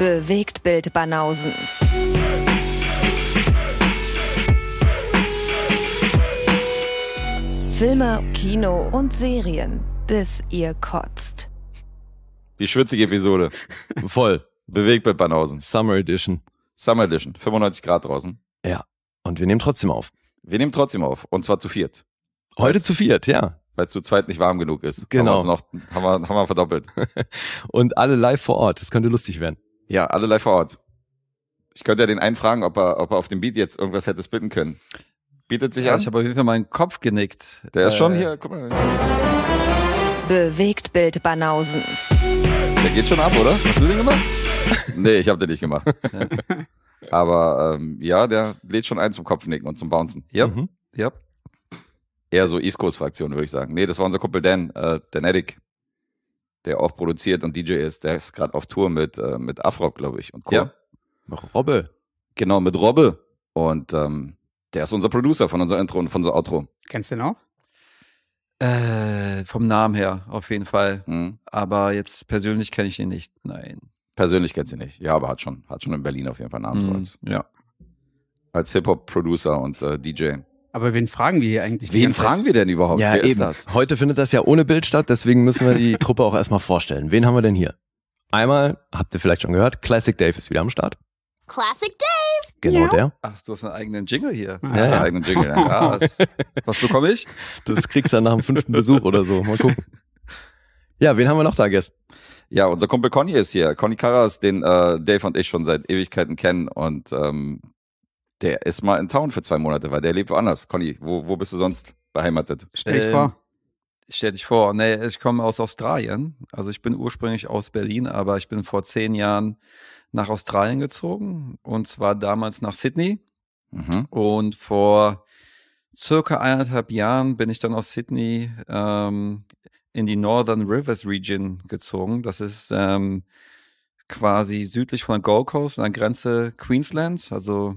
Bewegt Bild Banausen. Filme, Kino und Serien, bis ihr kotzt. Die schwitzige Episode. Voll. Bewegt Bild Banausen. Summer Edition. Summer Edition. 95 Grad draußen. Ja. Und wir nehmen trotzdem auf. Wir nehmen trotzdem auf. Und zwar zu viert. Heute zu viert, ja weil zu zweit nicht warm genug ist. Genau. Haben wir, noch, haben wir, haben wir verdoppelt. Und alle live vor Ort. Das könnte lustig werden. Ja, alle live vor Ort. Ich könnte ja den einen fragen, ob er, ob er auf dem Beat jetzt irgendwas hätte splitten können. Bietet sich ja, an. Ich habe auf jeden Fall meinen Kopf genickt. Der äh, ist schon äh, hier, guck mal. Bewegt Bild Banausen. Der geht schon ab, oder? Hast du den gemacht? nee, ich habe den nicht gemacht. Aber ähm, ja, der lädt schon ein zum Kopfnicken und zum Bouncen. Ja, mhm. ja. Eher so East Coast-Fraktion, würde ich sagen. Nee, das war unser Kumpel Dan, äh, Dan Eddick der auch produziert und DJ ist, der ist gerade auf Tour mit, äh, mit Afrock, glaube ich. Und Co. Ja. Robbe. Genau, mit Robbe. Und ähm, der ist unser Producer von unser Intro und von unser Outro. Kennst du den auch? Äh, vom Namen her, auf jeden Fall. Mhm. Aber jetzt persönlich kenne ich ihn nicht. Nein. Persönlich kennst du ihn nicht. Ja, aber hat schon, hat schon in Berlin auf jeden Fall einen Namen. Mhm. So als, ja. Als Hip-Hop-Producer und äh, DJ. Aber wen fragen wir hier eigentlich? Wen fragen wir denn überhaupt? Ja, Wer eben. ist das? Heute findet das ja ohne Bild statt, deswegen müssen wir die Truppe auch erstmal vorstellen. Wen haben wir denn hier? Einmal, habt ihr vielleicht schon gehört, Classic Dave ist wieder am Start. Classic Dave! Genau ja. der. Ach, du hast einen eigenen Jingle hier. Ja, ja. Einen eigenen Jingle. Ja, was, was bekomme ich? Das kriegst du dann nach dem fünften Besuch oder so. Mal gucken. Ja, wen haben wir noch da gestern? Ja, unser Kumpel Conny ist hier. Conny Karras, den äh, Dave und ich schon seit Ewigkeiten kennen und ähm, der ist mal in Town für zwei Monate, weil der lebt woanders. Conny, wo, wo bist du sonst beheimatet? Stell dich ähm, vor. Stell dich vor. Nee, ich komme aus Australien. Also ich bin ursprünglich aus Berlin, aber ich bin vor zehn Jahren nach Australien gezogen und zwar damals nach Sydney. Mhm. Und vor circa eineinhalb Jahren bin ich dann aus Sydney ähm, in die Northern Rivers Region gezogen. Das ist ähm, quasi südlich von der Gold Coast, an der Grenze Queenslands, also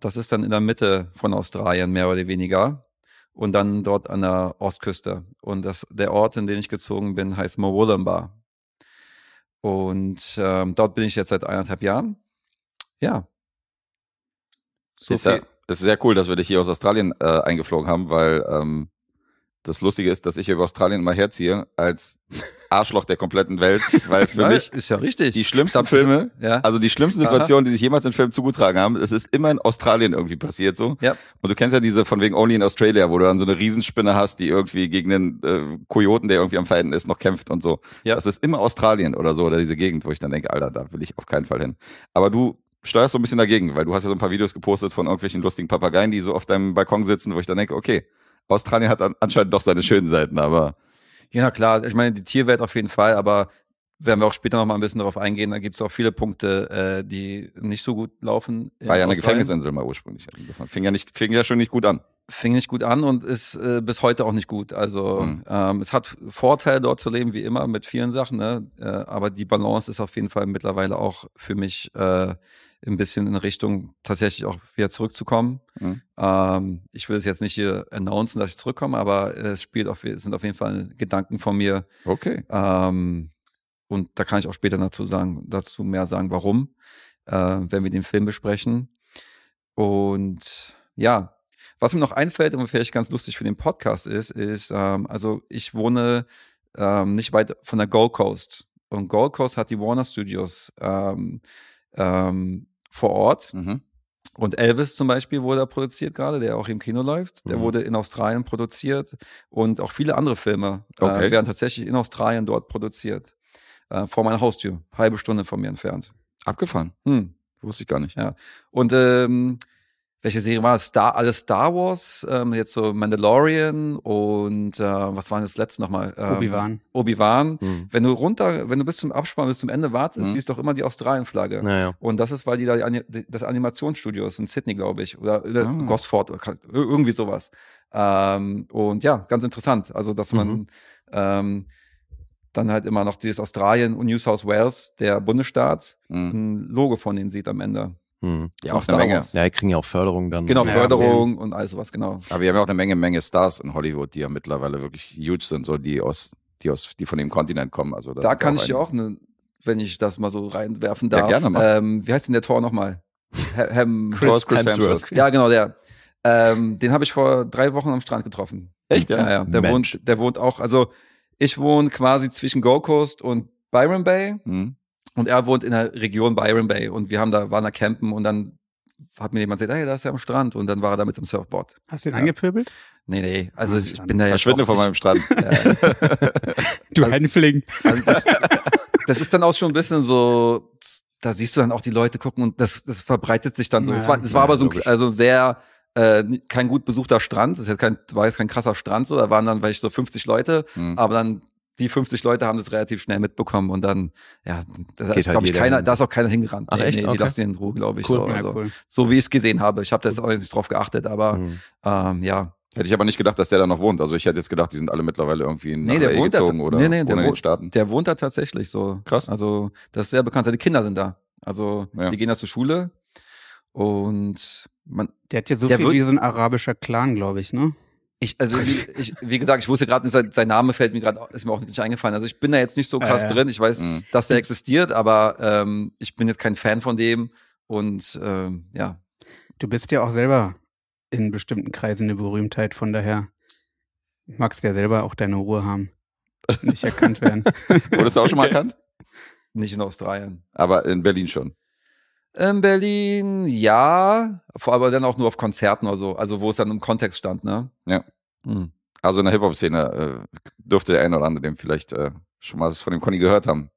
das ist dann in der Mitte von Australien, mehr oder weniger. Und dann dort an der Ostküste. Und das, der Ort, in den ich gezogen bin, heißt Mowolamba. Und ähm, dort bin ich jetzt seit eineinhalb Jahren. Ja. So ist, ja ist sehr cool, dass wir dich hier aus Australien äh, eingeflogen haben, weil ähm, das Lustige ist, dass ich über Australien immer herziehe als Arschloch der kompletten Welt, weil für ja, mich ist ja richtig. die schlimmsten glaub, Filme, ja. also die schlimmsten Situationen, die sich jemals in Filmen zugetragen haben, es ist immer in Australien irgendwie passiert so. Ja. Und du kennst ja diese von wegen Only in Australia, wo du dann so eine Riesenspinne hast, die irgendwie gegen den äh, Kojoten, der irgendwie am Feinden ist, noch kämpft und so. Ja. Das ist immer Australien oder so oder diese Gegend, wo ich dann denke, Alter, da will ich auf keinen Fall hin. Aber du steuerst so ein bisschen dagegen, weil du hast ja so ein paar Videos gepostet von irgendwelchen lustigen Papageien, die so auf deinem Balkon sitzen, wo ich dann denke, okay, Australien hat anscheinend doch seine schönen Seiten, aber ja, klar, ich meine, die Tierwelt auf jeden Fall, aber werden wir auch später noch mal ein bisschen darauf eingehen. Da gibt es auch viele Punkte, äh, die nicht so gut laufen. War ja eine Gefängnisinsel mal ursprünglich. Also fing ja, nicht, fing ja schon nicht gut an. Fing nicht gut an und ist äh, bis heute auch nicht gut. Also mhm. ähm, es hat Vorteile, dort zu leben, wie immer, mit vielen Sachen. Ne? Äh, aber die Balance ist auf jeden Fall mittlerweile auch für mich äh, ein bisschen in Richtung tatsächlich auch wieder zurückzukommen. Mhm. Ähm, ich will es jetzt nicht hier announcen, dass ich zurückkomme, aber es spielt auf, sind auf jeden Fall Gedanken von mir. Okay. Ähm, und da kann ich auch später dazu sagen, dazu mehr sagen, warum, äh, wenn wir den Film besprechen. Und ja, was mir noch einfällt und vielleicht ganz lustig für den Podcast ist, ist, ähm, also ich wohne ähm, nicht weit von der Gold Coast. Und Gold Coast hat die Warner Studios ähm, ähm, vor Ort. Mhm. Und Elvis zum Beispiel wurde da produziert gerade, der auch im Kino läuft. Der mhm. wurde in Australien produziert und auch viele andere Filme äh, okay. äh, werden tatsächlich in Australien dort produziert. Äh, vor meiner Haustür, halbe Stunde von mir entfernt. Abgefahren. Hm. Wusste ich gar nicht. Ja. Und ähm, welche Serie war das? Star, alles Star Wars, ähm, jetzt so Mandalorian und äh, was war das letzte nochmal? Ähm, Obi-Wan. Obi-Wan. Mhm. Wenn du runter, wenn du bis zum Abspann, bis zum Ende wartest, mhm. siehst du doch immer die Australien-Flagge. Naja. Und das ist, weil die da die, das Animationsstudio ist in Sydney, glaube ich, oder, oder ah. Gosford, oder, irgendwie sowas. Ähm, und ja, ganz interessant. Also, dass man mhm. ähm, dann halt immer noch dieses Australien und New South Wales, der Bundesstaat, mhm. ein Logo von denen sieht am Ende. Hm. Ja, auch eine Menge. Ja, die kriegen ja auch Förderung dann. Genau, Förderung ja, und all sowas, genau. Aber wir haben ja auch eine Menge, Menge Stars in Hollywood, die ja mittlerweile wirklich huge sind, so die aus, die aus, die von dem Kontinent kommen. Also da kann ich ja auch, eine, wenn ich das mal so reinwerfen darf. Ja, gerne mal. Ähm, wie heißt denn der Tor nochmal? Ham, Chris, Chris Hemsworth. Ja, genau, der. Ähm, den habe ich vor drei Wochen am Strand getroffen. Echt? Ja, ja. ja. Der, wohnt, der wohnt auch, also ich wohne quasi zwischen Gold Coast und Byron Bay. Mhm. Und er wohnt in der Region Byron Bay und wir haben da, waren da campen und dann hat mir jemand gesagt, hey, da ist er am Strand und dann war er da mit dem Surfboard. Hast du ihn ja. angepöbelt? Nee, nee, ah, also ich Strand. bin da jetzt. Verschwinde von meinem Strand. du Hänfling. Also das, das ist dann auch schon ein bisschen so, da siehst du dann auch die Leute gucken und das, das verbreitet sich dann so. Es war, das ja, war aber so ein, also sehr, äh, kein gut besuchter Strand. Das ist jetzt kein, war jetzt kein krasser Strand, so. Da waren dann vielleicht so 50 Leute, mhm. aber dann die 50 Leute haben das relativ schnell mitbekommen und dann, ja, da ist, halt ich, keiner, da ist auch keiner hingerannt. Ach, nee, echt? Nee, okay. die lassen ihn in Ruhe, glaube ich. Cool, so, ja, also. cool. so wie ich es gesehen habe. Ich habe das auch nicht drauf geachtet, aber mhm. ähm, ja, Hätte ich aber nicht gedacht, dass der da noch wohnt. Also ich hätte jetzt gedacht, die sind alle mittlerweile irgendwie in nee, der wohnt gezogen da, oder nee, nee, der wohnt, Staaten. Der wohnt da tatsächlich so. Krass. Also das ist sehr bekannt. Seine Kinder sind da. Also ja. die gehen da zur Schule und man. Der hat ja so viel wie so ein arabischer Clan, glaube ich, ne? Ich, also wie, ich, wie gesagt, ich wusste gerade, sein, sein Name fällt mir gerade, ist mir auch nicht eingefallen. Also ich bin da jetzt nicht so krass ja, ja. drin. Ich weiß, mhm. dass der existiert, aber ähm, ich bin jetzt kein Fan von dem. Und ähm, ja. Du bist ja auch selber in bestimmten Kreisen eine Berühmtheit, von daher magst du ja selber auch deine Ruhe haben. Nicht erkannt werden. Wurdest du auch schon mal erkannt? Nicht in Australien. Aber in Berlin schon in Berlin, ja, vor allem dann auch nur auf Konzerten oder so, also wo es dann im Kontext stand, ne? Ja. Hm. Also in der Hip-Hop-Szene äh, dürfte der eine oder andere dem vielleicht äh, schon mal was von dem Conny gehört haben.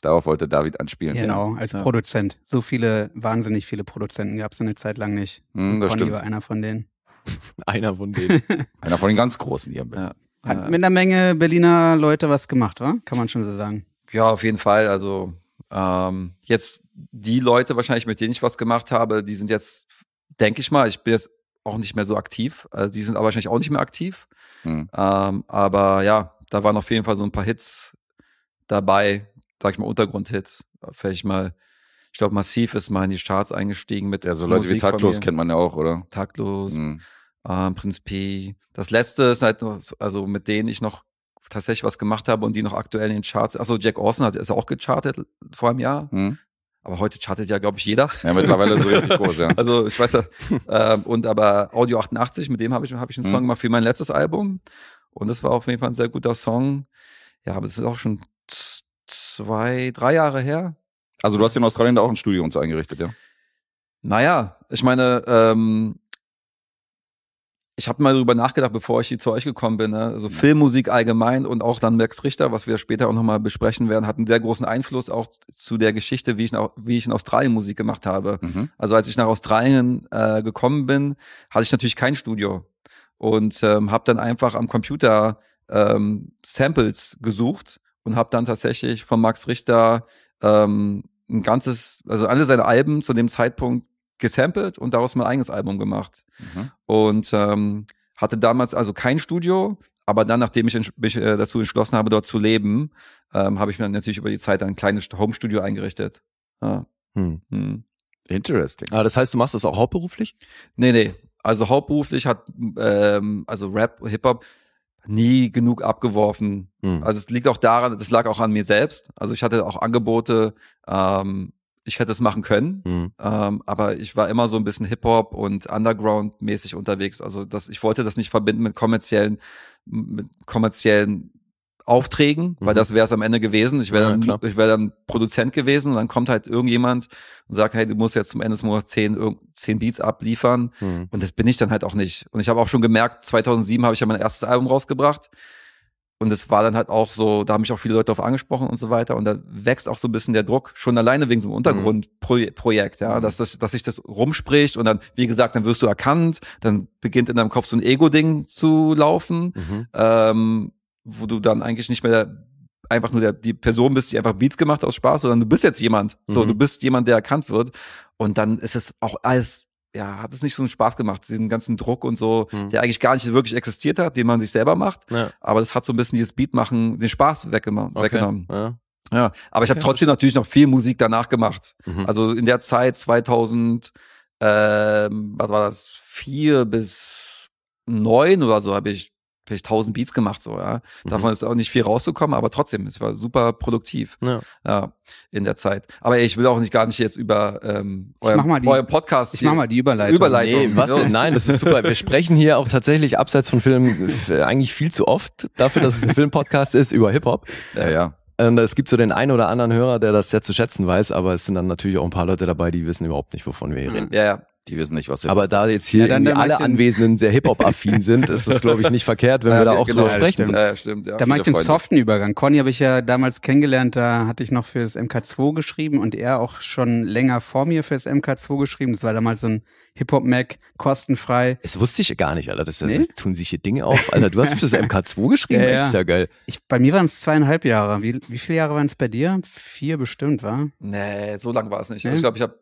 Darauf wollte David anspielen. Genau, als ja. Produzent. So viele, wahnsinnig viele Produzenten gab es eine Zeit lang nicht. Mm, das Conny stimmt. war einer von denen. einer von denen. einer von den ganz Großen hier. Ja. Hat mit einer Menge Berliner Leute was gemacht, wa? Kann man schon so sagen. Ja, auf jeden Fall. Also ähm, jetzt die Leute wahrscheinlich, mit denen ich was gemacht habe, die sind jetzt, denke ich mal, ich bin jetzt auch nicht mehr so aktiv. Also die sind aber wahrscheinlich auch nicht mehr aktiv. Mhm. Ähm, aber ja, da waren auf jeden Fall so ein paar Hits dabei, sag ich mal, Untergrundhits. Vielleicht mal, ich glaube, massiv ist mal in die Charts eingestiegen mit. Ja, so Leute Musik wie Taktlos kennt man ja auch, oder? Taktlos, mhm. ähm, Prinz P. Das letzte ist halt, also mit denen ich noch tatsächlich was gemacht habe und die noch aktuell in den Charts. Also Jack Orson hat ist auch gechartet vor einem Jahr. Hm. Aber heute chartet ja, glaube ich, jeder. Ja, mittlerweile so richtig groß, ja. Also ich weiß ja. Äh, und aber Audio 88, mit dem habe ich, hab ich einen hm. Song hm. gemacht für mein letztes Album. Und das war auf jeden Fall ein sehr guter Song. Ja, aber das ist auch schon zwei, drei Jahre her. Also du hast in Australien da auch ein Studio und so eingerichtet, ja? Naja, ich meine, ähm, ich habe mal darüber nachgedacht, bevor ich hier zu euch gekommen bin. Ne? Also Filmmusik allgemein und auch dann Max Richter, was wir später auch nochmal besprechen werden, hat einen sehr großen Einfluss auch zu der Geschichte, wie ich, in, wie ich in Australien Musik gemacht habe. Mhm. Also als ich nach Australien äh, gekommen bin, hatte ich natürlich kein Studio und ähm, habe dann einfach am Computer ähm, Samples gesucht und habe dann tatsächlich von Max Richter ähm, ein ganzes, also alle seine Alben zu dem Zeitpunkt gesampelt und daraus mein eigenes Album gemacht. Mhm. Und ähm, hatte damals also kein Studio, aber dann, nachdem ich mich äh, dazu entschlossen habe, dort zu leben, ähm, habe ich mir natürlich über die Zeit ein kleines Homestudio eingerichtet. Ja. Hm. Hm. Interesting. Ah, das heißt, du machst das auch hauptberuflich? Nee, nee. Also hauptberuflich hat ähm, also Rap, Hip-Hop nie genug abgeworfen. Hm. Also es liegt auch daran, das lag auch an mir selbst. Also ich hatte auch Angebote, ähm, ich hätte es machen können, mhm. ähm, aber ich war immer so ein bisschen Hip-Hop und Underground-mäßig unterwegs. Also das, ich wollte das nicht verbinden mit kommerziellen, mit kommerziellen Aufträgen, mhm. weil das wäre es am Ende gewesen. Ich wäre dann, ja, wär dann Produzent gewesen und dann kommt halt irgendjemand und sagt, hey, du musst jetzt zum Ende des Monats zehn, zehn Beats abliefern. Mhm. Und das bin ich dann halt auch nicht. Und ich habe auch schon gemerkt, 2007 habe ich ja mein erstes Album rausgebracht und es war dann halt auch so, da haben mich auch viele Leute darauf angesprochen und so weiter. Und da wächst auch so ein bisschen der Druck, schon alleine wegen so einem Untergrundprojekt, mhm. ja, mhm. dass das, dass sich das rumspricht und dann, wie gesagt, dann wirst du erkannt, dann beginnt in deinem Kopf so ein Ego-Ding zu laufen, mhm. ähm, wo du dann eigentlich nicht mehr der, einfach nur der, die Person bist, die einfach Beats gemacht hat aus Spaß, sondern du bist jetzt jemand. So, mhm. du bist jemand, der erkannt wird. Und dann ist es auch alles ja, hat es nicht so einen Spaß gemacht, diesen ganzen Druck und so, mhm. der eigentlich gar nicht wirklich existiert hat, den man sich selber macht. Ja. Aber das hat so ein bisschen dieses Beat machen, den Spaß weggenommen. okay. weggenommen. Ja. ja. aber ich habe okay. trotzdem natürlich noch viel Musik danach gemacht. Mhm. Also in der Zeit 2000, ähm, was war das, vier bis neun oder so habe ich vielleicht 1000 Beats gemacht, so, ja. Davon mhm. ist auch nicht viel rausgekommen, aber trotzdem, es war super produktiv ja. ja in der Zeit. Aber ey, ich will auch nicht gar nicht jetzt über ähm, euren, die, euren Podcast Ich hier. mach mal die Überleitung. Überleitung. Nee, was denn? Nein, das ist super. Wir sprechen hier auch tatsächlich abseits von Filmen äh, eigentlich viel zu oft dafür, dass es ein Filmpodcast ist über Hip-Hop. Ja, ja. Und ähm, es gibt so den einen oder anderen Hörer, der das sehr zu schätzen weiß, aber es sind dann natürlich auch ein paar Leute dabei, die wissen überhaupt nicht, wovon wir hier reden. Ja, ja. Die wissen nicht, was Hip-Hop Aber da jetzt hier ja, dann, dann alle Anwesenden sehr Hip-Hop-affin sind, ist es, glaube ich, nicht verkehrt, wenn ja, wir da auch genau, drüber sprechen. Stimmt, ja, stimmt, ja, da mache ich den soften Übergang. Conny habe ich ja damals kennengelernt, da hatte ich noch für das MK2 geschrieben und er auch schon länger vor mir für das MK2 geschrieben. Das war damals so ein Hip-Hop-Mac, kostenfrei. Das wusste ich gar nicht, Alter. Das, das, nee? das tun sich hier Dinge auf. Alter, du hast für das MK2 geschrieben, ja, ja. ist ja geil. Ich, bei mir waren es zweieinhalb Jahre. Wie, wie viele Jahre waren es bei dir? Vier bestimmt, war? Nee, so lang war es nicht. Also nee? Ich glaube, ich habe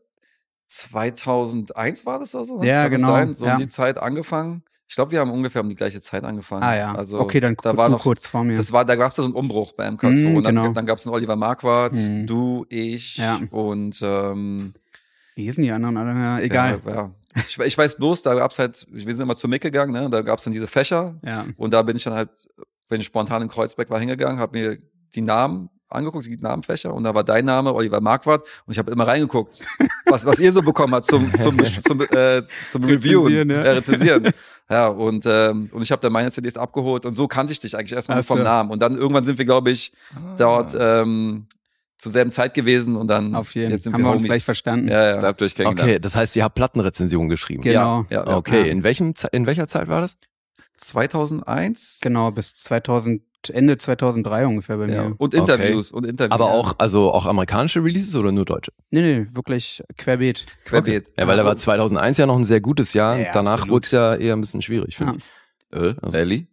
2001 war das also? Ja, genau. Sein? So ja. um die Zeit angefangen. Ich glaube, wir haben ungefähr um die gleiche Zeit angefangen. Ah ja. Also okay, dann da war noch kurz vor mir. Das war, da gab es so einen Umbruch bei MK2. Mm, und dann, genau. dann gab es einen Oliver Marquardt, mm. du, ich ja. und ähm, wie hießen die anderen alle? Ja, egal. Ja, ja. Ich, ich, weiß bloß, da gab es halt, wir sind immer zur Mick gegangen, ne? Da gab es dann diese Fächer. Ja. Und da bin ich dann halt, wenn ich spontan in Kreuzberg war, hingegangen, habe mir die Namen angeguckt, die Namenfächer, und da war dein Name, Oliver Marquardt, und ich habe immer reingeguckt, was, was ihr so bekommen habt zum, zum, zum, äh, zum Reviewen, ja. äh, Rezensieren. Ja, und, ähm, und ich habe dann meine CDs abgeholt und so kannte ich dich eigentlich erstmal also. vom Namen. Und dann irgendwann sind wir, glaube ich, ah. dort ähm, zur selben Zeit gewesen und dann Auf jeden. jetzt sind haben wir, wir uns gleich verstanden. Ja, ja. Da Okay, das heißt, ihr habt Plattenrezensionen geschrieben. Genau. Ja, ja okay, ja. in welchem in welcher Zeit war das? 2001? Genau, bis 2000 Ende 2003 ungefähr bei mir. Und Interviews okay. und Interviews. Aber auch also auch amerikanische Releases oder nur deutsche? Nee, nee, wirklich querbeet. Querbeet. Okay. Ja, weil da war 2001 ja noch ein sehr gutes Jahr. Ja, Danach wurde es ja eher ein bisschen schwierig, finde ja. ich. Äh, also. Ellie?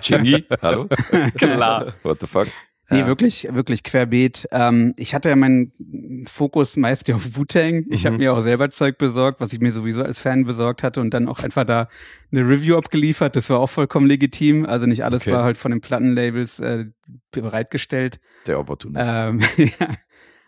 Chingy? Hallo? Klar. What the fuck? Nee, ja. wirklich, wirklich querbeet. Ähm, ich hatte ja meinen Fokus meist ja auf Wu-Tang. Ich mhm. habe mir auch selber Zeug besorgt, was ich mir sowieso als Fan besorgt hatte und dann auch einfach da eine Review abgeliefert. Das war auch vollkommen legitim. Also nicht alles okay. war halt von den Plattenlabels äh, bereitgestellt. Der Opportunist. Ähm, ja.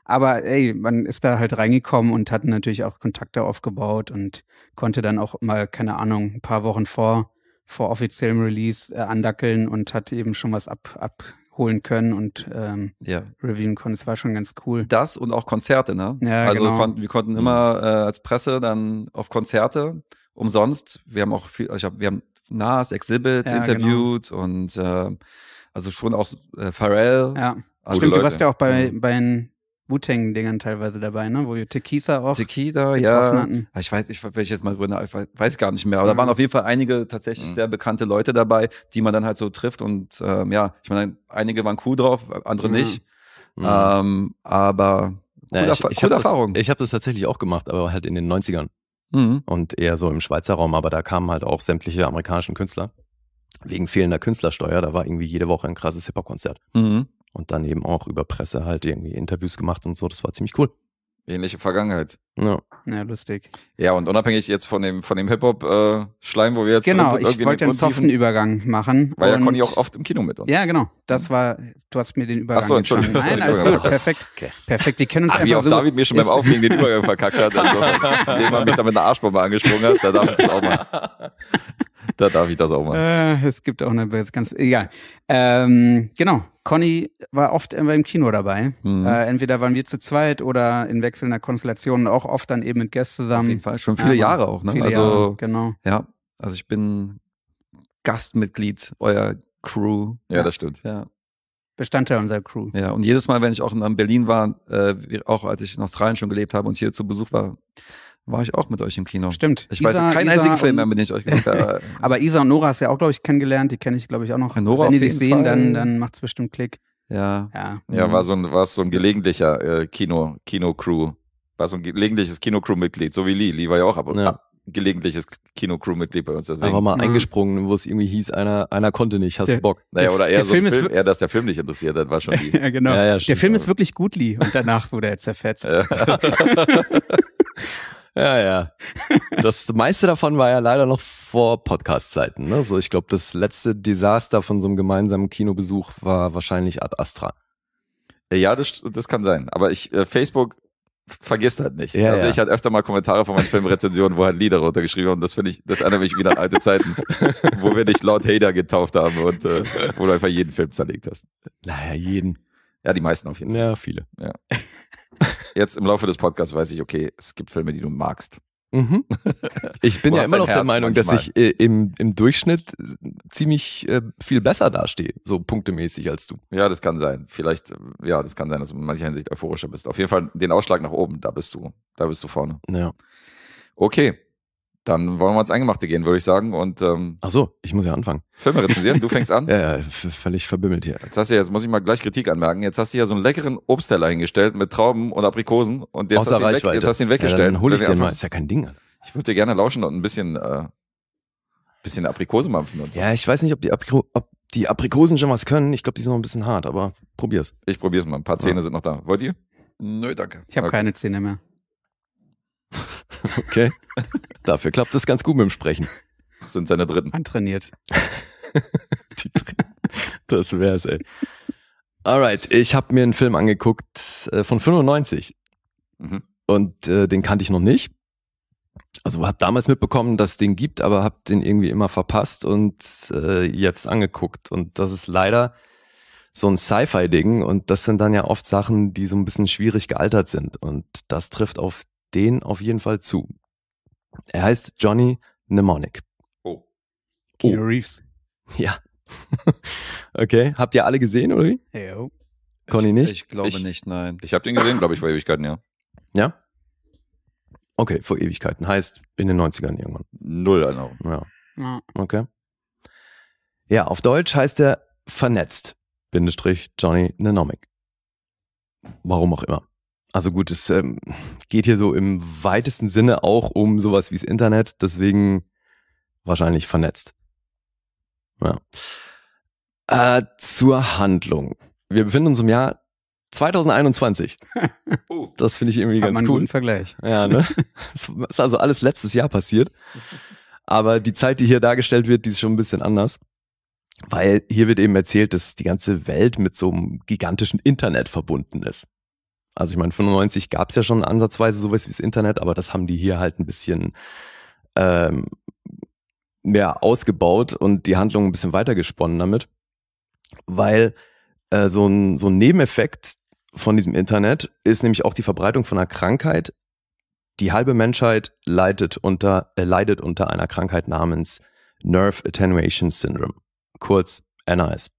Aber ey, man ist da halt reingekommen und hat natürlich auch Kontakte aufgebaut und konnte dann auch mal, keine Ahnung, ein paar Wochen vor vor offiziellem Release äh, andackeln und hat eben schon was ab, ab holen können und ähm, ja. reviewen konnten. Das war schon ganz cool. Das und auch Konzerte, ne? Ja, also genau. Kon wir konnten immer mhm. äh, als Presse dann auf Konzerte umsonst. Wir haben auch viel, also hab, wir haben Nas, Exhibit ja, genau. interviewt genau. und äh, also schon auch äh, Pharrell. Ja. Stimmt, Leute. du warst ja auch bei, mhm. bei Wu-Tang-Dingern teilweise dabei, ne? Wo Tequila auch. Tequila, ja. Ah, ich weiß, ich, wenn ich jetzt mal drüber, ich weiß gar nicht mehr. Aber mhm. da waren auf jeden Fall einige tatsächlich mhm. sehr bekannte Leute dabei, die man dann halt so trifft. Und ähm, ja, ich meine, einige waren cool drauf, andere mhm. nicht. Mhm. Ähm, aber coole, ja, ich, ich coole Erfahrung. Das, ich habe das tatsächlich auch gemacht, aber halt in den 90ern. Mhm. Und eher so im Schweizer Raum, aber da kamen halt auch sämtliche amerikanischen Künstler. Wegen fehlender Künstlersteuer, da war irgendwie jede Woche ein krasses Hip-Hop-Konzert. Mhm und dann eben auch über Presse halt irgendwie Interviews gemacht und so. Das war ziemlich cool. Ähnliche Vergangenheit. Ja. ja, lustig. Ja, und unabhängig jetzt von dem, von dem Hip-Hop-Schleim, äh, wo wir jetzt Genau, ich wollte einen soften Übergang machen. War ja Conny auch oft im Kino mit uns. Ja, genau. Das mhm. war, du hast mir den Übergang Ach so, Entschuldigung. Nein, alles gut, perfekt. Yes. Perfekt, die kennen uns Ach, wie auch so David mir schon beim Auflegen den Übergang verkackt hat, also, indem er mich da mit einer Arschbombe angesprungen hat, da darf ich das auch mal da darf ich das auch mal. Äh, es gibt auch eine ganz, egal. Ähm, genau. Conny war oft im Kino dabei. Mhm. Äh, entweder waren wir zu zweit oder in wechselnder Konstellation auch oft dann eben mit Gästen zusammen. Auf jeden Fall. Schon viele ja, Jahre auch, ne? Viele also, Jahre, genau. Ja. Also ich bin Gastmitglied eurer Crew. Ja, ja. das stimmt. Ja. Bestandteil unserer Crew. Ja, und jedes Mal, wenn ich auch in Berlin war, äh, auch als ich in Australien schon gelebt habe und hier zu Besuch war, war ich auch mit euch im Kino. Stimmt. Ich Isa, weiß keinen Isa einzigen Film mehr, mit dem ich euch geguckt habe. Aber Isa und Nora hast du ja auch, glaube ich, kennengelernt. Die kenne ich, glaube ich, auch noch. Ja, Nora Wenn die dich sehen, Fall. dann, dann macht es bestimmt Klick. Ja. Ja, ja mhm. war, so ein, war so ein gelegentlicher äh, Kino, Kino-Crew. War so ein gelegentliches Kino-Crew-Mitglied, so wie Lee. Lee war ja auch ab, ja. gelegentliches Kino-Crew-Mitglied bei uns. Deswegen. Einfach mal mhm. eingesprungen, wo es irgendwie hieß, einer, einer konnte nicht, hast du Bock? Naja, oder eher, so Film Film, eher, dass der Film nicht interessiert hat, war schon die. ja, genau. Ja, ja, der Film ist wirklich gut, Lee. Und danach wurde er zerfetzt. Ja, ja. Das meiste davon war ja leider noch vor Podcast-Zeiten. Ne? So, ich glaube, das letzte Desaster von so einem gemeinsamen Kinobesuch war wahrscheinlich Ad Astra. Äh, ja, das, das kann sein. Aber ich, äh, Facebook vergisst halt nicht. Ja, also ja. ich hatte öfter mal Kommentare von meinen Filmrezensionen, wo halt Lieder runtergeschrieben haben. Das finde ich, das erinnert mich wieder an alte Zeiten, wo wir dich Lord Hader getauft haben und äh, wo du einfach jeden Film zerlegt hast. Naja, jeden. Ja, die meisten auf jeden Fall. Ja, viele. Ja. Jetzt im Laufe des Podcasts weiß ich, okay, es gibt Filme, die du magst. Mhm. Ich bin ja immer noch der Meinung, manchmal. dass ich äh, im, im Durchschnitt äh, ziemlich äh, viel besser dastehe, so punktemäßig als du. Ja, das kann sein. Vielleicht, äh, ja, das kann sein, dass du in mancher Hinsicht euphorischer bist. Auf jeden Fall den Ausschlag nach oben, da bist du, da bist du vorne. Ja. Okay, dann wollen wir ins Eingemachte gehen, würde ich sagen. Und, ähm, Ach so, ich muss ja anfangen. Filme rezensieren, du fängst an. ja, ja, völlig verbimmelt hier. Jetzt, hast du, jetzt muss ich mal gleich Kritik anmerken. Jetzt hast du ja so einen leckeren Obstteller hingestellt mit Trauben und Aprikosen und jetzt, Außer hast, Reichweite. weg, jetzt hast du ihn weggestellt. Ja, dann hole ich den mal, ist ja kein Ding. Alter. Ich würde dir gerne lauschen und ein bisschen, äh, bisschen Aprikosenmampfen und so. Ja, ich weiß nicht, ob die, Apriko ob die Aprikosen schon was können. Ich glaube, die sind noch ein bisschen hart, aber probier's. Ich probier's mal. Ein paar Zähne ja. sind noch da. Wollt ihr? Nö, danke. Ich habe okay. keine Zähne mehr. Okay. Dafür klappt es ganz gut mit dem Sprechen. Das sind seine dritten. Antrainiert. Das wär's, ey. Alright, ich habe mir einen Film angeguckt äh, von 95. Mhm. Und äh, den kannte ich noch nicht. Also hab damals mitbekommen, dass es den gibt, aber hab den irgendwie immer verpasst und äh, jetzt angeguckt. Und das ist leider so ein Sci-Fi-Ding und das sind dann ja oft Sachen, die so ein bisschen schwierig gealtert sind. Und das trifft auf den auf jeden Fall zu. Er heißt Johnny Mnemonic. Oh. oh. Keanu oh. Reeves. Ja. okay, habt ihr alle gesehen oder wie? Ja. Conny nicht? Ich, ich glaube ich, nicht, nein. Ich habe den gesehen, glaube ich, vor Ewigkeiten, ja. Ja? Okay, vor Ewigkeiten. Heißt in den 90ern irgendwann. Null Erinnerung. Ja. ja. Okay. Ja, auf Deutsch heißt er vernetzt. Bindestrich Johnny Nenomic. Warum auch immer. Also gut, es ähm, geht hier so im weitesten Sinne auch um sowas wie das Internet, deswegen wahrscheinlich vernetzt. Ja. Äh, zur Handlung. Wir befinden uns im Jahr 2021. Das finde ich irgendwie Hat ganz man cool. Einen guten Vergleich. Ja, ne? das ist also alles letztes Jahr passiert. Aber die Zeit, die hier dargestellt wird, die ist schon ein bisschen anders. Weil hier wird eben erzählt, dass die ganze Welt mit so einem gigantischen Internet verbunden ist. Also ich meine, 95 gab es ja schon ansatzweise sowas wie das Internet, aber das haben die hier halt ein bisschen ähm, mehr ausgebaut und die Handlung ein bisschen weiter gesponnen damit. Weil äh, so, ein, so ein Nebeneffekt von diesem Internet ist nämlich auch die Verbreitung von einer Krankheit. Die halbe Menschheit leidet unter, äh, leidet unter einer Krankheit namens Nerve Attenuation Syndrome, kurz NAS.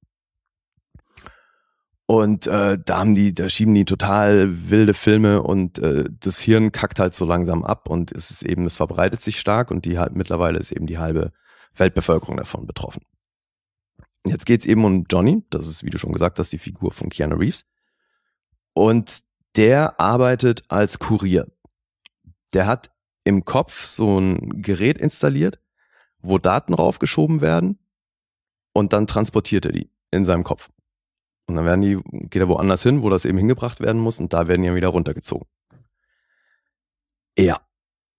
Und äh, da haben die, da schieben die total wilde Filme und äh, das Hirn kackt halt so langsam ab und es ist eben, es verbreitet sich stark und die halt mittlerweile ist eben die halbe Weltbevölkerung davon betroffen. Jetzt geht's eben um Johnny, das ist, wie du schon gesagt hast, die Figur von Keanu Reeves. Und der arbeitet als Kurier. Der hat im Kopf so ein Gerät installiert, wo Daten raufgeschoben werden und dann transportiert er die in seinem Kopf. Und dann werden die, geht er woanders hin, wo das eben hingebracht werden muss und da werden die dann wieder runtergezogen. Ja.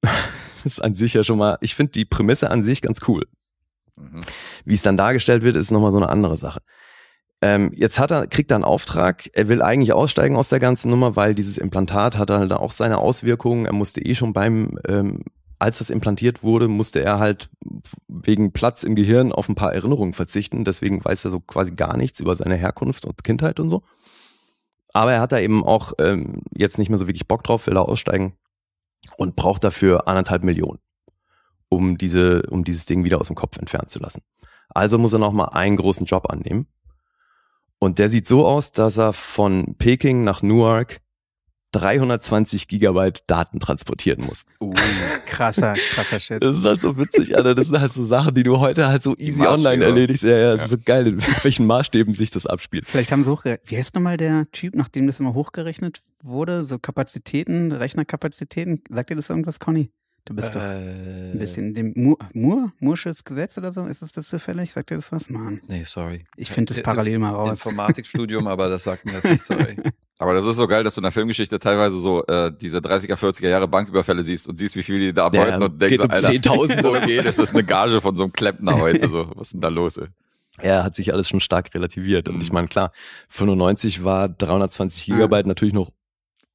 Das ist an sich ja schon mal, ich finde die Prämisse an sich ganz cool. Mhm. Wie es dann dargestellt wird, ist nochmal so eine andere Sache. Ähm, jetzt hat er, kriegt er einen Auftrag, er will eigentlich aussteigen aus der ganzen Nummer, weil dieses Implantat hat halt auch seine Auswirkungen. Er musste eh schon beim ähm, als das implantiert wurde, musste er halt wegen Platz im Gehirn auf ein paar Erinnerungen verzichten. Deswegen weiß er so quasi gar nichts über seine Herkunft und Kindheit und so. Aber er hat da eben auch ähm, jetzt nicht mehr so wirklich Bock drauf, will da aussteigen und braucht dafür anderthalb Millionen, um diese, um dieses Ding wieder aus dem Kopf entfernen zu lassen. Also muss er nochmal einen großen Job annehmen. Und der sieht so aus, dass er von Peking nach Newark 320 Gigabyte Daten transportieren muss. Uh, krasser, krasser Shit. Das ist halt so witzig, Alter. Das sind halt so Sachen, die du heute halt so easy online erledigst. Ja, ja, ja. Das ist so geil, in welchen Maßstäben sich das abspielt. Vielleicht haben sie hochgerechnet. Wie heißt nochmal der Typ, nachdem das immer hochgerechnet wurde? So Kapazitäten, Rechnerkapazitäten. Sagt dir das irgendwas, Conny? Du bist äh, doch ein äh. bisschen in dem Mur, Mur, Mursches Gesetz oder so. Ist es das zufällig? Sagt dir das was, Mann? Nee, sorry. Ich finde das parallel mal raus. Informatikstudium, aber das sagt mir das nicht, sorry. Aber das ist so geil, dass du in der Filmgeschichte teilweise so äh, diese 30er, 40er Jahre Banküberfälle siehst und siehst, wie viel die da arbeiten und denkst, um Alter, 10.000 okay, das ist eine Gage von so einem Kleppner heute. So, was ist denn da los? Ey? Ja, hat sich alles schon stark relativiert. Und ich mhm. meine, klar, 95 war 320 Gigabyte ah. natürlich noch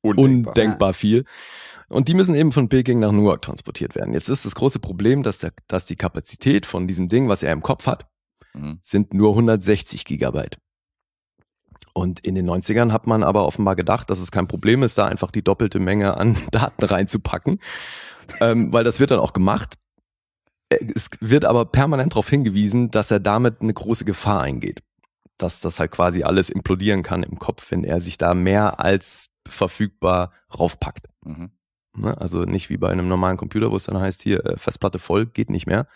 undenkbar, undenkbar ja. viel. Und die müssen eben von Peking nach Newark transportiert werden. Jetzt ist das große Problem, dass, der, dass die Kapazität von diesem Ding, was er im Kopf hat, mhm. sind nur 160 Gigabyte. Und in den 90ern hat man aber offenbar gedacht, dass es kein Problem ist, da einfach die doppelte Menge an Daten reinzupacken, ähm, weil das wird dann auch gemacht. Äh, es wird aber permanent darauf hingewiesen, dass er damit eine große Gefahr eingeht. Dass das halt quasi alles implodieren kann im Kopf, wenn er sich da mehr als verfügbar raufpackt. Mhm. Ne? Also nicht wie bei einem normalen Computer, wo es dann heißt, hier äh, Festplatte voll, geht nicht mehr.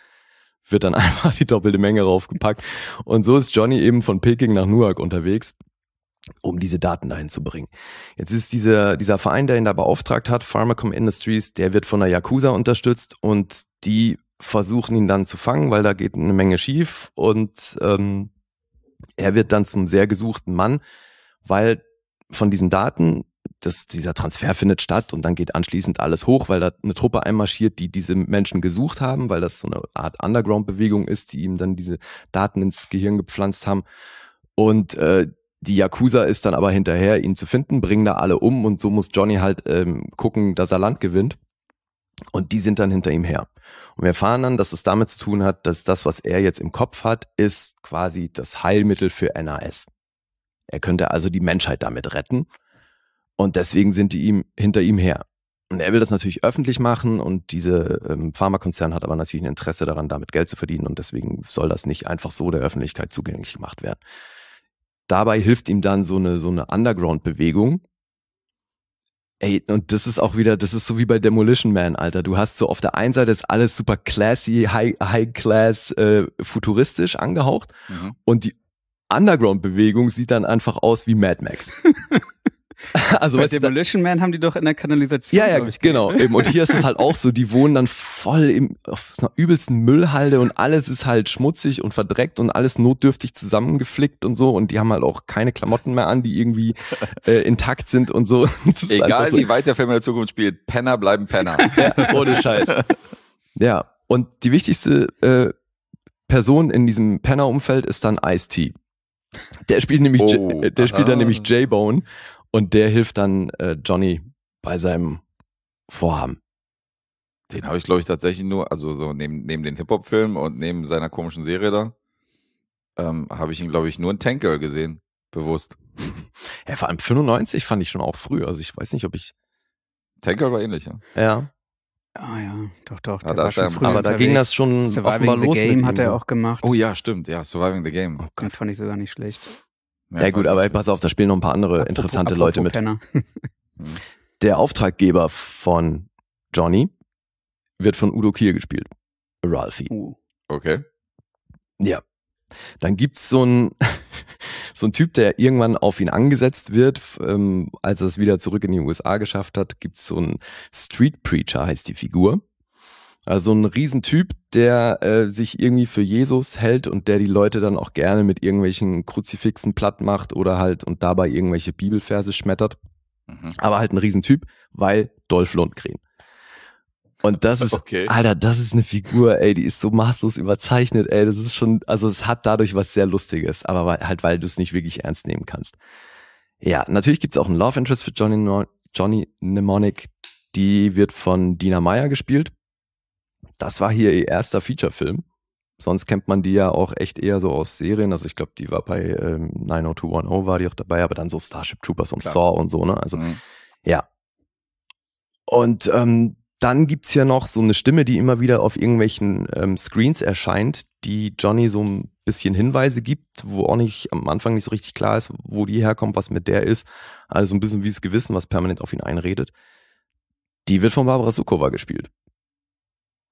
Wird dann einfach die doppelte Menge raufgepackt. Und so ist Johnny eben von Peking nach Newark unterwegs, um diese Daten dahin zu bringen. Jetzt ist dieser, dieser Verein, der ihn da beauftragt hat, Pharmacom Industries, der wird von der Yakuza unterstützt und die versuchen ihn dann zu fangen, weil da geht eine Menge schief und ähm, er wird dann zum sehr gesuchten Mann, weil von diesen Daten das, dieser Transfer findet statt und dann geht anschließend alles hoch, weil da eine Truppe einmarschiert, die diese Menschen gesucht haben, weil das so eine Art Underground-Bewegung ist, die ihm dann diese Daten ins Gehirn gepflanzt haben. Und äh, die Yakuza ist dann aber hinterher, ihn zu finden, bringen da alle um und so muss Johnny halt ähm, gucken, dass er Land gewinnt. Und die sind dann hinter ihm her. Und wir erfahren dann, dass es damit zu tun hat, dass das, was er jetzt im Kopf hat, ist quasi das Heilmittel für NAS. Er könnte also die Menschheit damit retten und deswegen sind die ihm hinter ihm her. Und er will das natürlich öffentlich machen und diese ähm, Pharmakonzern hat aber natürlich ein Interesse daran, damit Geld zu verdienen und deswegen soll das nicht einfach so der Öffentlichkeit zugänglich gemacht werden. Dabei hilft ihm dann so eine, so eine Underground-Bewegung. Ey, und das ist auch wieder, das ist so wie bei Demolition Man, Alter. Du hast so auf der einen Seite ist alles super classy, high, high class, äh, futuristisch angehaucht mhm. und die Underground-Bewegung sieht dann einfach aus wie Mad Max. Also Bei Demolition Man haben die doch in der Kanalisation. Ja, ja, ich, genau. Eben. Und hier ist es halt auch so, die wohnen dann voll im, auf einer übelsten Müllhalde und alles ist halt schmutzig und verdreckt und alles notdürftig zusammengeflickt und so. Und die haben halt auch keine Klamotten mehr an, die irgendwie äh, intakt sind und so. Halt Egal so. Also wie weit der Film in der Zukunft spielt, Penner bleiben Penner. Ja, ohne Scheiß. Ja. Und die wichtigste äh, Person in diesem Penner-Umfeld ist dann Ice-T. Der spielt nämlich, oh, J der spielt dann nämlich ah. J-Bone und der hilft dann äh, Johnny bei seinem Vorhaben. Den habe ich, glaube ich, tatsächlich nur, also so neben, neben den hip hop filmen und neben seiner komischen Serie da, ähm, habe ich ihn, glaube ich, nur in Tank Girl gesehen, bewusst. Ja, vor allem 95 fand ich schon auch früh. Also ich weiß nicht, ob ich. Tank Girl war ähnlich, ja. Ja. Ah ja, doch, doch. Ja, ah, da war schon früh aber da ging das schon Surviving offenbar the los. Game hat er so. auch gemacht. Oh ja, stimmt. Ja, Surviving the Game. Oh, Gott. Den fand ich sogar nicht schlecht. Ja, ja gut, aber pass auf, da spielen noch ein paar andere apropos, interessante apropos Leute mit. Penner. Der Auftraggeber von Johnny wird von Udo Kier gespielt. Ralphie. Uh. Okay. Ja. Dann gibt's so ein so ein Typ, der irgendwann auf ihn angesetzt wird, ähm, als er es wieder zurück in die USA geschafft hat, gibt's so ein Street Preacher, heißt die Figur. Also ein Riesentyp, der äh, sich irgendwie für Jesus hält und der die Leute dann auch gerne mit irgendwelchen Kruzifixen platt macht oder halt und dabei irgendwelche Bibelverse schmettert. Mhm. Aber halt ein Riesentyp, weil Dolph Lundgren. Und das ist, okay. Alter, das ist eine Figur, ey, die ist so maßlos überzeichnet, ey, das ist schon, also es hat dadurch was sehr Lustiges, aber halt, weil du es nicht wirklich ernst nehmen kannst. Ja, natürlich gibt's auch ein Love Interest für Johnny, Johnny Mnemonic, die wird von Dina Meyer gespielt das war hier ihr erster Feature-Film. Sonst kennt man die ja auch echt eher so aus Serien. Also ich glaube, die war bei ähm, 90210 war die auch dabei, aber dann so Starship Troopers und Klar. Saw und so, ne? Also mhm. ja. Und ähm, dann es ja noch so eine Stimme, die immer wieder auf irgendwelchen ähm, Screens erscheint, die Johnny so ein bisschen Hinweise gibt, wo auch nicht am Anfang nicht so richtig klar ist, wo die herkommt, was mit der ist. Also ein bisschen wie das Gewissen, was permanent auf ihn einredet. Die wird von Barbara Sukowa gespielt.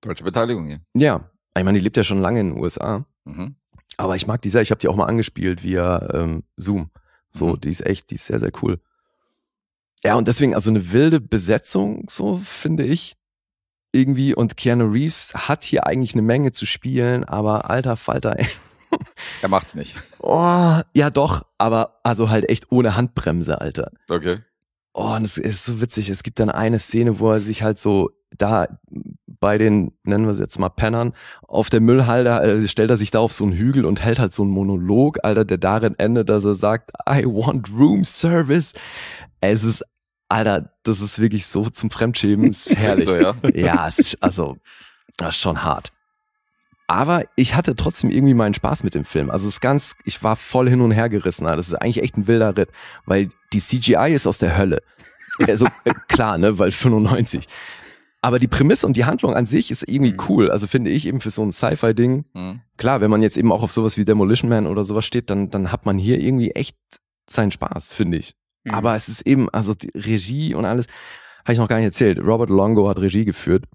Deutsche Beteiligung hier. Ja. Ich meine, die lebt ja schon lange in den USA. Mhm. Aber ich mag die sehr. Ich habe die auch mal angespielt via ähm, Zoom. So, mhm. die ist echt, die ist sehr, sehr cool. Ja, und deswegen, also eine wilde Besetzung, so finde ich. Irgendwie, und Keanu Reeves hat hier eigentlich eine Menge zu spielen, aber alter Falter, ey. Er macht's nicht. Oh, ja doch, aber also halt echt ohne Handbremse, Alter. Okay. Oh, und es ist so witzig. Es gibt dann eine Szene, wo er sich halt so da bei den, nennen wir es jetzt mal Pennern, auf der Müllhalde äh, stellt er sich da auf so einen Hügel und hält halt so einen Monolog, Alter, der darin endet, dass er sagt, I want room service. Es ist, Alter, das ist wirklich so zum Fremdschämen, ist herrlich. so, ja, ja ist, also, das ist schon hart. Aber ich hatte trotzdem irgendwie meinen Spaß mit dem Film. Also es ist ganz, ich war voll hin und her gerissen. Alter. Das ist eigentlich echt ein wilder Ritt, weil die CGI ist aus der Hölle. Also äh, klar, ne, weil 95. Aber die Prämisse und die Handlung an sich ist irgendwie mhm. cool. Also finde ich eben für so ein Sci-Fi-Ding. Mhm. Klar, wenn man jetzt eben auch auf sowas wie Demolition Man oder sowas steht, dann, dann hat man hier irgendwie echt seinen Spaß, finde ich. Mhm. Aber es ist eben, also die Regie und alles, habe ich noch gar nicht erzählt. Robert Longo hat Regie geführt.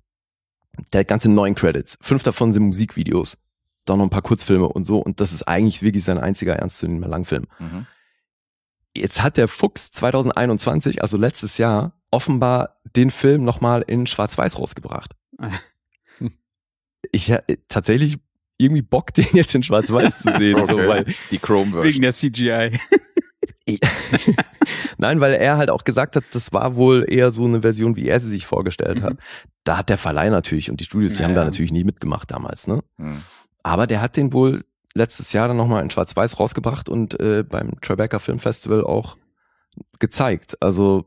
Der hat ganze neun Credits. Fünf davon sind Musikvideos. Dann noch ein paar Kurzfilme und so. Und das ist eigentlich wirklich sein einziger ernstzunehmender Langfilm. Mhm. Jetzt hat der Fuchs 2021, also letztes Jahr, offenbar den Film nochmal in Schwarz-Weiß rausgebracht. ich äh, tatsächlich irgendwie Bock, den jetzt in Schwarz-Weiß zu sehen. Okay. So, weil, Die Chrome-Version. Wegen der CGI. Nein, weil er halt auch gesagt hat, das war wohl eher so eine Version, wie er sie sich vorgestellt hat. Mhm. Da hat der Verleih natürlich und die Studios, die ja, haben ja. da natürlich nie mitgemacht damals, ne? Mhm. Aber der hat den wohl letztes Jahr dann nochmal in Schwarz-Weiß rausgebracht und äh, beim Tribeca Film Festival auch gezeigt. Also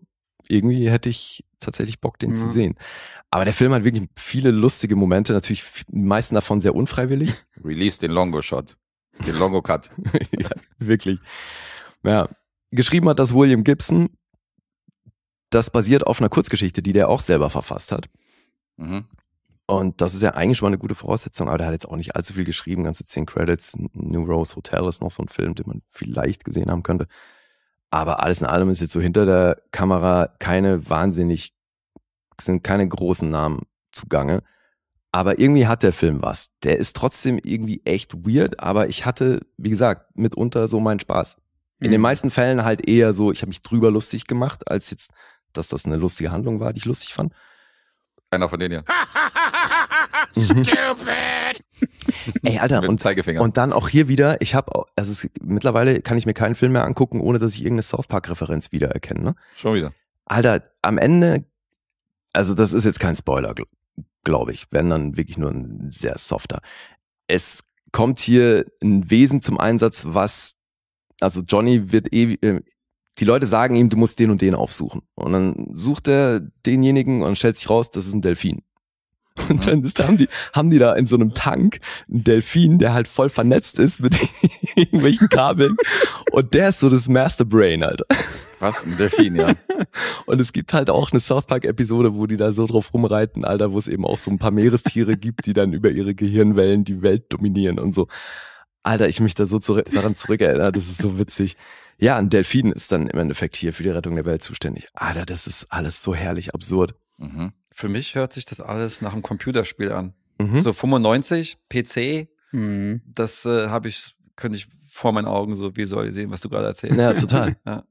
irgendwie hätte ich tatsächlich Bock, den ja. zu mhm. sehen. Aber der Film hat wirklich viele lustige Momente, natürlich die meisten davon sehr unfreiwillig. Release den Longo-Shot, den Longo-Cut. ja, wirklich. Ja. Geschrieben hat das William Gibson. Das basiert auf einer Kurzgeschichte, die der auch selber verfasst hat. Mhm. Und das ist ja eigentlich schon mal eine gute Voraussetzung, aber der hat jetzt auch nicht allzu viel geschrieben, ganze zehn Credits. New Rose Hotel ist noch so ein Film, den man vielleicht gesehen haben könnte. Aber alles in allem ist jetzt so hinter der Kamera keine wahnsinnig, sind keine großen Namen zugange. Aber irgendwie hat der Film was. Der ist trotzdem irgendwie echt weird, aber ich hatte, wie gesagt, mitunter so meinen Spaß. In den mhm. meisten Fällen halt eher so, ich habe mich drüber lustig gemacht, als jetzt, dass das eine lustige Handlung war, die ich lustig fand. Einer von denen ja. Stupid! Ey, Alter, und, und dann auch hier wieder, ich habe, also es, mittlerweile kann ich mir keinen Film mehr angucken, ohne dass ich irgendeine South Park-Referenz wiedererkenne. Ne? Schon wieder. Alter, am Ende, also das ist jetzt kein Spoiler, gl glaube ich, wenn dann wirklich nur ein sehr softer. Es kommt hier ein Wesen zum Einsatz, was, also Johnny wird ewig, eh, äh, die Leute sagen ihm, du musst den und den aufsuchen. Und dann sucht er denjenigen und stellt sich raus, das ist ein Delfin. Und dann ist, haben, die, haben die da in so einem Tank einen Delfin, der halt voll vernetzt ist mit irgendwelchen Kabeln. Und der ist so das Master Brain, Alter. Was? Ein Delfin, ja. Und es gibt halt auch eine South Park-Episode, wo die da so drauf rumreiten, Alter, wo es eben auch so ein paar Meerestiere gibt, die dann über ihre Gehirnwellen die Welt dominieren und so. Alter, ich mich da so zurück, daran zurückerinnere, das ist so witzig. Ja, ein Delfin ist dann im Endeffekt hier für die Rettung der Welt zuständig. Alter, das ist alles so herrlich absurd. Mhm für mich hört sich das alles nach einem Computerspiel an. Mhm. So 95, PC, mhm. das äh, habe ich, könnte ich vor meinen Augen so visualisieren, was du gerade erzählst. Ja, total. ja.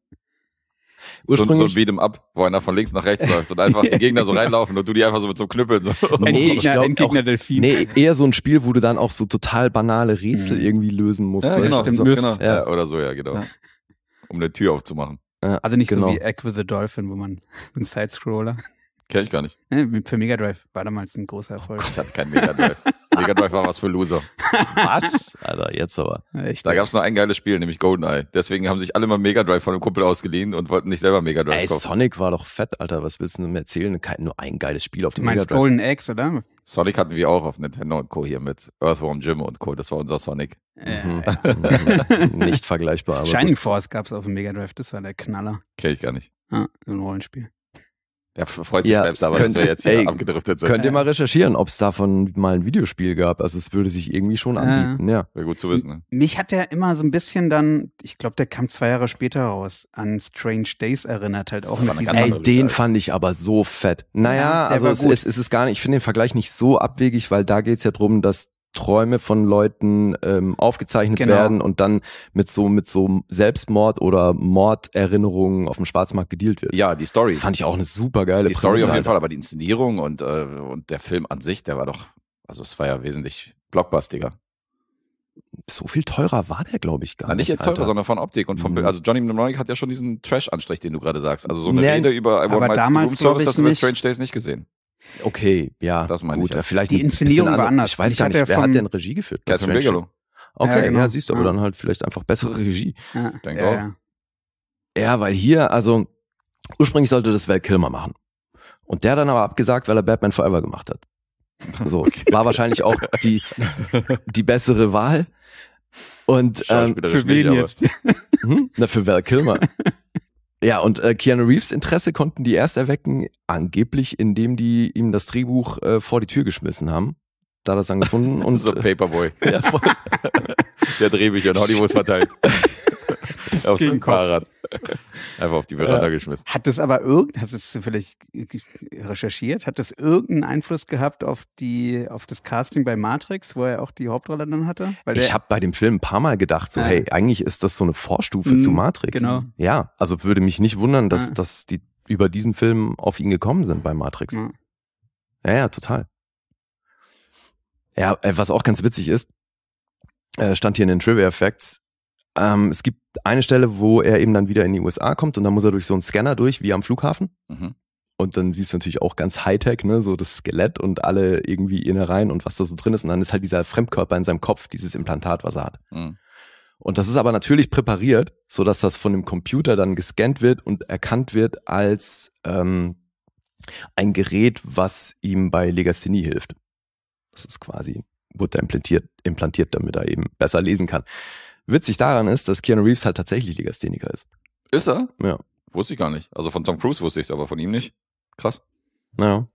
Ursprünglich so, so Beat'em Up, wo einer von links nach rechts läuft und einfach die Gegner so reinlaufen und du die einfach so mit so einem Knüppel so. Nee, ich glaub, Endgegner auch, Delfin. Nee, eher so ein Spiel, wo du dann auch so total banale Rätsel mhm. irgendwie lösen musst. Ja, genau, stimmt, so, genau. Ja, oder so, ja, genau. Ja. Um eine Tür aufzumachen. Also nicht genau. so wie Egg with the Dolphin, wo man ein Sidescroller. Kenn ich gar nicht. Ne, für Mega Drive war damals ein großer oh Erfolg. Oh Gott, ich hatte keinen Mega Drive. Mega Drive war was für Loser. Was? Alter, jetzt aber. Echt? Da gab es nur ein geiles Spiel, nämlich GoldenEye. Deswegen haben sich alle mal Mega Drive von einem Kumpel ausgeliehen und wollten nicht selber Mega Drive kaufen. Sonic war doch fett, Alter. Was willst du mir erzählen? Kein, nur ein geiles Spiel auf dem Mega Drive. Du meinst Golden Eggs, oder? Sonic hatten wir auch auf Nintendo und Co. hier mit Earthworm Jim und Co. Das war unser Sonic. Äh, mhm. Nicht vergleichbar. Shining gut. Force gab es auf dem Mega Drive. Das war der Knaller. Kenn ich gar nicht. Ah, so ein Rollenspiel. Ja, freut sich ja, selbst, aber könnt, dass wir jetzt hier ey, abgedriftet sind. Könnt ihr mal recherchieren, ob es davon mal ein Videospiel gab. Also es würde sich irgendwie schon anbieten, äh, ja. Wäre gut zu wissen. Ne? Mich hat der immer so ein bisschen dann, ich glaube, der kam zwei Jahre später raus, an Strange Days erinnert halt auch. Mit ey, den fand ich aber so fett. Naja, ja, also es, es, es ist gar nicht, ich finde den Vergleich nicht so abwegig, weil da geht's ja drum, dass Träume von Leuten ähm, aufgezeichnet genau. werden und dann mit so mit so Selbstmord oder Morderinnerungen auf dem Schwarzmarkt gedealt wird. Ja, die Story. Das fand ich auch eine super geile Die Story auf jeden Alter. Fall, aber die Inszenierung und, äh, und der Film an sich, der war doch, also es war ja wesentlich blockbustiger. So viel teurer war der, glaube ich, gar Na, nicht. Nicht jetzt teurer, Alter. sondern von Optik und vom Mhm. Also Johnny Mnemonic hat ja schon diesen Trash-Anstrich, den du gerade sagst. Also so eine nee, Rede über I Want My Room Service hast du bei Strange Days nicht gesehen. Okay, ja. Das meine gut, ich. Ja. Äh, vielleicht die Inszenierung war anders. Ich weiß ich gar nicht, ja wer hat denn Regie geführt? Catherine Bigelow. Okay, ja, genau. ja siehst du, aber dann halt vielleicht einfach bessere Regie. Ja, Denk ja, auch. Ja. ja, weil hier, also ursprünglich sollte das Val Kilmer machen. Und der dann aber abgesagt, weil er Batman Forever gemacht hat. So, okay. war wahrscheinlich auch die, die bessere Wahl. Und ähm, für wen nicht, jetzt? Hm? Na, für Val Kilmer. Ja, und äh, Keanu Reeves Interesse konnten die erst erwecken, angeblich, indem die ihm das Drehbuch äh, vor die Tür geschmissen haben. Da das dann gefunden. Und, so Paperboy. Äh, ja, voll. Der Drehbücher in Hollywood verteilt. auf so Fahrrad. Einfach auf die Veranda äh, geschmissen. Hat das aber irgend, hast du vielleicht recherchiert? Hat das irgendeinen Einfluss gehabt auf die, auf das Casting bei Matrix, wo er auch die Hauptrolle dann hatte? Weil ich habe bei dem Film ein paar Mal gedacht, so, äh, hey, eigentlich ist das so eine Vorstufe mh, zu mhm, Matrix. Genau. Ja, also würde mich nicht wundern, dass, äh. Ah. dass die über diesen Film auf ihn gekommen sind bei Matrix. Mhm. Ja, ja, total. Ja, äh, was auch ganz witzig ist, äh, stand hier in den Trivia Facts, ähm, es gibt eine Stelle, wo er eben dann wieder in die USA kommt und dann muss er durch so einen Scanner durch, wie am Flughafen. Mhm. Und dann siehst du natürlich auch ganz Hightech, ne, so das Skelett und alle irgendwie Innereien und was da so drin ist. Und dann ist halt dieser Fremdkörper in seinem Kopf, dieses Implantat, was er hat. Mhm. Und das ist aber natürlich präpariert, so dass das von dem Computer dann gescannt wird und erkannt wird als ähm, ein Gerät, was ihm bei Legasthenie hilft. Das ist quasi, wurde da implantiert, implantiert, damit er eben besser lesen kann. Witzig daran ist, dass Keanu Reeves halt tatsächlich Legastheniker ist. Ist er? Ja. Wusste ich gar nicht. Also von Tom Cruise wusste ich es, aber von ihm nicht. Krass. Naja.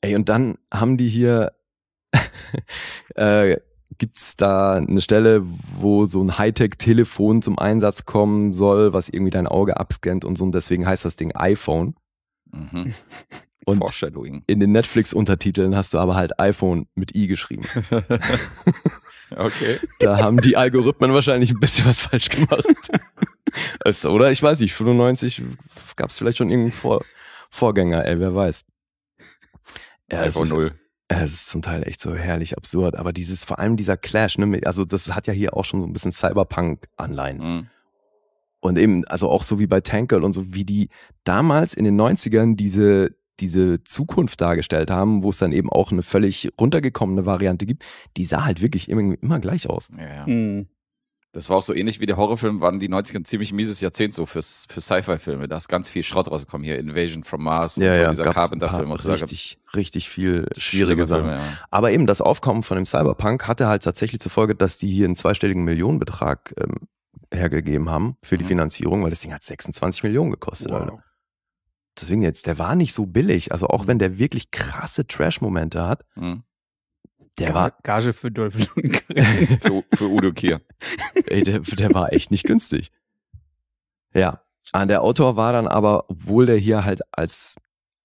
Ey, und dann haben die hier, äh, gibt's da eine Stelle, wo so ein Hightech-Telefon zum Einsatz kommen soll, was irgendwie dein Auge abscannt und so, und deswegen heißt das Ding iPhone. Mhm. Und Foreshadowing. in den Netflix-Untertiteln hast du aber halt iPhone mit i geschrieben. Okay. Da haben die Algorithmen wahrscheinlich ein bisschen was falsch gemacht. also, oder ich weiß nicht, 95 gab es vielleicht schon irgendeinen Vor Vorgänger, ey, wer weiß. Ja, es ist, es ist zum Teil echt so herrlich absurd, aber dieses, vor allem dieser Clash, ne, also das hat ja hier auch schon so ein bisschen Cyberpunk-Anleihen. Mhm. Und eben, also auch so wie bei Tankle und so, wie die damals in den 90ern diese, diese Zukunft dargestellt haben, wo es dann eben auch eine völlig runtergekommene Variante gibt, die sah halt wirklich immer, immer gleich aus. Ja, ja. Mhm. Das war auch so ähnlich wie der Horrorfilm, waren die 90er ein ziemlich mieses Jahrzehnt so für, für Sci-Fi-Filme. Da ist ganz viel Schrott rausgekommen. Hier Invasion from Mars ja, und so ja, dieser Carpenter-Film. Richtig, richtig viel schwierige Sachen. Ja. Aber eben das Aufkommen von dem Cyberpunk hatte halt tatsächlich zur Folge, dass die hier einen zweistelligen Millionenbetrag ähm, hergegeben haben für die mhm. Finanzierung, weil das Ding hat 26 Millionen gekostet. Wow. Alter deswegen jetzt, der war nicht so billig. Also auch mhm. wenn der wirklich krasse Trash-Momente hat, mhm. der Gage, war. Gage für Dolph für, für Udo Kier. Ey, der, der war echt nicht günstig. Ja. An ah, Der Autor war dann aber, obwohl der hier halt als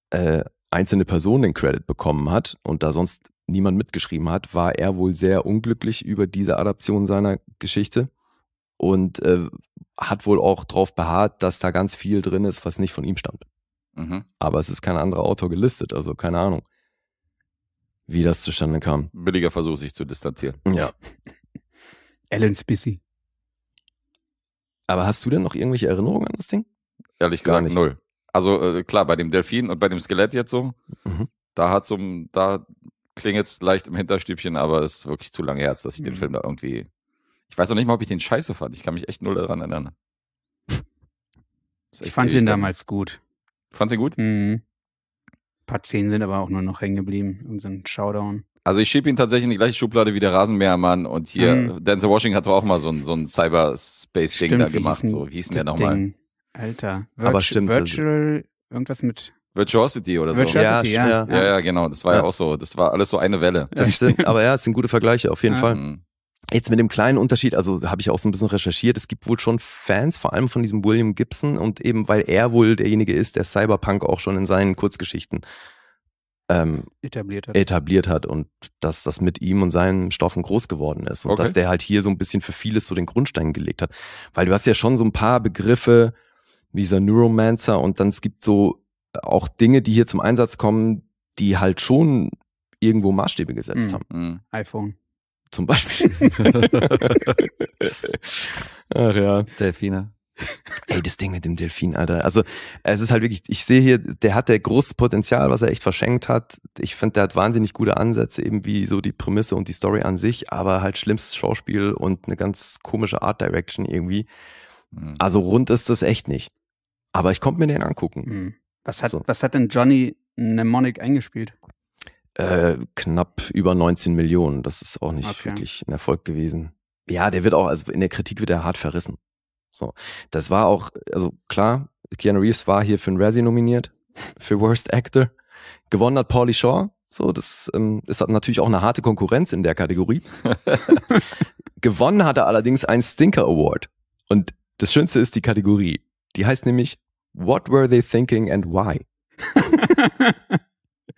äh, einzelne Person den Credit bekommen hat und da sonst niemand mitgeschrieben hat, war er wohl sehr unglücklich über diese Adaption seiner Geschichte und äh, hat wohl auch darauf beharrt, dass da ganz viel drin ist, was nicht von ihm stammt. Mhm. Aber es ist kein anderer Autor gelistet, also keine Ahnung, wie das zustande kam. Billiger Versuch, sich zu distanzieren. Ja. Alan Spissy. Aber hast du denn noch irgendwelche Erinnerungen an das Ding? Ehrlich Gar gesagt, nicht. null. Also äh, klar, bei dem Delfin und bei dem Skelett jetzt so, mhm. da hat so da klingelt es leicht im Hinterstübchen, aber es ist wirklich zu lange her, dass ich mhm. den Film da irgendwie. Ich weiß noch nicht mal, ob ich den scheiße fand. Ich kann mich echt null daran erinnern. Ich fand den damals gut. Fandst du gut? Mhm. Ein paar Zehn sind aber auch nur noch hängen geblieben. Irgend so ein Showdown. Also ich schiebe ihn tatsächlich in die gleiche Schublade wie der Rasenmähermann und hier, mhm. Denzel Washington hat doch auch mal so ein, so ein Cyberspace-Ding da gemacht. Wie so, wie hieß denn der nochmal? Alter. Virtu aber stimmt. Virtual, irgendwas mit Virtuosity oder Virtuosity, so. Ja, ja, ja. ja, genau. Das war ja. ja. auch so. Das war alles so eine Welle. Das stimmt. Aber ja, es sind gute Vergleiche, auf jeden ja. Fall. Mhm. Jetzt mit dem kleinen Unterschied, also habe ich auch so ein bisschen recherchiert, es gibt wohl schon Fans, vor allem von diesem William Gibson und eben weil er wohl derjenige ist, der Cyberpunk auch schon in seinen Kurzgeschichten ähm, etabliert, hat. etabliert hat und dass das mit ihm und seinen Stoffen groß geworden ist und okay. dass der halt hier so ein bisschen für vieles so den Grundstein gelegt hat. Weil du hast ja schon so ein paar Begriffe wie dieser Neuromancer und dann es gibt so auch Dinge, die hier zum Einsatz kommen, die halt schon irgendwo Maßstäbe gesetzt mhm. haben. Hm. iPhone zum Beispiel. Ach ja. Delfine. Ey, das Ding mit dem Delfin, Alter. Also, es ist halt wirklich, ich sehe hier, der hat der großes Potenzial, was er echt verschenkt hat. Ich finde, der hat wahnsinnig gute Ansätze, eben wie so die Prämisse und die Story an sich, aber halt schlimmstes Schauspiel und eine ganz komische Art Direction irgendwie. Mhm. Also rund ist das echt nicht. Aber ich konnte mir den angucken. Mhm. Was hat, so. was hat denn Johnny Mnemonic eingespielt? Äh, knapp über 19 Millionen. Das ist auch nicht okay. wirklich ein Erfolg gewesen. Ja, der wird auch, also in der Kritik wird er hart verrissen. So. Das war auch, also klar, Keanu Reeves war hier für einen Razzie nominiert, für Worst Actor. Gewonnen hat Pauly Shaw. So, das ähm, ist natürlich auch eine harte Konkurrenz in der Kategorie. Gewonnen hat er allerdings einen Stinker Award. Und das Schönste ist die Kategorie. Die heißt nämlich What Were They Thinking and Why?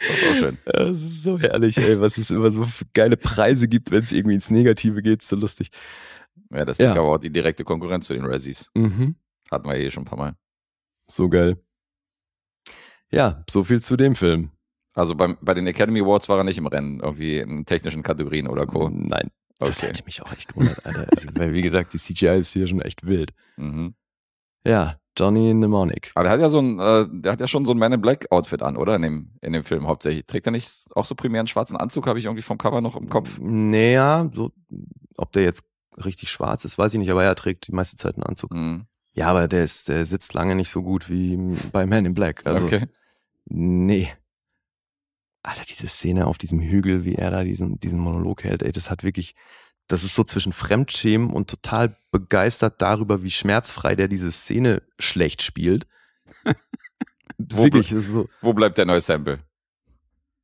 Das ist auch schön. Das ist so herrlich, ey, was es immer so geile Preise gibt, wenn es irgendwie ins Negative geht, ist so lustig. Ja, das ist ja. aber auch die direkte Konkurrenz zu den Razzies. Mhm. Hatten wir eh schon ein paar Mal. So geil. Ja, so viel zu dem Film. Also beim, bei den Academy Awards war er nicht im Rennen, irgendwie in technischen Kategorien oder Co. Nein. Okay. Das hätte ich mich auch echt gewundert, Alter. Also, weil, wie gesagt, die CGI ist hier schon echt wild. Mhm. Ja, Johnny Mnemonic. Aber der hat ja so ein, äh, der hat ja schon so ein Man in Black Outfit an, oder? In dem, in dem Film hauptsächlich. Trägt er nicht auch so primär einen schwarzen Anzug, habe ich irgendwie vom Cover noch im Kopf. Naja, so, ob der jetzt richtig schwarz ist, weiß ich nicht, aber er trägt die meiste Zeit einen Anzug. Mhm. Ja, aber der ist, der sitzt lange nicht so gut wie bei Man in Black. Also, okay. nee. Alter, diese Szene auf diesem Hügel, wie er da diesen, diesen Monolog hält, ey, das hat wirklich, das ist so zwischen Fremdschämen und total begeistert darüber, wie schmerzfrei der diese Szene schlecht spielt. wo, wirklich, so. wo bleibt der neue Sample?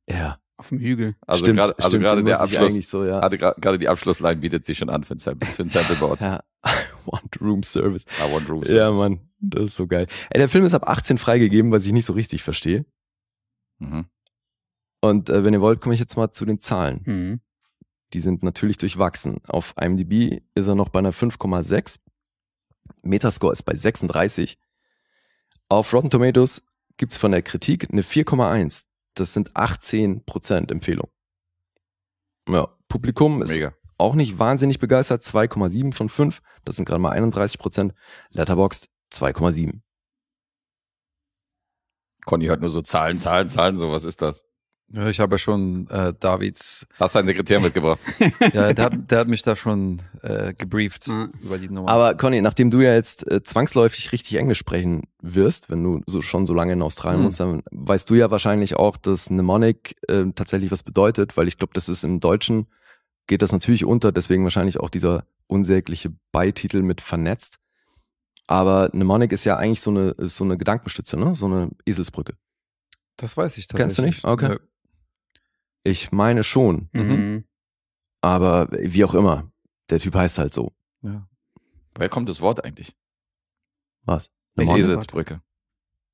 Ja. Auf dem Hügel. Also stimmt, also gerade der Abschluss, so, ja. gerade die Abschlussline bietet sich schon an für ein Sample, für ein Sampleboard. ja. I want room service. I want room service. Ja, Mann, das ist so geil. Ey, der Film ist ab 18 freigegeben, was ich nicht so richtig verstehe. Mhm. Und äh, wenn ihr wollt, komme ich jetzt mal zu den Zahlen. Mhm die sind natürlich durchwachsen. Auf IMDb ist er noch bei einer 5,6. Metascore ist bei 36. Auf Rotten Tomatoes gibt es von der Kritik eine 4,1. Das sind 18% Empfehlung. Ja, Publikum ist Mega. auch nicht wahnsinnig begeistert. 2,7 von 5. Das sind gerade mal 31%. Letterboxd 2,7. Conny hört nur so Zahlen, Zahlen, Zahlen. So, was ist das? Ja, ich habe ja schon äh, Davids. Hast du einen Sekretär mitgebracht? ja, der hat, der hat mich da schon äh, gebrieft mhm. über die Nummer. Aber Conny, nachdem du ja jetzt äh, zwangsläufig richtig Englisch sprechen wirst, wenn du so, schon so lange in Australien mhm. musst, dann weißt du ja wahrscheinlich auch, dass Mnemonic äh, tatsächlich was bedeutet, weil ich glaube, das ist im Deutschen geht das natürlich unter, deswegen wahrscheinlich auch dieser unsägliche Beititel mit vernetzt. Aber Mnemonic ist ja eigentlich so eine, so eine Gedankenstütze, ne? So eine Eselsbrücke. Das weiß ich tatsächlich. Kennst du nicht? Okay. Nö. Ich meine schon. Mhm. Aber wie auch immer, der Typ heißt halt so. Ja. Woher kommt das Wort eigentlich? Was? Eine Eselsbrücke.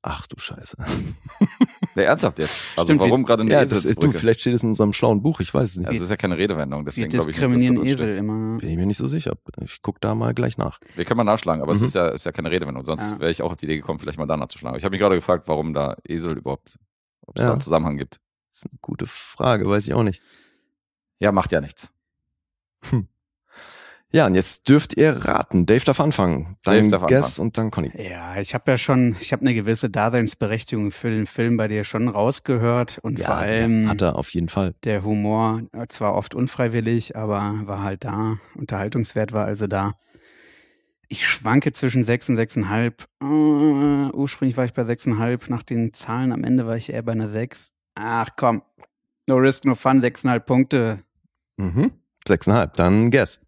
Ach du Scheiße. Nee, ernsthaft jetzt. Also Stimmt, warum gerade eine ja, Eselsbrücke? du, vielleicht steht es in unserem schlauen Buch, ich weiß es nicht. Also es ist ja keine Redewendung, deswegen glaube ich nicht, dass das Esel steht. immer. Bin ich mir nicht so sicher. Ich gucke da mal gleich nach. Wir können mal nachschlagen, aber mhm. es ist ja, ist ja keine Redewendung. Sonst ja. wäre ich auch auf die Idee gekommen, vielleicht mal da nachzuschlagen. Ich habe mich gerade gefragt, warum da Esel überhaupt, ob es ja. da einen Zusammenhang gibt. Das ist eine gute Frage, weiß ich auch nicht. Ja, macht ja nichts. Hm. Ja, und jetzt dürft ihr raten. Dave darf anfangen. Dein Dave darf Guess anfangen. und dann Conny. Ja, ich habe ja schon, ich habe eine gewisse Daseinsberechtigung für den Film bei dir schon rausgehört und ja, vor allem hat er auf jeden Fall. Der Humor äh, zwar oft unfreiwillig, aber war halt da. Unterhaltungswert war also da. Ich schwanke zwischen sechs und sechseinhalb. Uh, ursprünglich war ich bei sechseinhalb. Nach den Zahlen am Ende war ich eher bei einer sechs. Ach komm, no risk, no fun, sechseinhalb Punkte. Mhm. Sechseinhalb, dann guess.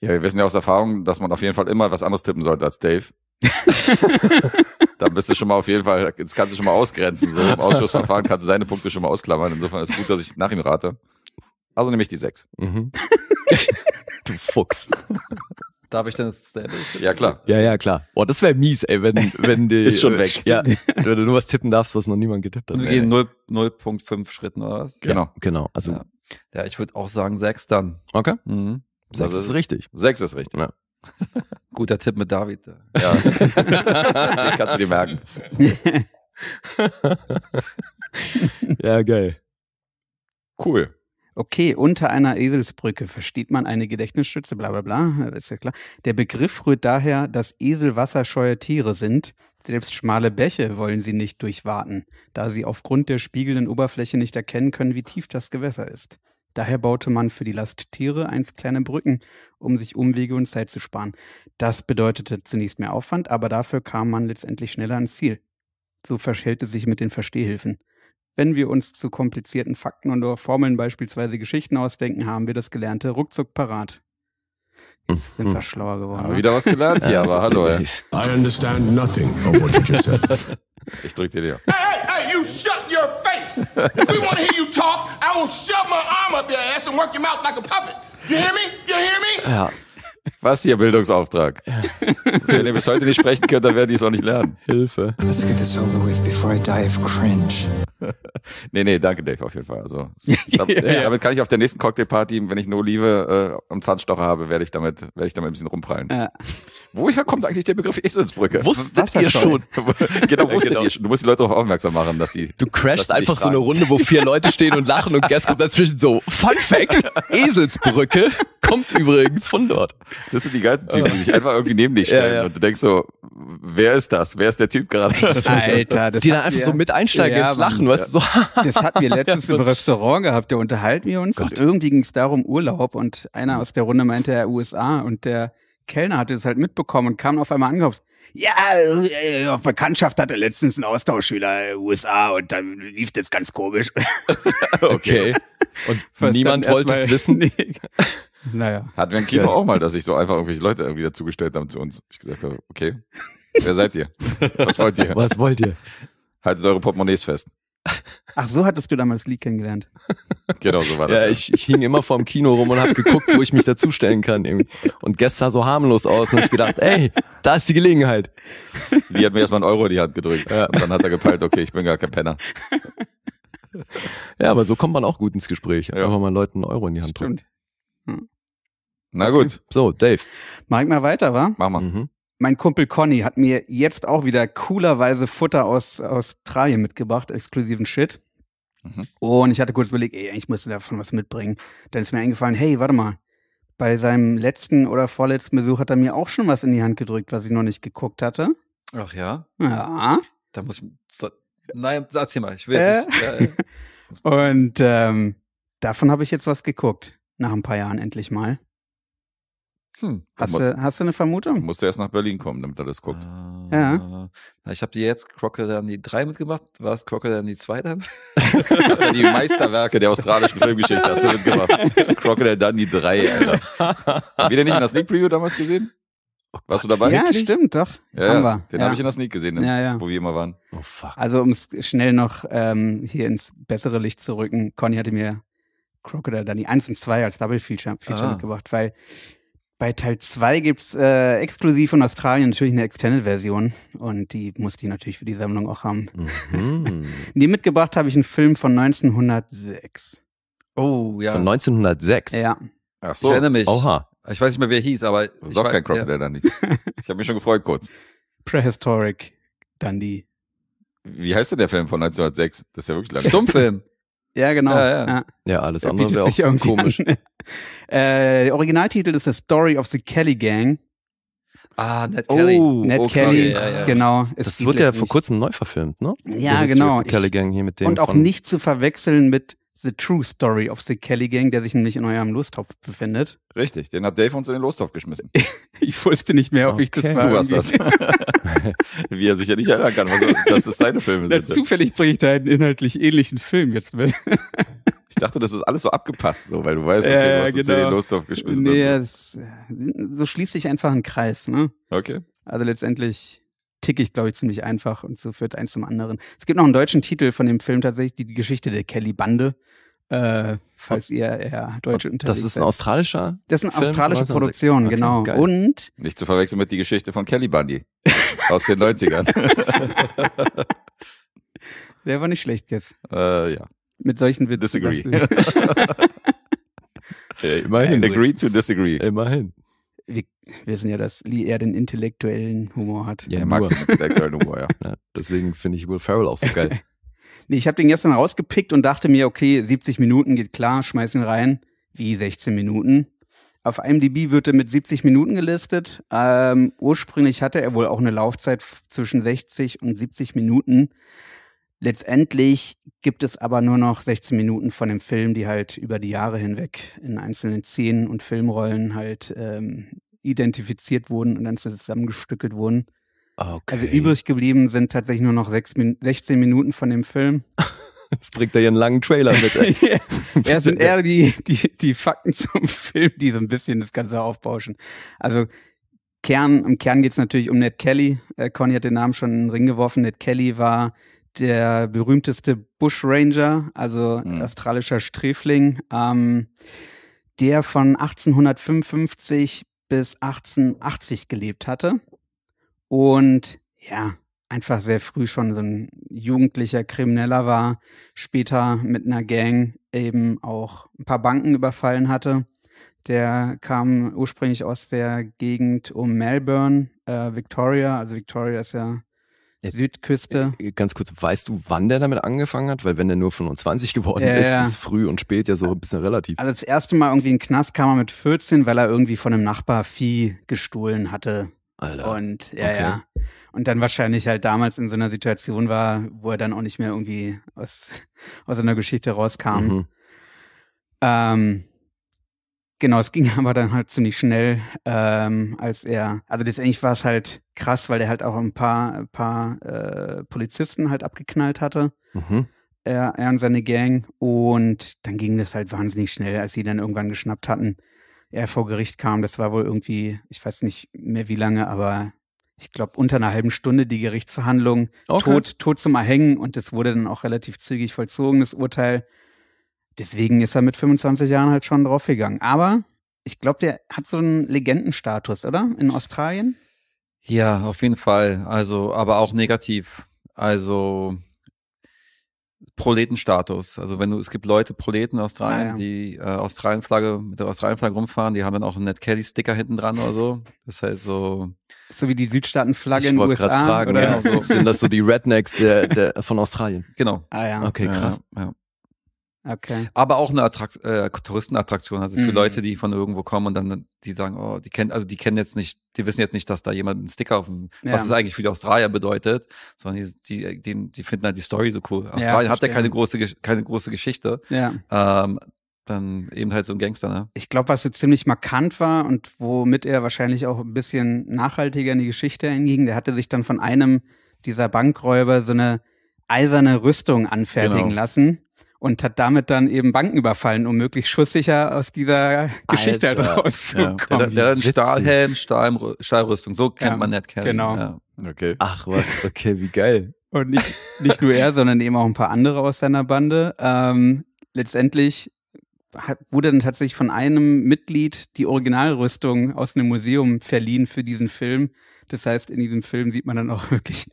Ja, wir wissen ja aus Erfahrung, dass man auf jeden Fall immer was anderes tippen sollte als Dave. dann bist du schon mal auf jeden Fall, jetzt kannst du schon mal ausgrenzen. So, Im Ausschussverfahren kannst du seine Punkte schon mal ausklammern. Insofern ist gut, dass ich nach ihm rate. Also nehme ich die sechs. Mhm. du Fuchs. Darf ich denn das selber? Ja, klar. Ja, ja, klar. Boah, das wäre mies, ey, wenn, wenn die. Ist schon äh, weg. Ja, wenn du nur was tippen darfst, was noch niemand getippt hat. Wir gehen 0,5 Schritten oder was? Genau. Ja, genau. Also. Ja, ja ich würde auch sagen, 6 dann. Okay. Mhm. 6 also ist richtig. 6 ist richtig. Ja. Guter Tipp mit David. Ja. ich kannst du dir merken. ja, geil. Cool. Okay, unter einer Eselsbrücke versteht man eine Gedächtnisstütze, bla bla bla, ist ja klar. Der Begriff rührt daher, dass Esel wasserscheue Tiere sind. Selbst schmale Bäche wollen sie nicht durchwarten, da sie aufgrund der spiegelnden Oberfläche nicht erkennen können, wie tief das Gewässer ist. Daher baute man für die Lasttiere einst kleine Brücken, um sich Umwege und Zeit zu sparen. Das bedeutete zunächst mehr Aufwand, aber dafür kam man letztendlich schneller ans Ziel. So verschellte sich mit den Verstehhilfen. Wenn wir uns zu komplizierten Fakten und Formeln beispielsweise Geschichten ausdenken, haben wir das Gelernte ruckzuck parat. Jetzt sind mhm. wir schlauer geworden. Haben wir ne? wieder was gelernt ja, aber hallo. Ey. I understand nothing of what you just said. Ich drück dir die. Hey, hey, hey, you shut your face! If we want to hear you talk, I will shove my arm up your ass and work your mouth like a puppet. You hear me? You hear me? Ja. Was hier Bildungsauftrag? Ja. Wenn ihr bis heute nicht sprechen könnt, dann werdet ihr es auch nicht lernen. Hilfe. Let's get this over with before I die of cringe. nee, nee, danke Dave auf jeden Fall. Also, hab, ja, damit kann ich auf der nächsten Cocktailparty, wenn ich No Olive äh, am Zahnstocher habe, werde ich damit werde ich damit ein bisschen rumprallen. Ja. Woher kommt eigentlich der Begriff Eselsbrücke? Wusstet das ihr schon? genau, wusstet genau. ihr schon. Du musst die Leute auch aufmerksam machen, dass sie. Du crashst einfach so eine Runde, wo vier Leute stehen und lachen und Gas kommt dazwischen so. Fun Fact: Eselsbrücke kommt übrigens von dort. Das sind die ganzen Typen, die sich einfach irgendwie neben dich stellen ja, ja. und du denkst so, wer ist das? Wer ist der Typ gerade? Alter, das die dann einfach wir, so mit einsteigen ja, ins Lachen, weißt du? So. Das hatten wir letztens im Restaurant gehabt, da unterhalten wir uns Gott. und irgendwie ging es darum Urlaub und einer mhm. aus der Runde meinte ja USA und der Kellner hatte es halt mitbekommen und kam auf einmal angehofft. Ja, äh, auf Bekanntschaft hatte letztens ein Austauschschüler äh, USA und dann lief das ganz komisch. okay. Und niemand wollte es wissen. Naja. Hatten wir im Kino ja. auch mal, dass ich so einfach irgendwelche Leute irgendwie dazugestellt haben zu uns. Ich gesagt habe, okay, wer seid ihr? Was wollt ihr? Was wollt ihr? Haltet eure Portemonnaies fest. Ach, so hattest du damals Lee kennengelernt. genau, so war das. Ja, Ich, ich, hing immer vorm Kino rum und habe geguckt, wo ich mich dazustellen kann. Irgendwie. Und gestern sah so harmlos aus und ich gedacht, ey, da ist die Gelegenheit. Lee hat mir erstmal einen Euro in die Hand gedrückt. Ja. Und dann hat er gepeilt, okay, ich bin gar kein Penner. Ja, aber so kommt man auch gut ins Gespräch. Einfach ja. mal Leuten einen Euro in die Hand Stimmt. drückt. Hm. Na gut. So, Dave. Mach ich mal weiter, wa? Mach mal. Mhm mein Kumpel Conny hat mir jetzt auch wieder coolerweise Futter aus, Australien mitgebracht, exklusiven Shit. Mhm. Und ich hatte kurz überlegt, ey, ich müsste davon was mitbringen. Dann ist mir eingefallen, hey, warte mal, bei seinem letzten oder vorletzten Besuch hat er mir auch schon was in die Hand gedrückt, was ich noch nicht geguckt hatte. Ach ja? Ja. Da muss ich, so, nein, erzähl mal, ich will äh. nicht. Ja, äh. Und ähm, davon habe ich jetzt was geguckt, nach ein paar Jahren endlich mal. Hm. Hast, du, hast du eine Vermutung? Musste erst nach Berlin kommen, damit er das guckt. Ah, ja. Ich habe dir jetzt Crocodile die 3 mitgemacht. War es Crocodile die 2 dann? das sind die Meisterwerke der australischen Filmgeschichte hast du mitgemacht. Crocodile Dundee 3, Alter. Haben wir nicht in der Sneak Preview damals gesehen? Oh Warst du dabei? Ja, wirklich? stimmt, doch. Ja, Haben wir. Den ja. habe ich in der Sneak gesehen, ne? ja, ja. wo wir immer waren. Oh, fuck. Also, um es schnell noch ähm, hier ins bessere Licht zu rücken, Conny hatte mir Crocodile Dundee 1 und 2 als Double Feature, Feature ah. mitgebracht, weil bei Teil 2 gibt's äh, exklusiv in Australien natürlich eine Extended-Version und die muss die natürlich für die Sammlung auch haben. Mhm. die mitgebracht habe ich einen Film von 1906. Oh, ja. Von 1906? Ja. Ach so. Ich erinnere mich. Oha. Ich weiß nicht mehr, wer hieß, aber. Das ist auch kein Crocodile ja. Dundee. Ich habe mich schon gefreut kurz. Prehistoric Dundee. Wie heißt denn der Film von 1906? Das ist ja wirklich lang. Stummfilm. Ja, genau. Ja, ja. ja alles der andere wäre auch komisch. äh, der Originaltitel ist The Story of the Kelly Gang. Ah, Ned oh, Kelly. Oh, Ned oh, Kelly, ja, ja. genau. das wird ja vor kurzem neu verfilmt, ne? Ja, genau. Kelly Gang hier mit dem und auch nicht zu verwechseln mit The True Story of the Kelly Gang, der sich nämlich in eurem Lostopf befindet. Richtig, den hat Dave uns in den Lostopf geschmissen. ich wusste nicht mehr, ob okay. ich das war. Du warst das. Wie er sich ja nicht erinnern kann, was, dass das seine Filme sind. Zufällig bringe ich da einen inhaltlich ähnlichen Film jetzt mit. ich dachte, das ist alles so abgepasst, so, weil du weißt, okay, du hast äh, genau. in den genau. Lostopf geschmissen. Nee, das, also. so schließt sich einfach ein Kreis, ne? Okay. Also letztendlich ticke ich, glaube ich, ziemlich einfach und so führt eins zum anderen. Es gibt noch einen deutschen Titel von dem Film tatsächlich, die, die Geschichte der Kelly-Bande. Äh, falls ihr eher deutsche unterwegs Das ist ein australischer Das ist eine Film, australische Produktion, okay, genau. Geil. Und Nicht zu verwechseln mit die Geschichte von Kelly Bundy aus den 90ern. der war nicht schlecht, Kiss. Äh, ja. Mit solchen Witzen. Disagree. ja, immerhin. Agree to disagree. Immerhin wir wissen ja, dass Lee eher den intellektuellen Humor hat. Ja, er mag den intellektuellen Humor, ja. ja. Deswegen finde ich Will Ferrell auch so geil. nee, ich habe den gestern rausgepickt und dachte mir, okay, 70 Minuten geht klar, schmeißen rein. Wie 16 Minuten? Auf IMDb wird er mit 70 Minuten gelistet. Ähm, ursprünglich hatte er wohl auch eine Laufzeit zwischen 60 und 70 Minuten. Letztendlich gibt es aber nur noch 16 Minuten von dem Film, die halt über die Jahre hinweg in einzelnen Szenen und Filmrollen halt ähm, identifiziert wurden und dann zusammengestückelt wurden. Also okay. Also übrig geblieben sind tatsächlich nur noch 6, 16 Minuten von dem Film. Das bringt ja einen langen Trailer mit. ja, sind eher die, die, die Fakten zum Film, die so ein bisschen das Ganze aufbauschen. Also Kern, im Kern geht es natürlich um Ned Kelly. Äh, Conny hat den Namen schon in den Ring geworfen. Ned Kelly war der berühmteste Bushranger, also mhm. australischer Sträfling, ähm, der von 1855 bis 1880 gelebt hatte und ja, einfach sehr früh schon so ein jugendlicher Krimineller war, später mit einer Gang eben auch ein paar Banken überfallen hatte. Der kam ursprünglich aus der Gegend um Melbourne, äh, Victoria, also Victoria ist ja Südküste. Äh, ganz kurz, weißt du, wann der damit angefangen hat? Weil wenn der nur 25 geworden ja, ist, ja. ist früh und spät ja so ein bisschen relativ. Also das erste Mal irgendwie in den Knast kam er mit 14, weil er irgendwie von einem Nachbar Vieh gestohlen hatte. Alter. Und ja, okay. ja. Und dann wahrscheinlich halt damals in so einer Situation war, wo er dann auch nicht mehr irgendwie aus, aus einer Geschichte rauskam. Mhm. Ähm, Genau, es ging aber dann halt ziemlich schnell, ähm, als er, also letztendlich war es halt krass, weil er halt auch ein paar, ein paar äh, Polizisten halt abgeknallt hatte. Mhm. Er, er und seine Gang. Und dann ging das halt wahnsinnig schnell, als sie dann irgendwann geschnappt hatten. Er vor Gericht kam, das war wohl irgendwie, ich weiß nicht mehr wie lange, aber ich glaube unter einer halben Stunde die Gerichtsverhandlung. Okay. Tod, Tod zum Erhängen und das wurde dann auch relativ zügig vollzogen, das Urteil deswegen ist er mit 25 Jahren halt schon draufgegangen. Aber ich glaube, der hat so einen Legendenstatus, oder? In Australien? Ja, auf jeden Fall. Also, aber auch negativ. Also Proletenstatus. Also wenn du, es gibt Leute, Proleten in Australien, ah, ja. die äh, Australienflagge, mit der Australienflagge rumfahren, die haben dann auch einen Ned Kelly-Sticker hinten dran oder so. Das ist halt so. So wie die Südstaatenflagge in den USA. Fragen, oder? Ja, so. Sind das so die Rednecks der, der, von Australien? Genau. Ah ja. Okay, krass. Ja, ja. Okay. Aber auch eine Attrakt äh, Touristenattraktion, also für mhm. Leute, die von irgendwo kommen und dann die sagen, oh, die kennen, also die kennen jetzt nicht, die wissen jetzt nicht, dass da jemand einen Sticker auf dem, ja. was es eigentlich für die Australier bedeutet, sondern die, die, die finden halt die Story so cool. Australien ja, hat ja keine große, keine große Geschichte. Ja. Ähm, dann eben halt so ein Gangster, ne? Ich glaube, was so ziemlich markant war und womit er wahrscheinlich auch ein bisschen nachhaltiger in die Geschichte hinging, der hatte sich dann von einem dieser Bankräuber so eine eiserne Rüstung anfertigen genau. lassen und hat damit dann eben Banken überfallen, um möglichst schusssicher aus dieser Geschichte Alter. rauszukommen. Ja. Der, der, Stahlhelm, Stahl, Stahlrüstung, so kennt ja, man Ned Kelly. Genau. Ja. Okay. Ach was, okay, wie geil. Und nicht, nicht nur er, sondern eben auch ein paar andere aus seiner Bande. Ähm, letztendlich wurde dann tatsächlich von einem Mitglied die Originalrüstung aus einem Museum verliehen für diesen Film. Das heißt, in diesem Film sieht man dann auch wirklich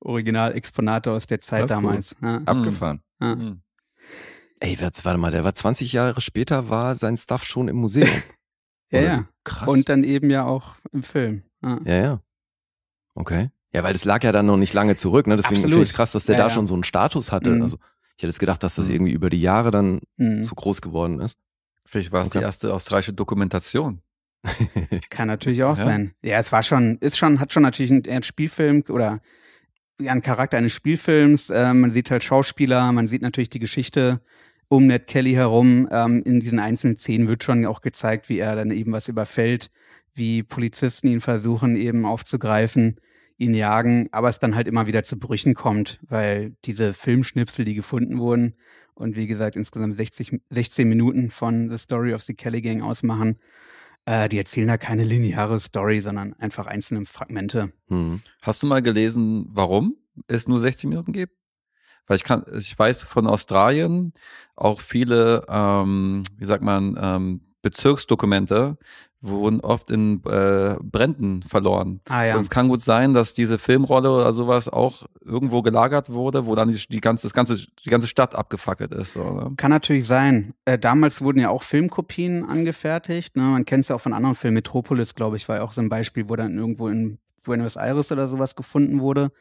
Originalexponate aus der Zeit damals. Cool. Ja. Hm. Abgefahren. Ja. Mhm. Ey, warte mal, der war 20 Jahre später, war sein Stuff schon im Museum. ja, ja. Krass. Und dann eben ja auch im Film. Ah. Ja, ja. Okay. Ja, weil das lag ja dann noch nicht lange zurück, ne? Deswegen finde ich krass, dass der ja, da ja. schon so einen Status hatte. Mhm. Also ich hätte es gedacht, dass das mhm. irgendwie über die Jahre dann mhm. zu groß geworden ist. Vielleicht war es okay. die erste australische Dokumentation. Kann natürlich auch ja. sein. Ja, es war schon, ist schon, hat schon natürlich ein, ein Spielfilm oder ja, ein Charakter eines Spielfilms. Ähm, man sieht halt Schauspieler, man sieht natürlich die Geschichte um Ned Kelly herum. Ähm, in diesen einzelnen Szenen wird schon auch gezeigt, wie er dann eben was überfällt, wie Polizisten ihn versuchen eben aufzugreifen, ihn jagen, aber es dann halt immer wieder zu Brüchen kommt, weil diese Filmschnipsel, die gefunden wurden und wie gesagt insgesamt 60, 16 Minuten von The Story of the Kelly Gang ausmachen, äh, die erzählen da keine lineare Story, sondern einfach einzelne Fragmente. Hm. Hast du mal gelesen, warum es nur 60 Minuten gibt? Weil ich kann, ich weiß von Australien auch viele, ähm, wie sagt man, ähm, Bezirksdokumente wurden oft in äh, Bränden verloren. Ah, ja. Und es kann gut sein, dass diese Filmrolle oder sowas auch irgendwo gelagert wurde, wo dann die, die ganze, das ganze, die ganze Stadt abgefackelt ist. Oder? Ne? Kann natürlich sein. Äh, damals wurden ja auch Filmkopien angefertigt. Ne? Man kennt es ja auch von anderen Filmen. Metropolis, glaube ich, war ja auch so ein Beispiel, wo dann irgendwo in Buenos Aires oder sowas gefunden wurde.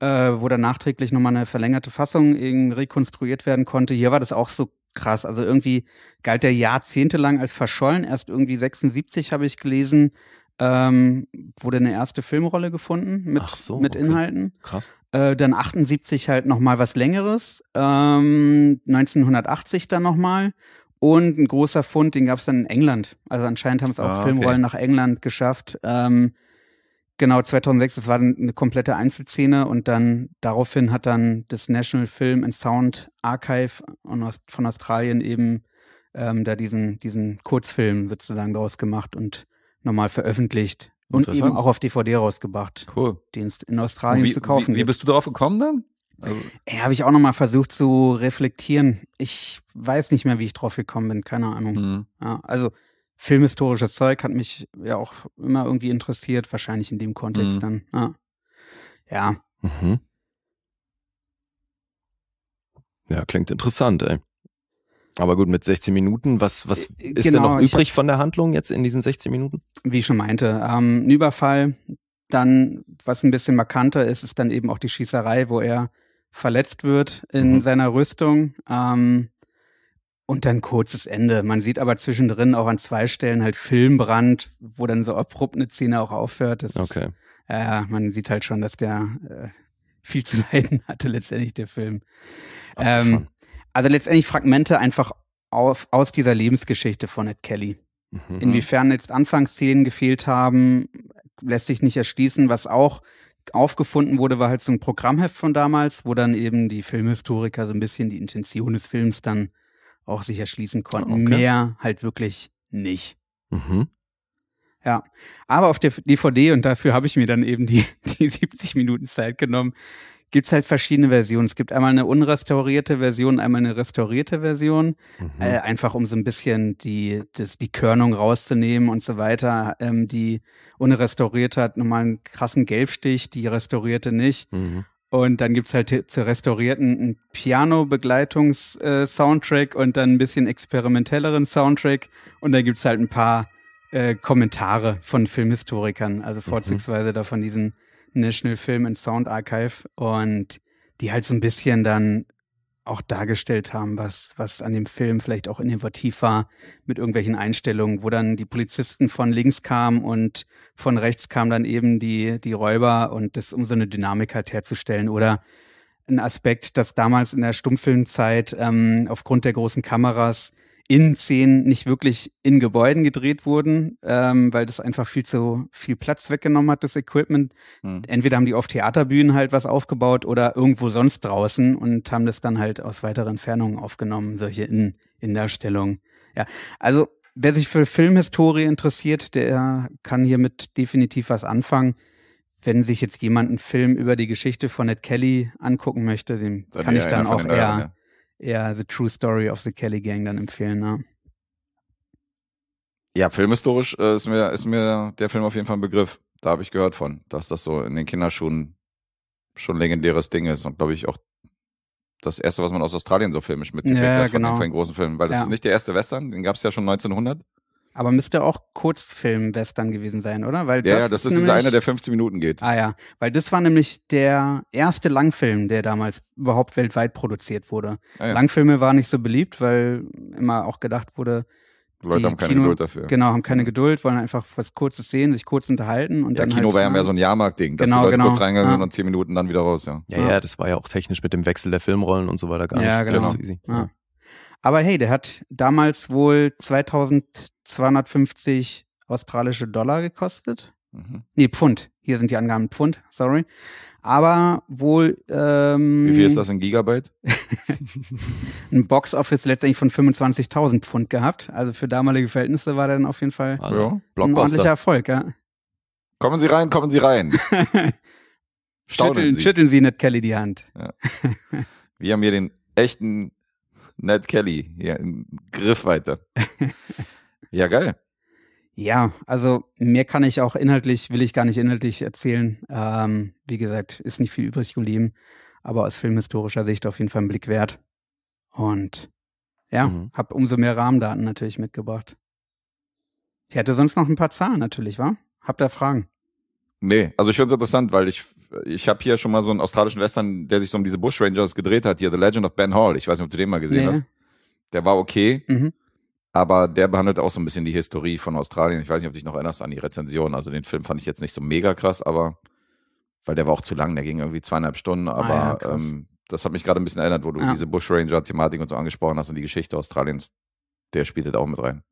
Äh, wo dann nachträglich nochmal eine verlängerte Fassung rekonstruiert werden konnte. Hier war das auch so krass. Also irgendwie galt der jahrzehntelang als verschollen. Erst irgendwie 76 habe ich gelesen, ähm, wurde eine erste Filmrolle gefunden mit, so, mit okay. Inhalten. Krass. Äh, dann 78 halt nochmal was Längeres, ähm, 1980 dann nochmal. Und ein großer Fund, den gab es dann in England. Also anscheinend haben es auch ah, Filmrollen nach England geschafft. Ähm, Genau, 2006, das war eine komplette Einzelszene und dann daraufhin hat dann das National Film and Sound Archive von Australien eben ähm, da diesen, diesen Kurzfilm sozusagen daraus gemacht und nochmal veröffentlicht und eben auch auf DVD rausgebracht, cool. den es in Australien wie, zu kaufen wie, wie bist du darauf gekommen dann? Also, ja, habe ich auch nochmal versucht zu reflektieren. Ich weiß nicht mehr, wie ich drauf gekommen bin, keine Ahnung. Mhm. Ja, also filmhistorisches Zeug hat mich ja auch immer irgendwie interessiert, wahrscheinlich in dem Kontext mhm. dann. Ja. Ja. Mhm. ja, klingt interessant, ey. Aber gut, mit 16 Minuten, was, was äh, äh, ist genau, denn noch genau, übrig hab, von der Handlung jetzt in diesen 16 Minuten? Wie ich schon meinte, ähm, ein Überfall, dann, was ein bisschen markanter ist, ist dann eben auch die Schießerei, wo er verletzt wird in mhm. seiner Rüstung. Ähm, und dann kurzes Ende. Man sieht aber zwischendrin auch an zwei Stellen halt Filmbrand, wo dann so abrupt eine Szene auch aufhört. Das okay. Ist, äh, man sieht halt schon, dass der äh, viel zu leiden hatte letztendlich der Film. ähm, also letztendlich Fragmente einfach auf, aus dieser Lebensgeschichte von Ed Kelly. Mhm. Inwiefern jetzt Anfangsszenen gefehlt haben, lässt sich nicht erschließen. Was auch aufgefunden wurde, war halt so ein Programmheft von damals, wo dann eben die Filmhistoriker so ein bisschen die Intention des Films dann auch sich erschließen konnten. Okay. Mehr halt wirklich nicht. Mhm. Ja, aber auf der DVD, und dafür habe ich mir dann eben die, die 70 Minuten Zeit genommen, gibt's halt verschiedene Versionen. Es gibt einmal eine unrestaurierte Version, einmal eine restaurierte Version, mhm. äh, einfach um so ein bisschen die, das, die Körnung rauszunehmen und so weiter. Ähm, die unrestaurierte hat nochmal einen krassen Gelbstich, die restaurierte nicht. Mhm. Und dann gibt's halt zur restaurierten äh, Piano-Begleitungs-Soundtrack äh, und dann ein bisschen experimentelleren Soundtrack. Und dann gibt's halt ein paar äh, Kommentare von Filmhistorikern, also mhm. vorzugsweise da von diesem National Film and Sound Archive. Und die halt so ein bisschen dann auch dargestellt haben, was, was an dem Film vielleicht auch innovativ war mit irgendwelchen Einstellungen, wo dann die Polizisten von links kamen und von rechts kamen dann eben die, die Räuber und das, um so eine Dynamik halt herzustellen oder ein Aspekt, dass damals in der Stummfilmzeit ähm, aufgrund der großen Kameras in Szenen nicht wirklich in Gebäuden gedreht wurden, ähm, weil das einfach viel zu viel Platz weggenommen hat, das Equipment. Hm. Entweder haben die auf Theaterbühnen halt was aufgebaut oder irgendwo sonst draußen und haben das dann halt aus weiteren Entfernungen aufgenommen, solche in, in Darstellungen. Ja, also wer sich für Filmhistorie interessiert, der kann hiermit definitiv was anfangen. Wenn sich jetzt jemand einen Film über die Geschichte von Ned Kelly angucken möchte, dem dann kann ich dann auch eher eher The True Story of the Kelly Gang dann empfehlen. Ne? Ja, filmhistorisch äh, ist, mir, ist mir der Film auf jeden Fall ein Begriff. Da habe ich gehört von, dass das so in den Kinderschuhen schon legendäres Ding ist und glaube ich auch das erste, was man aus Australien so filmisch mitgekriegt ja, hat genau. von den großen Filmen, weil das ja. ist nicht der erste Western, den gab es ja schon 1900. Aber müsste auch Kurzfilm-Western gewesen sein, oder? Weil ja, das, ja, das ist, nämlich, dieser der 15 Minuten geht. Ah ja, weil das war nämlich der erste Langfilm, der damals überhaupt weltweit produziert wurde. Ah, ja. Langfilme waren nicht so beliebt, weil immer auch gedacht wurde, die Leute haben keine Kino, Geduld dafür. Genau, haben keine Geduld, wollen einfach was Kurzes sehen, sich kurz unterhalten und ja, dann. Kino halt, war ja mehr so ein Jahrmarkt-Ding, dass genau, die Leute genau, kurz reingegangen ja. und zehn Minuten dann wieder raus, ja. ja. Ja, das war ja auch technisch mit dem Wechsel der Filmrollen und so weiter gar nicht genau. so easy. Ja. Aber hey, der hat damals wohl 2250 australische Dollar gekostet. Mhm. Nee, Pfund. Hier sind die Angaben Pfund, sorry. Aber wohl. Ähm, Wie viel ist das in Gigabyte? ein Boxoffice letztendlich von 25.000 Pfund gehabt. Also für damalige Verhältnisse war der dann auf jeden Fall also, ein ordentlicher Erfolg, ja. Kommen Sie rein, kommen Sie rein. schütteln, Sie. schütteln Sie nicht Kelly die Hand. Ja. Wir haben hier den echten Ned Kelly, ja, Griff weiter. ja, geil. Ja, also mehr kann ich auch inhaltlich, will ich gar nicht inhaltlich erzählen. Ähm, wie gesagt, ist nicht viel übrig geblieben, aber aus filmhistorischer Sicht auf jeden Fall ein Blick wert. Und ja, mhm. habe umso mehr Rahmendaten natürlich mitgebracht. Ich hätte sonst noch ein paar Zahlen natürlich, wa? Habt ihr Fragen? Nee, also ich finde es interessant, weil ich, ich habe hier schon mal so einen australischen Western, der sich so um diese Bushrangers gedreht hat, hier The Legend of Ben Hall. Ich weiß nicht, ob du den mal gesehen nee. hast. Der war okay, mhm. aber der behandelt auch so ein bisschen die Historie von Australien. Ich weiß nicht, ob du dich noch erinnerst an die Rezension. Also den Film fand ich jetzt nicht so mega krass, aber weil der war auch zu lang, der ging irgendwie zweieinhalb Stunden, ah, aber ah, ja, ähm, das hat mich gerade ein bisschen erinnert, wo du ja. diese Bushranger-Thematik und so angesprochen hast und die Geschichte Australiens, der spielt da auch mit rein.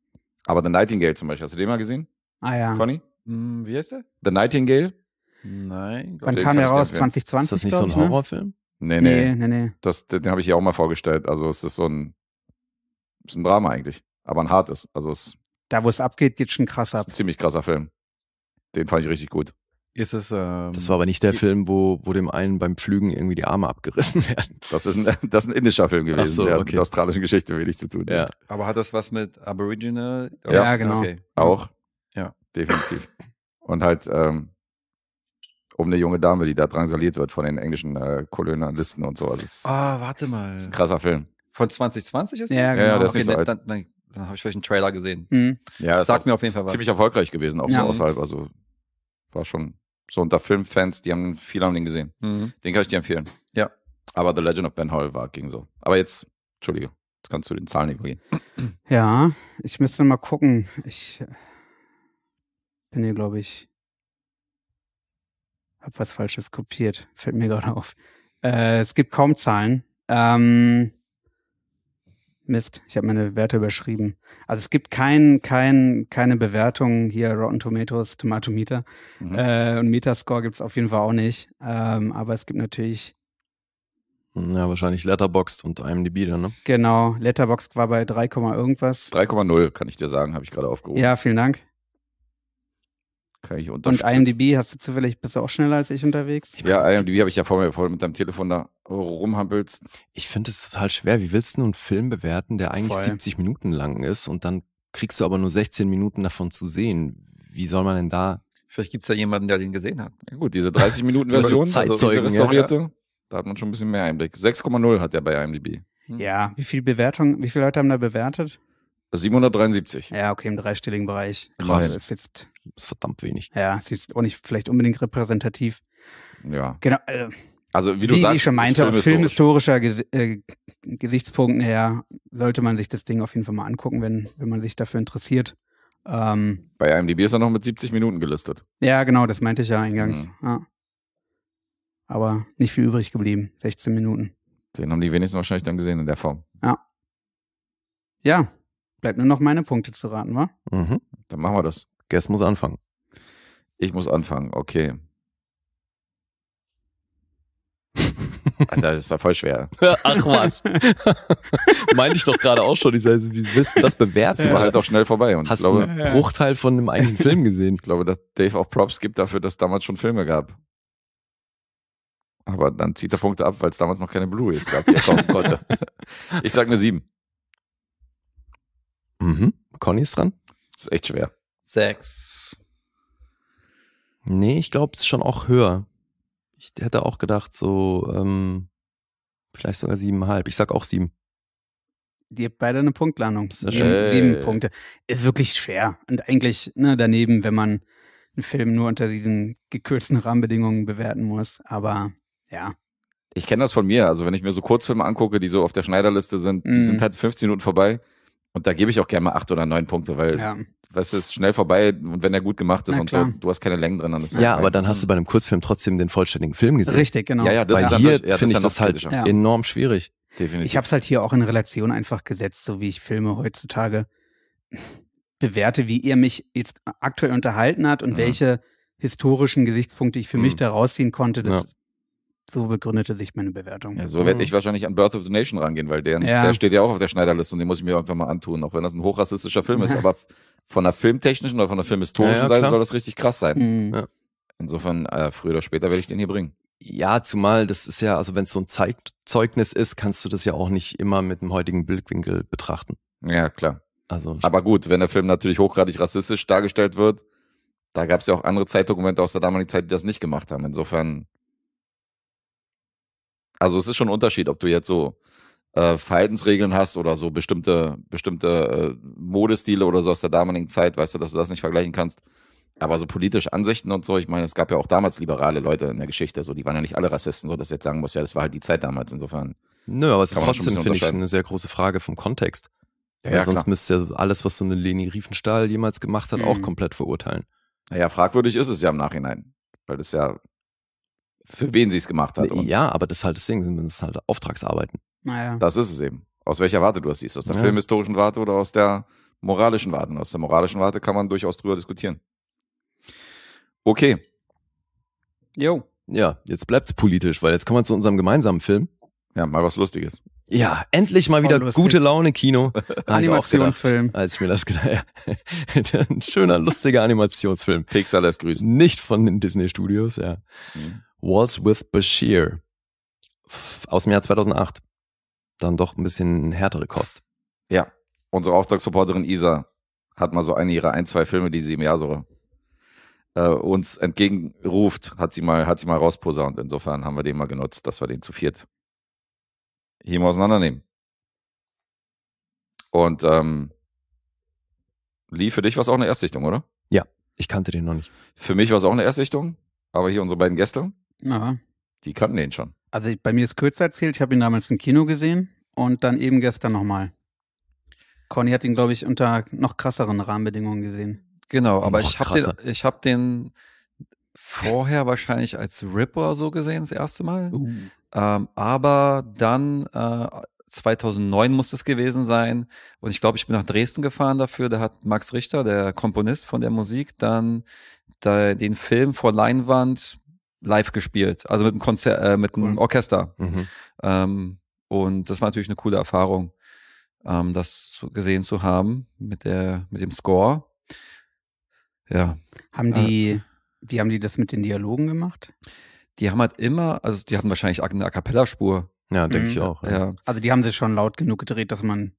Aber The Nightingale zum Beispiel, hast du den mal gesehen? Ah ja. Conny? Hm, wie heißt der? The Nightingale. Nein. Gott Wann kam der raus? 2020? Ist das nicht so ein ne? Horrorfilm? Ne? Nee, nee. nee, nee, Das, den habe ich ja auch mal vorgestellt. Also es ist so ein, ist ein Drama eigentlich, aber ein hartes. Also es da, wo es abgeht, geht schon krass ab. Ist ein ziemlich krasser Film. Den fand ich richtig gut. Ist es, ähm, das war aber nicht der Film, wo, wo dem einen beim Pflügen irgendwie die Arme abgerissen werden. Das ist ein, das ist ein indischer Film gewesen. so, der okay. hat mit der australischen Geschichte wenig zu tun. ja. Aber hat das was mit Aboriginal? Ja, ja genau. Okay. Auch. Ja definitiv. Und halt ähm, um eine junge Dame, die da drangsaliert wird von den englischen äh, Kolonialisten und so. Also ah, warte mal. Ist ein krasser Film. Von 2020 ist ja, genau. ja, das okay, ist nicht so ne, alt. Dann, dann, dann habe ich vielleicht einen Trailer gesehen. Mhm. Ja, das sagt mir auf jeden Fall was. Ziemlich erfolgreich gewesen, auch ja. so außerhalb. Also war schon so unter Filmfans, die haben viel haben den gesehen. Mhm. Den kann ich dir empfehlen. Ja. Aber The Legend of Ben Hall war ging so. Aber jetzt, entschuldige, jetzt kannst du den Zahlen übergehen. Ja, ich müsste mal gucken. Ich bin hier, glaube ich, hab was Falsches kopiert. Fällt mir gerade auf. Äh, es gibt kaum Zahlen. Ähm, Mist, ich habe meine Werte überschrieben. Also es gibt kein, kein, keine Bewertung hier Rotten Tomatoes, Tomatometer mhm. äh, und Metascore es auf jeden Fall auch nicht. Ähm, aber es gibt natürlich ja, wahrscheinlich Letterboxd und IMDb dann, ne? Genau, Letterboxd war bei 3, irgendwas. 3,0 kann ich dir sagen, habe ich gerade aufgerufen. Ja, vielen Dank. Kann ich Und IMDb hast du zufällig, bist du auch schneller als ich unterwegs? Ja, IMDb habe ich ja vor mir vor, mit deinem Telefon da rumhampelst. Ich finde es total schwer. Wie willst du einen Film bewerten, der eigentlich Voll. 70 Minuten lang ist und dann kriegst du aber nur 16 Minuten davon zu sehen? Wie soll man denn da? Vielleicht gibt es ja jemanden, der den gesehen hat. Ja, gut, diese 30-Minuten-Version, also diese also restaurierte, ja. da hat man schon ein bisschen mehr Einblick. 6,0 hat er bei IMDb. Hm. Ja, wie viel Bewertung, wie viele Leute haben da bewertet? 773. Ja, okay, im dreistelligen Bereich. Krass. Das ist jetzt ist verdammt wenig. Ja, sie ist auch nicht vielleicht unbedingt repräsentativ. Ja. Genau. Äh, also wie du wie sagst, ich schon meinte, aus filmhistorischer Ges äh, Gesichtspunkten her sollte man sich das Ding auf jeden Fall mal angucken, wenn, wenn man sich dafür interessiert. Ähm, Bei IMDb ist er noch mit 70 Minuten gelistet. Ja, genau, das meinte ich ja eingangs. Mhm. Ja. Aber nicht viel übrig geblieben, 16 Minuten. Den haben die wenigsten wahrscheinlich dann gesehen in der Form. Ja. Ja, bleibt nur noch meine Punkte zu raten, wa? Mhm, dann machen wir das. Guess muss anfangen. Ich muss anfangen, okay. Alter, das ist ja voll schwer. Ach was. Meinte ich doch gerade auch schon. Ich sage, wie willst du das bewerten? Das war halt auch schnell vorbei. Und Hast ich glaube, einen Bruchteil von einem eigenen Film gesehen. Ich glaube, dass Dave auch Props gibt dafür, dass es damals schon Filme gab. Aber dann zieht er Punkte ab, weil es damals noch keine Blu-rays gab, die er kaufen Ich oh sage eine 7. Mhm. Conny ist dran. Das ist echt schwer sechs. Nee, ich glaube, es ist schon auch höher. Ich hätte auch gedacht, so ähm, vielleicht sogar siebeneinhalb. Ich sag auch sieben. Die habt beide eine Punktlandung. Sieben, hey. sieben Punkte. Ist wirklich schwer. Und eigentlich ne, daneben, wenn man einen Film nur unter diesen gekürzten Rahmenbedingungen bewerten muss. Aber ja. Ich kenne das von mir. Also wenn ich mir so Kurzfilme angucke, die so auf der Schneiderliste sind, die mhm. sind halt 15 Minuten vorbei. Und da gebe ich auch gerne mal acht oder neun Punkte, weil ja weißt du, ist schnell vorbei und wenn er gut gemacht ist Na, und klar. so, du hast keine Längen drin. ja, aber dann hast du bei einem Kurzfilm trotzdem den vollständigen Film gesehen. Richtig, genau. Ja, ja, das Weil ist ja, finde ich das halt ja. enorm schwierig. Definitiv. Ich habe es halt hier auch in Relation einfach gesetzt, so wie ich Filme heutzutage bewerte, wie ihr mich jetzt aktuell unterhalten hat und mhm. welche historischen Gesichtspunkte ich für mhm. mich da rausziehen konnte. Das so begründete sich meine Bewertung. Ja, so werde mhm. ich wahrscheinlich an Birth of the Nation rangehen, weil der, ja. der steht ja auch auf der Schneiderliste und den muss ich mir irgendwann mal antun, auch wenn das ein hochrassistischer Film ist. Aber von der filmtechnischen oder von der filmhistorischen ja, Seite soll das richtig krass sein. Mhm. Insofern, äh, früher oder später werde ich den hier bringen. Ja, zumal das ist ja, also wenn es so ein Zeugnis ist, kannst du das ja auch nicht immer mit dem heutigen Blickwinkel betrachten. Ja, klar. Also, Aber gut, wenn der Film natürlich hochgradig rassistisch dargestellt wird, da gab es ja auch andere Zeitdokumente aus der damaligen Zeit, die das nicht gemacht haben. Insofern also es ist schon ein Unterschied, ob du jetzt so äh, Verhaltensregeln hast oder so bestimmte, bestimmte äh, Modestile oder so aus der damaligen Zeit, weißt du, dass du das nicht vergleichen kannst. Aber so politische Ansichten und so, ich meine, es gab ja auch damals liberale Leute in der Geschichte, so die waren ja nicht alle Rassisten, so dass jetzt sagen muss, ja, das war halt die Zeit damals insofern. Nö, aber es ist trotzdem, finde ich, eine sehr große Frage vom Kontext. Ja, ja sonst klar. müsste ja alles, was so eine Leni Riefenstahl jemals gemacht hat, mhm. auch komplett verurteilen. Naja, fragwürdig ist es ja im Nachhinein, weil das ja für wen sie es gemacht hat. ja, aber das ist halt das Ding, das ist halt Auftragsarbeiten. Naja. Das ist es eben. Aus welcher Warte du das siehst, aus der ja. filmhistorischen Warte oder aus der moralischen Warte. Aus der moralischen Warte kann man durchaus drüber diskutieren. Okay. Jo. Ja, jetzt bleibt's politisch, weil jetzt kommen wir zu unserem gemeinsamen Film. Ja, mal was Lustiges. Ja, endlich mal Voll wieder lustig. gute Laune Kino. Animationsfilm. als ich mir das gedacht habe. Ein schöner, lustiger Animationsfilm. Pixar lässt grüßen. Nicht von den Disney Studios, ja. Mhm. Walls with Bashir aus dem Jahr 2008. Dann doch ein bisschen härtere Kost. Ja, unsere Auftragssupporterin Isa hat mal so eine ihrer ein, zwei Filme, die sie im Jahr so äh, uns entgegenruft, hat sie mal, hat sie mal rausposaunt. Insofern haben wir den mal genutzt, dass wir den zu viert hier mal auseinandernehmen. Und ähm, Lee, für dich war es auch eine Erstsichtung, oder? Ja, ich kannte den noch nicht. Für mich war es auch eine Erstsichtung, aber hier unsere beiden Gäste. Ja. Die kannten den schon. Also bei mir ist kürzer erzählt, ich habe ihn damals im Kino gesehen und dann eben gestern nochmal. Conny hat ihn, glaube ich, unter noch krasseren Rahmenbedingungen gesehen. Genau, aber noch ich habe den, ich hab den vorher wahrscheinlich als Ripper so gesehen, das erste Mal. Uh. Ähm, aber dann äh, 2009 muss es gewesen sein. Und ich glaube, ich bin nach Dresden gefahren dafür. Da hat Max Richter, der Komponist von der Musik, dann da den Film vor Leinwand live gespielt, also mit einem Konzert, äh, mit cool. einem Orchester. Mhm. Ähm, und das war natürlich eine coole Erfahrung, ähm, das zu, gesehen zu haben mit der, mit dem Score. Ja. Haben die, äh, wie haben die das mit den Dialogen gemacht? Die haben halt immer, also die hatten wahrscheinlich eine A cappella-Spur. Ja, denke mhm. ich auch. Ja. Also die haben sie schon laut genug gedreht, dass man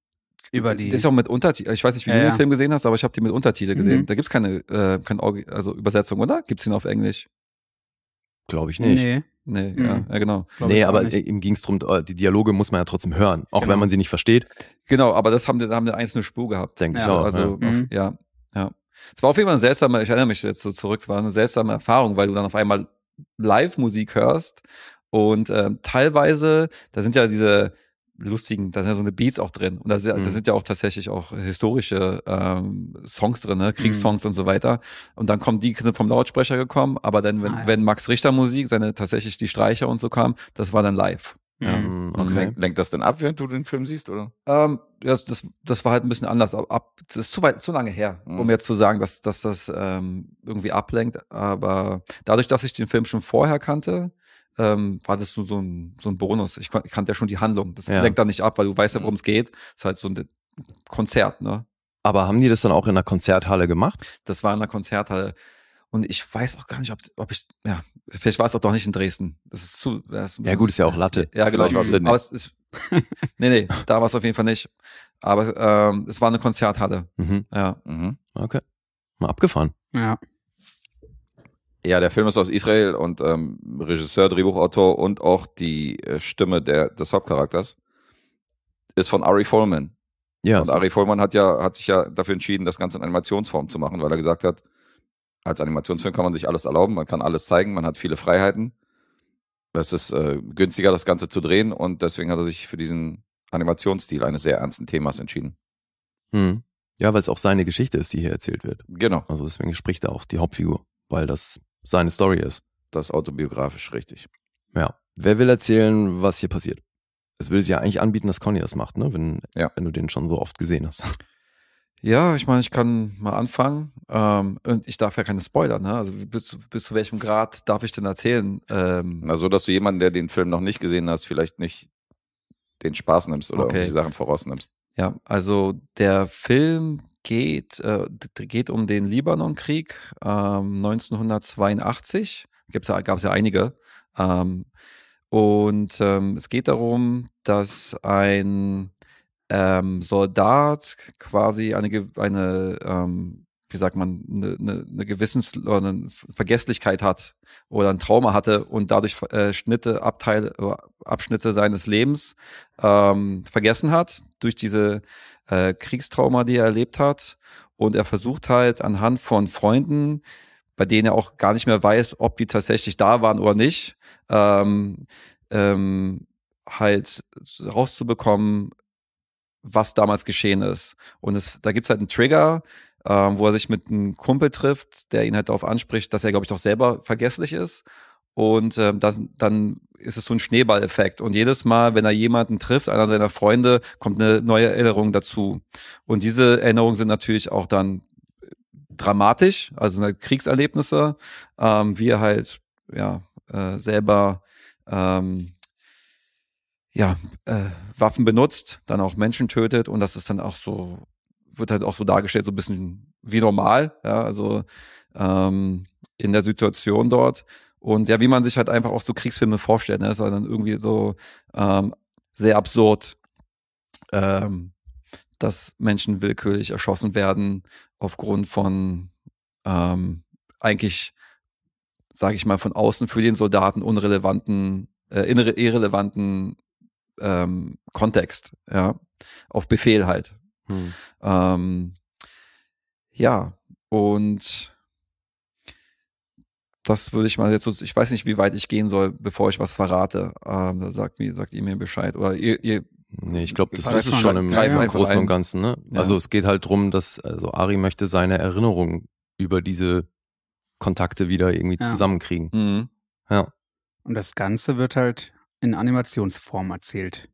über die. Das ist auch mit Untertitel. Ich weiß nicht, wie ja, du den ja. Film gesehen hast, aber ich habe die mit Untertitel gesehen. Mhm. Da gibt's keine, äh, keine also Übersetzung, oder? Gibt es den auf Englisch? Glaube ich nicht. Nee. Nee, mhm. ja, ja, genau. nee, aber nicht. ihm ging es darum, äh, die Dialoge muss man ja trotzdem hören, auch genau. wenn man sie nicht versteht. Genau, aber das haben, da haben eine einzelne Spur gehabt. Denke ja, ich auch. Also, ja. Mhm. ja, ja. Es war auf jeden Fall eine seltsame, ich erinnere mich jetzt so zurück, es war eine seltsame Erfahrung, weil du dann auf einmal Live-Musik hörst und ähm, teilweise, da sind ja diese, lustigen, da sind ja so eine Beats auch drin. Und da, mhm. da sind ja auch tatsächlich auch historische ähm, Songs drin, ne? Kriegssongs mhm. und so weiter. Und dann kommen die sind vom Lautsprecher gekommen, aber dann, wenn, ah, ja. wenn Max Richter Musik, seine tatsächlich die Streicher und so kam, das war dann live. Ja. Okay. Mhm. Lenkt, lenkt das denn ab, während du den Film siehst, oder? Ähm, das, das, das war halt ein bisschen anders. Ab, das ist zu weit, zu lange her, mhm. um jetzt zu sagen, dass, dass das ähm, irgendwie ablenkt. Aber dadurch, dass ich den Film schon vorher kannte, ähm, war das so, so, ein, so ein Bonus. Ich, ich kannte ja schon die Handlung. Das ja. lenkt da nicht ab, weil du weißt ja, mhm. worum es geht. Das ist halt so ein Konzert, ne? Aber haben die das dann auch in der Konzerthalle gemacht? Das war in der Konzerthalle. Und ich weiß auch gar nicht, ob, ob ich, ja, vielleicht war es auch doch nicht in Dresden. Das ist zu, das ist ja gut, ist ja auch Latte. Ja, genau. Aber es ist, nee, nee, da war es auf jeden Fall nicht. Aber ähm, es war eine Konzerthalle. Mhm. Ja. Mhm. Okay. Mal abgefahren. Ja. Ja, der Film ist aus Israel und ähm, Regisseur, Drehbuchautor und auch die äh, Stimme der, des Hauptcharakters ist von Ari Folman. Ja. Und Ari Folman hat ja, hat sich ja dafür entschieden, das Ganze in Animationsform zu machen, weil er gesagt hat, als Animationsfilm kann man sich alles erlauben, man kann alles zeigen, man hat viele Freiheiten. Es ist äh, günstiger, das Ganze zu drehen und deswegen hat er sich für diesen Animationsstil eines sehr ernsten Themas entschieden. Hm. Ja, weil es auch seine Geschichte ist, die hier erzählt wird. Genau. Also deswegen spricht er auch die Hauptfigur, weil das seine Story ist. Das ist autobiografisch richtig. Ja. Wer will erzählen, was hier passiert? Es würde sich ja eigentlich anbieten, dass Conny das macht, ne? wenn, ja. wenn du den schon so oft gesehen hast. Ja, ich meine, ich kann mal anfangen. Ähm, und ich darf ja keine Spoiler, ne? Also bis, zu, bis zu welchem Grad darf ich denn erzählen? Ähm, so dass du jemanden, der den Film noch nicht gesehen hast, vielleicht nicht den Spaß nimmst oder okay. die Sachen vorausnimmst. Ja, also der Film geht, äh, geht um den Libanonkrieg ähm, 1982. Gab es ja einige. Ähm, und ähm, es geht darum, dass ein ähm, Soldat quasi eine, eine ähm, wie sagt man, eine, eine, eine Gewissens- oder eine Vergesslichkeit hat oder ein Trauma hatte und dadurch äh, Schnitte, Abteile, äh, Abschnitte seines Lebens ähm, vergessen hat durch diese äh, Kriegstrauma, die er erlebt hat. Und er versucht halt anhand von Freunden, bei denen er auch gar nicht mehr weiß, ob die tatsächlich da waren oder nicht, ähm, ähm, halt rauszubekommen, was damals geschehen ist. Und es, da gibt es halt einen Trigger, ähm, wo er sich mit einem Kumpel trifft, der ihn halt darauf anspricht, dass er, glaube ich, doch selber vergesslich ist. Und ähm, dann, dann ist es so ein Schneeballeffekt. Und jedes Mal, wenn er jemanden trifft, einer seiner Freunde, kommt eine neue Erinnerung dazu. Und diese Erinnerungen sind natürlich auch dann äh, dramatisch, also eine Kriegserlebnisse, ähm, wie er halt ja äh, selber ähm, ja äh, Waffen benutzt, dann auch Menschen tötet und das ist dann auch so wird halt auch so dargestellt, so ein bisschen wie normal, ja, also ähm, in der Situation dort. Und ja, wie man sich halt einfach auch so Kriegsfilme vorstellt, ne? ist halt dann irgendwie so ähm, sehr absurd, ähm, dass Menschen willkürlich erschossen werden aufgrund von ähm, eigentlich, sage ich mal, von außen für den Soldaten unrelevanten, äh, irrelevanten ähm, Kontext, ja, auf Befehl halt. Hm. Ähm, ja, und das würde ich mal jetzt, ich weiß nicht, wie weit ich gehen soll, bevor ich was verrate. Ähm, da sagt mir, sagt ihr mir Bescheid. Oder ihr, ihr Nee, ich glaube, das ist es schon im, im Großen und Ganzen. Ne? Ja. Also es geht halt darum, dass also Ari möchte seine Erinnerungen über diese Kontakte wieder irgendwie ja. zusammenkriegen. Mhm. Ja. Und das Ganze wird halt in Animationsform erzählt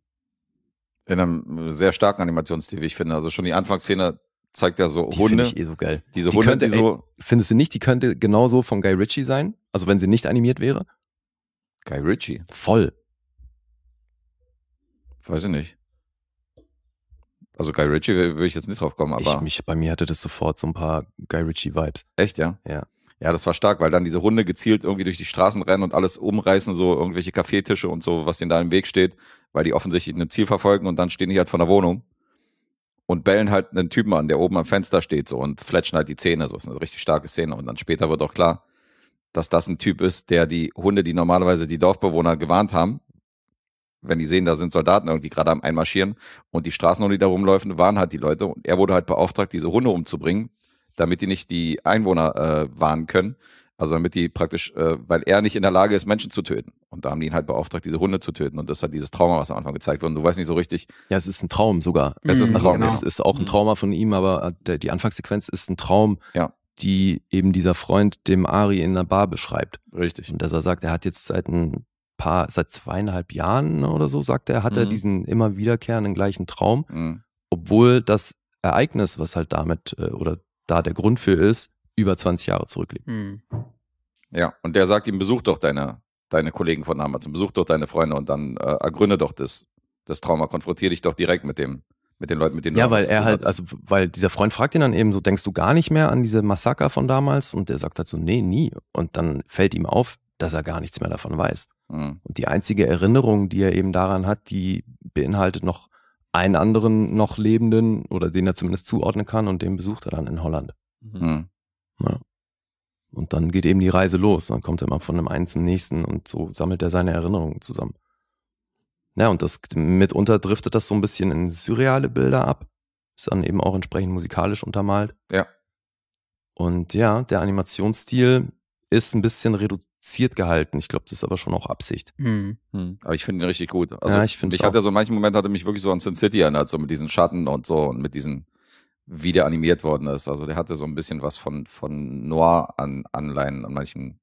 in einem sehr starken Animationsstil, wie ich finde. Also schon die Anfangsszene zeigt ja so die Hunde. Ich eh so geil. Diese die Hunde, könnte, die so. Ey, findest du nicht, die könnte genauso von Guy Ritchie sein? Also wenn sie nicht animiert wäre? Guy Ritchie. Voll. Weiß ich nicht. Also Guy Ritchie würde ich jetzt nicht drauf kommen, aber. Ich, mich, bei mir hatte das sofort so ein paar Guy Ritchie-Vibes. Echt, ja? Ja. Ja, das war stark, weil dann diese Hunde gezielt irgendwie durch die Straßen rennen und alles umreißen, so irgendwelche Kaffeetische und so, was denen da im Weg steht, weil die offensichtlich ein Ziel verfolgen und dann stehen die halt von der Wohnung und bellen halt einen Typen an, der oben am Fenster steht so und fletschen halt die Zähne. So ist eine richtig starke Szene. Und dann später wird auch klar, dass das ein Typ ist, der die Hunde, die normalerweise die Dorfbewohner gewarnt haben, wenn die sehen, da sind Soldaten irgendwie gerade am Einmarschieren und die Straßenhunde, die da rumläufen, waren halt die Leute. Und er wurde halt beauftragt, diese Hunde umzubringen, damit die nicht die Einwohner äh, warnen können. Also damit die praktisch, äh, weil er nicht in der Lage ist, Menschen zu töten. Und da haben die ihn halt beauftragt, diese Hunde zu töten. Und das hat dieses Trauma, was am Anfang gezeigt wurde. Und du weißt nicht so richtig. Ja, es ist ein Traum sogar. Es ist ein mhm, Traum. Genau. Es ist auch ein mhm. Trauma von ihm, aber äh, der, die Anfangssequenz ist ein Traum, ja. die eben dieser Freund dem Ari in der Bar beschreibt. Richtig. Und dass er sagt, er hat jetzt seit ein paar, seit zweieinhalb Jahren oder so, sagt er, hat mhm. er diesen immer wiederkehrenden gleichen Traum. Mhm. Obwohl das Ereignis, was halt damit äh, oder da der Grund für ist, über 20 Jahre zurückliegt. Mhm. Ja, und der sagt ihm, besuch doch deine, deine Kollegen von Amazon, besuch doch deine Freunde und dann äh, ergründe doch das, das Trauma, konfrontiere dich doch direkt mit dem, mit den Leuten, mit denen du Ja, weil er halt, also weil dieser Freund fragt ihn dann eben so, denkst du gar nicht mehr an diese Massaker von damals? Und der sagt halt so, nee, nie. Und dann fällt ihm auf, dass er gar nichts mehr davon weiß. Mhm. Und die einzige Erinnerung, die er eben daran hat, die beinhaltet noch einen anderen noch Lebenden oder den er zumindest zuordnen kann und den besucht er dann in Holland. Mhm. Hm. Ja. Und dann geht eben die Reise los. Dann kommt er mal von einem einen zum nächsten und so sammelt er seine Erinnerungen zusammen. Ja, und das mitunter driftet das so ein bisschen in surreale Bilder ab. Ist dann eben auch entsprechend musikalisch untermalt. Ja. Und ja, der Animationsstil ist ein bisschen reduziert gehalten. Ich glaube, das ist aber schon auch Absicht. Mhm. Aber ich finde ihn richtig gut. Also ja, ich finde Ich auch. hatte so in manchen Momenten hatte mich wirklich so an Sin City erinnert, so mit diesen Schatten und so und mit diesen, wie der animiert worden ist. Also der hatte so ein bisschen was von, von Noir an Anleihen an manchen.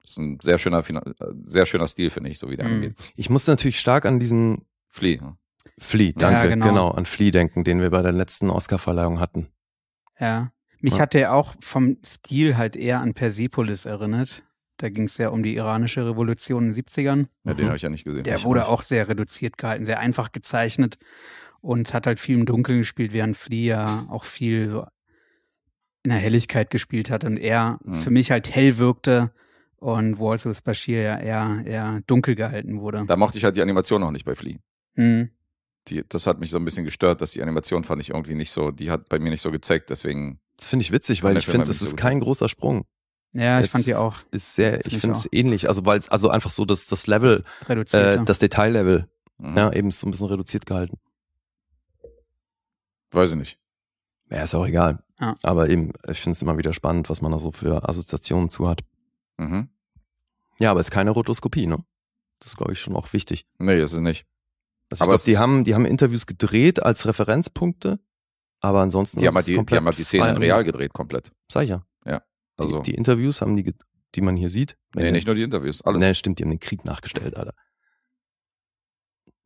Das ist ein sehr schöner, äh, sehr schöner Stil, finde ich, so wie der mhm. animiert Ich musste natürlich stark an diesen Flea. Ja. Flea, danke, ja, genau. genau, an Flea denken, den wir bei der letzten Oscarverleihung hatten. Ja. Mich ja. hat der auch vom Stil halt eher an Persepolis erinnert. Da ging es ja um die iranische Revolution in den 70ern. Ja, den mhm. habe ich ja nicht gesehen. Der ich wurde nicht. auch sehr reduziert gehalten, sehr einfach gezeichnet und hat halt viel im Dunkeln gespielt, während Flea ja auch viel so in der Helligkeit gespielt hat und er mhm. für mich halt hell wirkte und Walls with Bashir ja eher, eher dunkel gehalten wurde. Da mochte ich halt die Animation noch nicht bei Flea. Mhm. Die, das hat mich so ein bisschen gestört, dass die Animation fand ich irgendwie nicht so, die hat bei mir nicht so gezeigt, deswegen das finde ich witzig, weil ich finde, das ist kein großer Sprung. Ja, ich fand die auch. Ist sehr, ich, ich finde es ähnlich. Also weil also einfach so das, das Level, das, äh, das Detaillevel, mhm. ja, eben so ein bisschen reduziert gehalten. Weiß ich nicht. Ja, ist auch egal. Ja. Aber eben, ich finde es immer wieder spannend, was man da so für Assoziationen zu hat. Mhm. Ja, aber es ist keine Rotoskopie, ne? Das ist, glaube ich, schon auch wichtig. Nee, ist es nicht. Also aber glaub, die haben, die haben Interviews gedreht als Referenzpunkte aber ansonsten. Die, haben, halt die, die haben halt die Szene in Real gedreht, komplett. Sag ich ja. Ja. Also. Die, die Interviews haben die, die man hier sieht. Nee, den, nicht nur die Interviews, alles. Nee, stimmt, die haben den Krieg nachgestellt, Alter.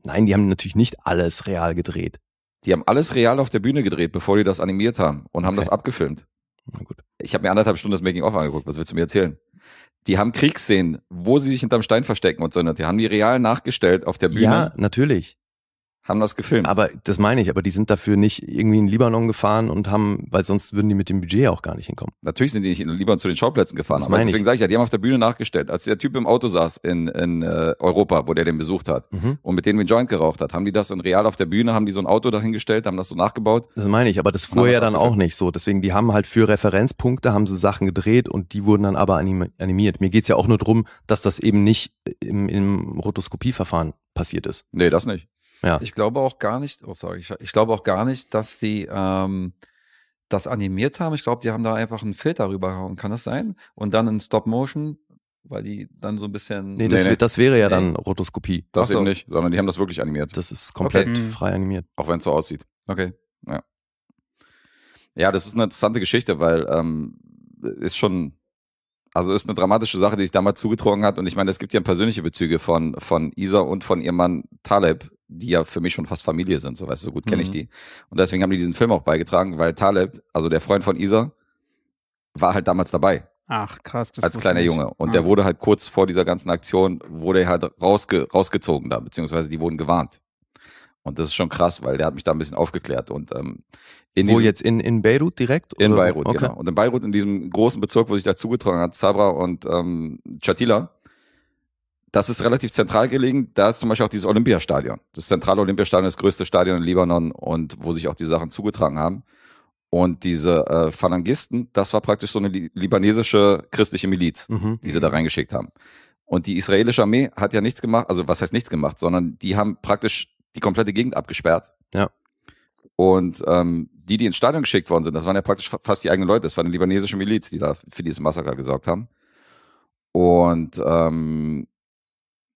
Nein, die haben natürlich nicht alles real gedreht. Die haben alles real auf der Bühne gedreht, bevor die das animiert haben und haben okay. das abgefilmt. Na gut. Ich habe mir anderthalb Stunden das Making-of angeguckt, was willst du mir erzählen? Die haben Kriegsszenen, wo sie sich hinterm Stein verstecken und so. Ne? Die haben die real nachgestellt auf der Bühne. Ja, natürlich haben das gefilmt. Aber das meine ich, aber die sind dafür nicht irgendwie in Libanon gefahren und haben, weil sonst würden die mit dem Budget auch gar nicht hinkommen. Natürlich sind die nicht in Libanon zu den Schauplätzen gefahren, das aber deswegen sage ich ja, die haben auf der Bühne nachgestellt. Als der Typ im Auto saß in, in äh, Europa, wo der den besucht hat mhm. und mit denen den Joint geraucht hat, haben die das in Real auf der Bühne, haben die so ein Auto dahingestellt, haben das so nachgebaut. Das meine ich, aber das fuhr ja dann auch nicht so. Deswegen, die haben halt für Referenzpunkte, haben sie Sachen gedreht und die wurden dann aber animiert. Mir geht es ja auch nur darum, dass das eben nicht im, im Rotoskopieverfahren passiert ist. Nee, das nicht. Ja. Ich glaube auch gar nicht, oh sorry, ich, glaube auch gar nicht, dass die ähm, das animiert haben. Ich glaube, die haben da einfach einen Filter rüberhauen. Kann das sein? Und dann in Stop Motion, weil die dann so ein bisschen. Nee, das, nee, nee. das wäre ja dann Rotoskopie. Das so. eben nicht, sondern die haben das wirklich animiert. Das ist komplett okay. Mhm. frei animiert. Auch wenn es so aussieht. Okay. Ja. Ja, das ist eine interessante Geschichte, weil ähm, ist schon also ist eine dramatische Sache, die sich damals zugetragen hat. Und ich meine, es gibt ja persönliche Bezüge von, von Isa und von ihrem Mann Taleb, die ja für mich schon fast Familie sind, so weißt du, so gut kenne mhm. ich die. Und deswegen haben die diesen Film auch beigetragen, weil Taleb, also der Freund von Isa, war halt damals dabei. Ach, krass. Das als kleiner Junge. Und ah. der wurde halt kurz vor dieser ganzen Aktion, wurde er halt rausge rausgezogen da, beziehungsweise die wurden gewarnt. Und das ist schon krass, weil der hat mich da ein bisschen aufgeklärt. Und ähm, in Wo diesem, jetzt in, in Beirut direkt? In oder? Beirut, okay. genau. Und in Beirut, in diesem großen Bezirk, wo sich da zugetragen hat, Sabra und ähm, Chatila, das ist relativ zentral gelegen. Da ist zum Beispiel auch dieses Olympiastadion. Das zentrale Olympiastadion ist das größte Stadion in Libanon und wo sich auch die Sachen zugetragen haben. Und diese äh, Phalangisten, das war praktisch so eine li libanesische christliche Miliz, mhm. die sie da reingeschickt haben. Und die israelische Armee hat ja nichts gemacht, also was heißt nichts gemacht, sondern die haben praktisch die komplette Gegend abgesperrt. Ja. Und ähm, die, die ins Stadion geschickt worden sind, das waren ja praktisch fast die eigenen Leute, das war eine libanesische Miliz, die da für dieses Massaker gesorgt haben. Und ähm,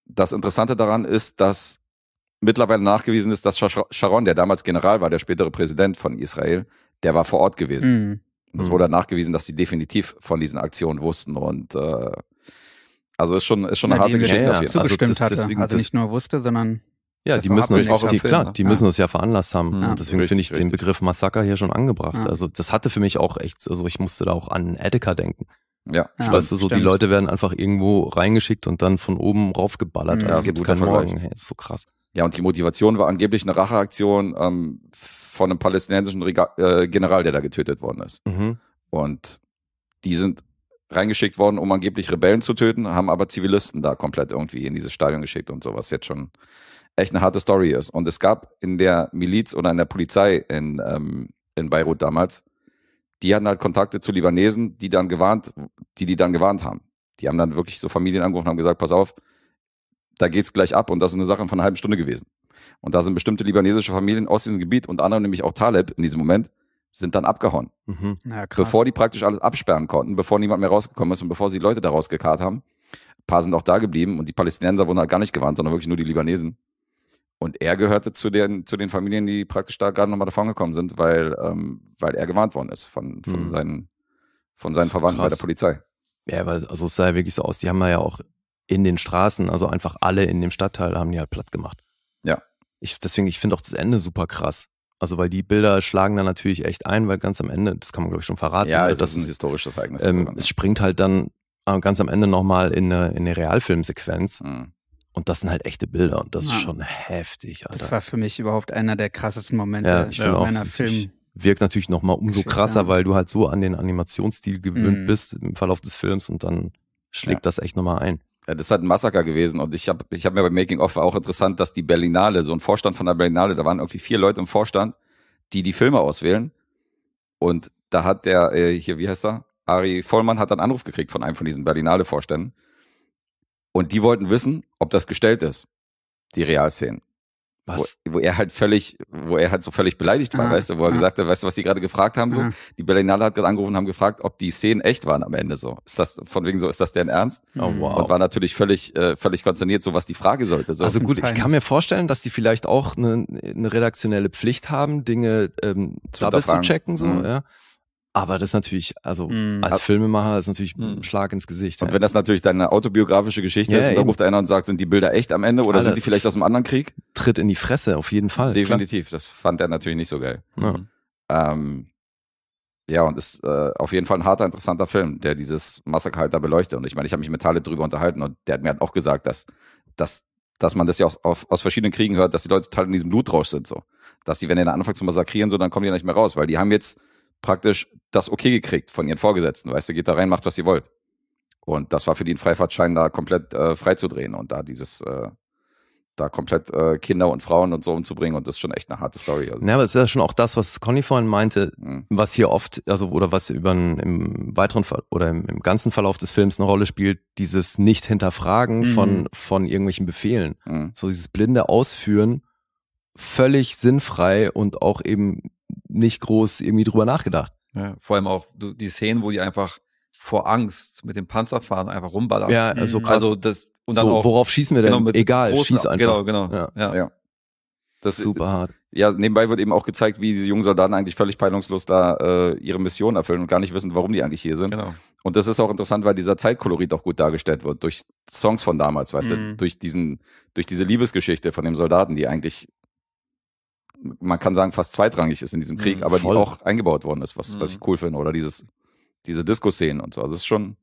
das Interessante daran ist, dass mittlerweile nachgewiesen ist, dass Sharon, der damals General war, der spätere Präsident von Israel, der war vor Ort gewesen. Mhm. Und es mhm. wurde nachgewiesen, dass sie definitiv von diesen Aktionen wussten und äh, also ist schon, ist schon ja, eine harte Geschichte. Ja, ja. also das, hatte. Deswegen, also nicht nur wusste, sondern ja, die müssen es auch, die, klar, die müssen es ja veranlasst haben. Ja, und deswegen finde ich richtig. den Begriff Massaker hier schon angebracht. Ja. Also das hatte für mich auch echt, also ich musste da auch an Attica denken. Ja, ja ah, weißt du, so stimmt. die Leute werden einfach irgendwo reingeschickt und dann von oben raufgeballert. Mhm. Also gibt es keinen Vergleich. Morgen. Hey, ist so krass. Ja, und die Motivation war angeblich eine Racheaktion ähm, von einem palästinensischen Rega äh, General, der da getötet worden ist. Mhm. Und die sind reingeschickt worden, um angeblich Rebellen zu töten, haben aber Zivilisten da komplett irgendwie in dieses Stadion geschickt und sowas jetzt schon echt eine harte Story ist. Und es gab in der Miliz oder in der Polizei in, ähm, in Beirut damals die hatten halt Kontakte zu Libanesen, die dann gewarnt, die die dann gewarnt haben. Die haben dann wirklich so Familien angerufen und haben gesagt, pass auf, da geht's gleich ab und das ist eine Sache von einer halben Stunde gewesen. Und da sind bestimmte libanesische Familien aus diesem Gebiet, unter anderem nämlich auch Taleb in diesem Moment, sind dann abgehauen. Mhm. Ja, bevor die praktisch alles absperren konnten, bevor niemand mehr rausgekommen ist und bevor sie Leute da rausgekarrt haben. Ein paar sind auch da geblieben und die Palästinenser wurden halt gar nicht gewarnt, sondern wirklich nur die Libanesen. Und er gehörte zu den, zu den Familien, die praktisch da gerade nochmal davon gekommen sind, weil, ähm, weil er gewarnt worden ist von, von mhm. seinen, von seinen Verwandten krass. bei der Polizei. Ja, weil, also es sah ja wirklich so aus, die haben ja auch in den Straßen, also einfach alle in dem Stadtteil, haben die halt platt gemacht. Ja. Ich, deswegen, ich finde auch das Ende super krass. Also, weil die Bilder schlagen dann natürlich echt ein, weil ganz am Ende, das kann man glaube ich schon verraten. Ja, ne, das, ist ein historisches Ereignis. Ähm, es springt halt dann äh, ganz am Ende nochmal in eine, in eine Realfilmsequenz, mhm. Und das sind halt echte Bilder und das ja. ist schon heftig. Alter. Das war für mich überhaupt einer der krassesten Momente ja, äh, ich in meiner Film. Wirkt natürlich nochmal umso Geschichte. krasser, weil du halt so an den Animationsstil gewöhnt mhm. bist im Verlauf des Films und dann schlägt ja. das echt nochmal ein. Ja, das ist halt ein Massaker gewesen. Und ich habe ich hab mir bei Making Off auch interessant, dass die Berlinale, so ein Vorstand von der Berlinale, da waren irgendwie vier Leute im Vorstand, die die Filme auswählen. Und da hat der, äh, hier, wie heißt er? Ari Vollmann hat dann Anruf gekriegt von einem von diesen Berlinale-Vorständen. Und die wollten wissen, ob das gestellt ist, die Realszenen. Was? Wo, wo, er halt völlig, wo er halt so völlig beleidigt war, ah, weißt du, wo er ah. gesagt hat, weißt du, was die gerade gefragt haben so? Ah. Die Berlinale hat gerade angerufen und haben gefragt, ob die Szenen echt waren am Ende so. Ist das von wegen so, ist das deren Ernst? Oh, wow. Und war natürlich völlig, äh, völlig konsterniert, so was die Frage sollte. So. Also gut, ich kann mir vorstellen, dass die vielleicht auch eine, eine redaktionelle Pflicht haben, Dinge ähm, double zu checken so. Mhm. Ja. Aber das ist natürlich, also mm. als Filmemacher ist natürlich mm. ein mhm. Schlag ins Gesicht. Und ja. wenn das natürlich deine autobiografische Geschichte ja, ist, und dann ruft einer und sagt, sind die Bilder echt am Ende oder Alter, sind die vielleicht aus einem anderen Krieg? Tritt in die Fresse, auf jeden Fall. Definitiv, klar. das fand er natürlich nicht so geil. Ja, ähm, ja und ist äh, auf jeden Fall ein harter, interessanter Film, der dieses Massaker halt da beleuchtet. Und ich meine, ich habe mich mit Halle drüber unterhalten und der hat mir halt auch gesagt, dass, dass, dass man das ja aus, auf, aus verschiedenen Kriegen hört, dass die Leute total in diesem Blutrausch sind so. Dass die, wenn die dann anfangen zu massakrieren, so, dann kommen die nicht mehr raus, weil die haben jetzt praktisch das okay gekriegt von ihren Vorgesetzten. Weißt du, geht da rein, macht, was ihr wollt. Und das war für die ein Freifahrtschein, da komplett äh, freizudrehen und da dieses, äh, da komplett äh, Kinder und Frauen und so umzubringen. Und das ist schon echt eine harte Story. Also. Ja, aber es ist ja schon auch das, was Conny vorhin meinte, mhm. was hier oft, also oder was über einen, im weiteren Ver oder im, im, ganzen Verlauf des Films eine Rolle spielt, dieses Nicht-Hinterfragen mhm. von, von irgendwelchen Befehlen. Mhm. So dieses blinde Ausführen, völlig sinnfrei und auch eben nicht groß irgendwie drüber nachgedacht. Ja, vor allem auch die Szenen, wo die einfach vor Angst mit dem Panzer fahren, einfach rumballern. Ja, also mhm. krass. Also das, und dann so, auch, worauf schießen wir denn? Genau, Egal, großen, schieß einfach. Genau, genau. Ja. ja. ja. Das super hart. Ja, nebenbei wird eben auch gezeigt, wie diese jungen Soldaten eigentlich völlig peinungslos da äh, ihre Mission erfüllen und gar nicht wissen, warum die eigentlich hier sind. Genau. Und das ist auch interessant, weil dieser Zeitkolorit auch gut dargestellt wird durch Songs von damals, weißt mhm. du, durch diesen, durch diese Liebesgeschichte von dem Soldaten, die eigentlich man kann sagen, fast zweitrangig ist in diesem Krieg, mhm, aber voll. die auch eingebaut worden ist, was, mhm. was ich mhm. cool finde. Oder dieses, diese Disco-Szenen und so. Also das ist schon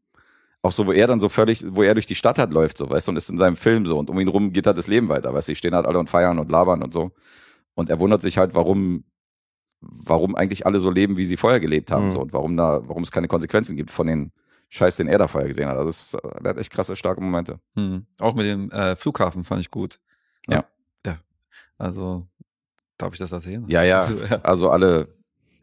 auch so, wo er dann so völlig, wo er durch die Stadt hat läuft, so, weißt du, und ist in seinem Film so und um ihn rum geht halt das Leben weiter, weißt du, die stehen halt alle und feiern und labern und so. Und er wundert sich halt, warum, warum eigentlich alle so leben, wie sie vorher gelebt haben, mhm. so, und warum da, warum es keine Konsequenzen gibt von den, Scheiß, den er da vorher gesehen hat. Also das, das hat echt krasse, starke Momente. Mhm. Auch mit dem äh, Flughafen fand ich gut. Ja. ja. Also Darf ich das erzählen? Ja, ja. Also alle.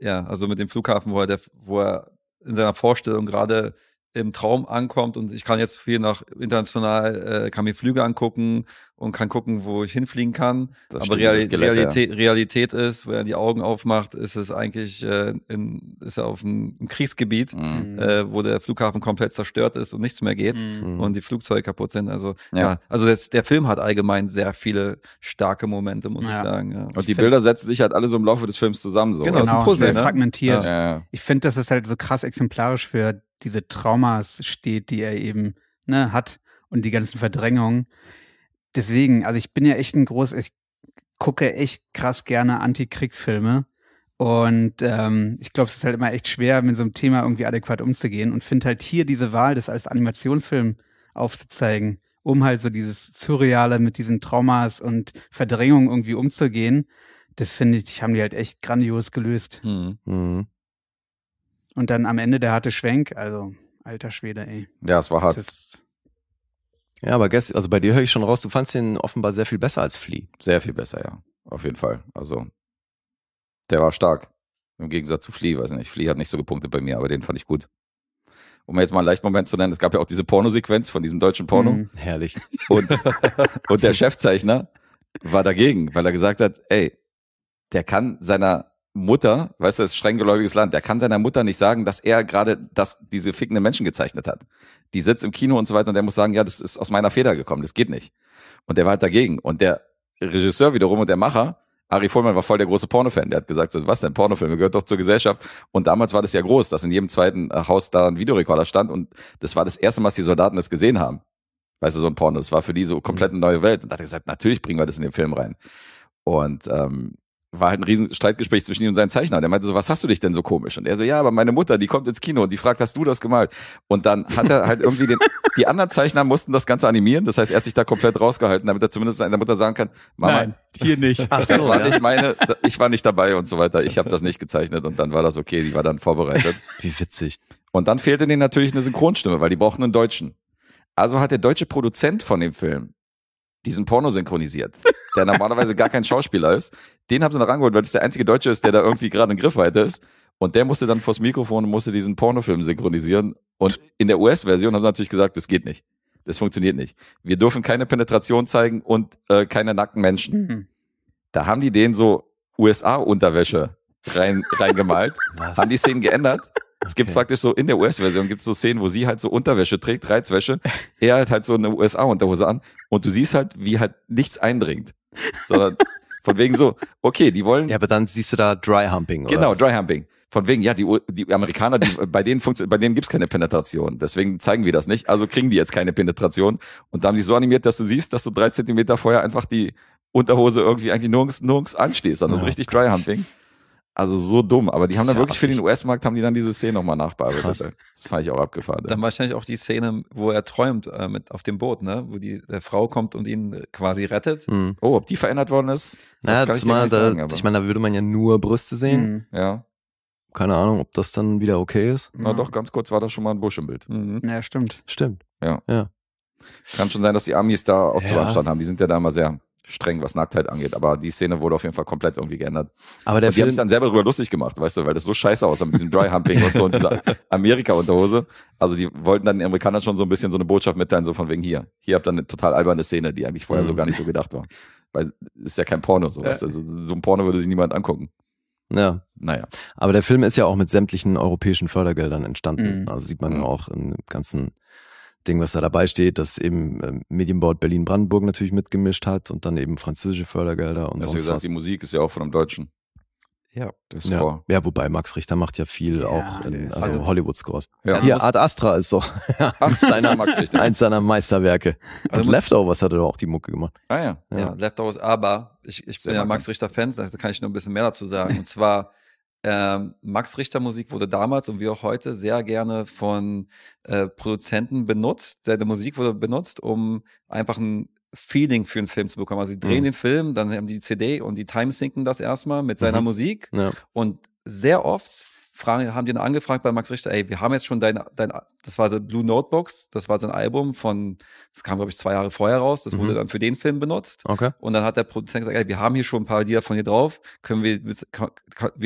Ja, also mit dem Flughafen, wo er, der, wo er in seiner Vorstellung gerade im Traum ankommt und ich kann jetzt viel nach international, äh, kann mir Flüge angucken, und kann gucken, wo ich hinfliegen kann. Das Aber Real Skelett, Realität, ja. Realität ist, wo er die Augen aufmacht, ist es eigentlich äh, in, ist er auf einem Kriegsgebiet, mhm. mhm. äh, wo der Flughafen komplett zerstört ist und nichts mehr geht mhm. mhm. und die Flugzeuge kaputt sind. Also ja, ja. also das, der Film hat allgemein sehr viele starke Momente, muss ich sagen. Und die Bilder setzen sich halt alle so im Laufe des Films zusammen. So. Genau, genau Puzzle, ne? fragmentiert. Ich finde, das ist halt so krass exemplarisch für diese Traumas steht, die er eben ne, hat und die ganzen Verdrängungen deswegen, also ich bin ja echt ein großes, ich gucke echt krass gerne Antikriegsfilme. Und ähm, ich glaube, es ist halt immer echt schwer, mit so einem Thema irgendwie adäquat umzugehen und finde halt hier diese Wahl, das als Animationsfilm aufzuzeigen, um halt so dieses Surreale mit diesen Traumas und Verdrängung irgendwie umzugehen, das finde ich, haben die halt echt grandios gelöst. Mhm. mhm. Und dann am Ende der harte Schwenk, also alter Schwede, ey. Ja, es war hart. Das, ja, aber gest, also bei dir höre ich schon raus, du fandst ihn offenbar sehr viel besser als Flea. Sehr viel besser, ja. Auf jeden Fall. Also, der war stark. Im Gegensatz zu Flea, weiß nicht. Flea hat nicht so gepunktet bei mir, aber den fand ich gut. Um jetzt mal einen leichten Moment zu nennen, es gab ja auch diese Pornosequenz von diesem deutschen Porno. Mhm, herrlich. Und, und der Chefzeichner war dagegen, weil er gesagt hat, ey, der kann seiner Mutter, weißt du, das ist strenggläubiges Land, der kann seiner Mutter nicht sagen, dass er gerade das, diese fickenden Menschen gezeichnet hat. Die sitzt im Kino und so weiter und der muss sagen, ja, das ist aus meiner Feder gekommen, das geht nicht. Und der war halt dagegen. Und der Regisseur wiederum und der Macher, Ari Vollmann war voll der große Pornofan. Der hat gesagt, was denn, Pornofilme gehört doch zur Gesellschaft. Und damals war das ja groß, dass in jedem zweiten äh, Haus da ein Videorekorder stand. Und das war das erste Mal, dass die Soldaten das gesehen haben. Weißt du, so ein Porno. Das war für die so komplett eine neue Welt. Und da hat er gesagt, natürlich bringen wir das in den Film rein. Und ähm, war halt ein riesen Streitgespräch zwischen ihm und seinem Zeichner. Der meinte so, was hast du dich denn so komisch? Und er so, ja, aber meine Mutter, die kommt ins Kino und die fragt, hast du das gemalt? Und dann hat er halt irgendwie den, die anderen Zeichner mussten das Ganze animieren. Das heißt, er hat sich da komplett rausgehalten, damit er zumindest seiner Mutter sagen kann, Mama, Nein, hier nicht. Ach das so, war ja. nicht meine, ich war nicht dabei und so weiter. Ich habe das nicht gezeichnet und dann war das okay. Die war dann vorbereitet. Wie witzig. Und dann fehlte denen natürlich eine Synchronstimme, weil die brauchen einen Deutschen. Also hat der deutsche Produzent von dem Film diesen Porno synchronisiert, der normalerweise gar kein Schauspieler ist. Den haben sie noch rangeholt, weil das der einzige Deutsche ist, der da irgendwie gerade in Griffweite ist. Und der musste dann vors Mikrofon und musste diesen Pornofilm synchronisieren. Und in der US-Version haben sie natürlich gesagt, das geht nicht. Das funktioniert nicht. Wir dürfen keine Penetration zeigen und äh, keine nackten Menschen. Mhm. Da haben die denen so USA-Unterwäsche rein, reingemalt, haben die Szenen geändert es gibt okay. praktisch so in der US-Version gibt es so Szenen, wo sie halt so Unterwäsche trägt, Reizwäsche, er hat halt so eine USA-Unterhose an und du siehst halt, wie halt nichts eindringt. Sondern von wegen so, okay, die wollen. Ja, aber dann siehst du da Dry Humping, oder? Genau, Dry Humping. Von wegen, ja, die, die Amerikaner, die, bei denen funktioniert, bei denen gibt's keine Penetration. Deswegen zeigen wir das nicht. Also kriegen die jetzt keine Penetration. Und da haben die so animiert, dass du siehst, dass du drei Zentimeter vorher einfach die Unterhose irgendwie eigentlich nirgends, nirgends anstehst, sondern oh, richtig Dry Humping. Also so dumm. Aber die haben dann wirklich für den US-Markt haben die dann diese Szene nochmal nachbearbeitet. Das fand ich auch abgefahren. Dann ja. wahrscheinlich auch die Szene, wo er träumt äh, mit auf dem Boot, ne? Wo die Frau kommt und ihn äh, quasi rettet. Mhm. Oh, ob die verändert worden ist? Das naja, kann ich mal, nicht da, aber. ich meine, da würde man ja nur Brüste sehen. Mhm. Ja. Keine Ahnung, ob das dann wieder okay ist. Na mhm. doch, ganz kurz war da schon mal ein Busch im Bild. Mhm. Ja, stimmt. Stimmt. Ja. ja. Kann schon sein, dass die Amis da auch ja. zu Anstand haben. Die sind ja da immer sehr streng, was Nacktheit angeht. Aber die Szene wurde auf jeden Fall komplett irgendwie geändert. Aber der und die haben sich dann selber darüber lustig gemacht, weißt du, weil das so scheiße aussah mit diesem Dry-Humping und so und dieser Amerika-Unterhose. Also die wollten dann den Amerikanern schon so ein bisschen so eine Botschaft mitteilen, so von wegen hier. Hier habt ihr eine total alberne Szene, die eigentlich vorher mhm. so gar nicht so mhm. gedacht war. Weil ist ja kein Porno, so, ja. weißt du. Also, so ein Porno würde sich niemand angucken. Ja. Naja. Aber der Film ist ja auch mit sämtlichen europäischen Fördergeldern entstanden. Mhm. Also sieht man mhm. auch im ganzen Ding, was da dabei steht, dass eben ähm, Medienbord Berlin-Brandenburg natürlich mitgemischt hat und dann eben französische Fördergelder und so was. Die Musik ist ja auch von einem Deutschen. Ja. Der Score. Ja, ja wobei Max Richter macht ja viel ja, auch in also Alter. Also Hollywood Scores. Ja. Hier Art Astra ist doch eins, seiner, eins seiner Meisterwerke. Also und Leftovers hat er doch auch die Mucke gemacht. Ah ja. Ja, ja Leftovers, aber ich, ich bin ja Max Richter Fan, da kann ich nur ein bisschen mehr dazu sagen. Und zwar ähm, Max Richter Musik wurde damals und wie auch heute sehr gerne von äh, Produzenten benutzt. Seine Musik wurde benutzt, um einfach ein Feeling für einen Film zu bekommen. Also die drehen mhm. den Film, dann haben die die CD und die timesinken das erstmal mit seiner mhm. Musik. Ja. Und sehr oft fragen, haben den angefragt bei Max Richter, ey, wir haben jetzt schon dein, dein das war The Blue Notebooks, das war sein Album von, das kam, glaube ich, zwei Jahre vorher raus, das mhm. wurde dann für den Film benutzt. Okay. Und dann hat der Produzent gesagt, ey, wir haben hier schon ein paar Lieder von dir drauf, können wir, wir,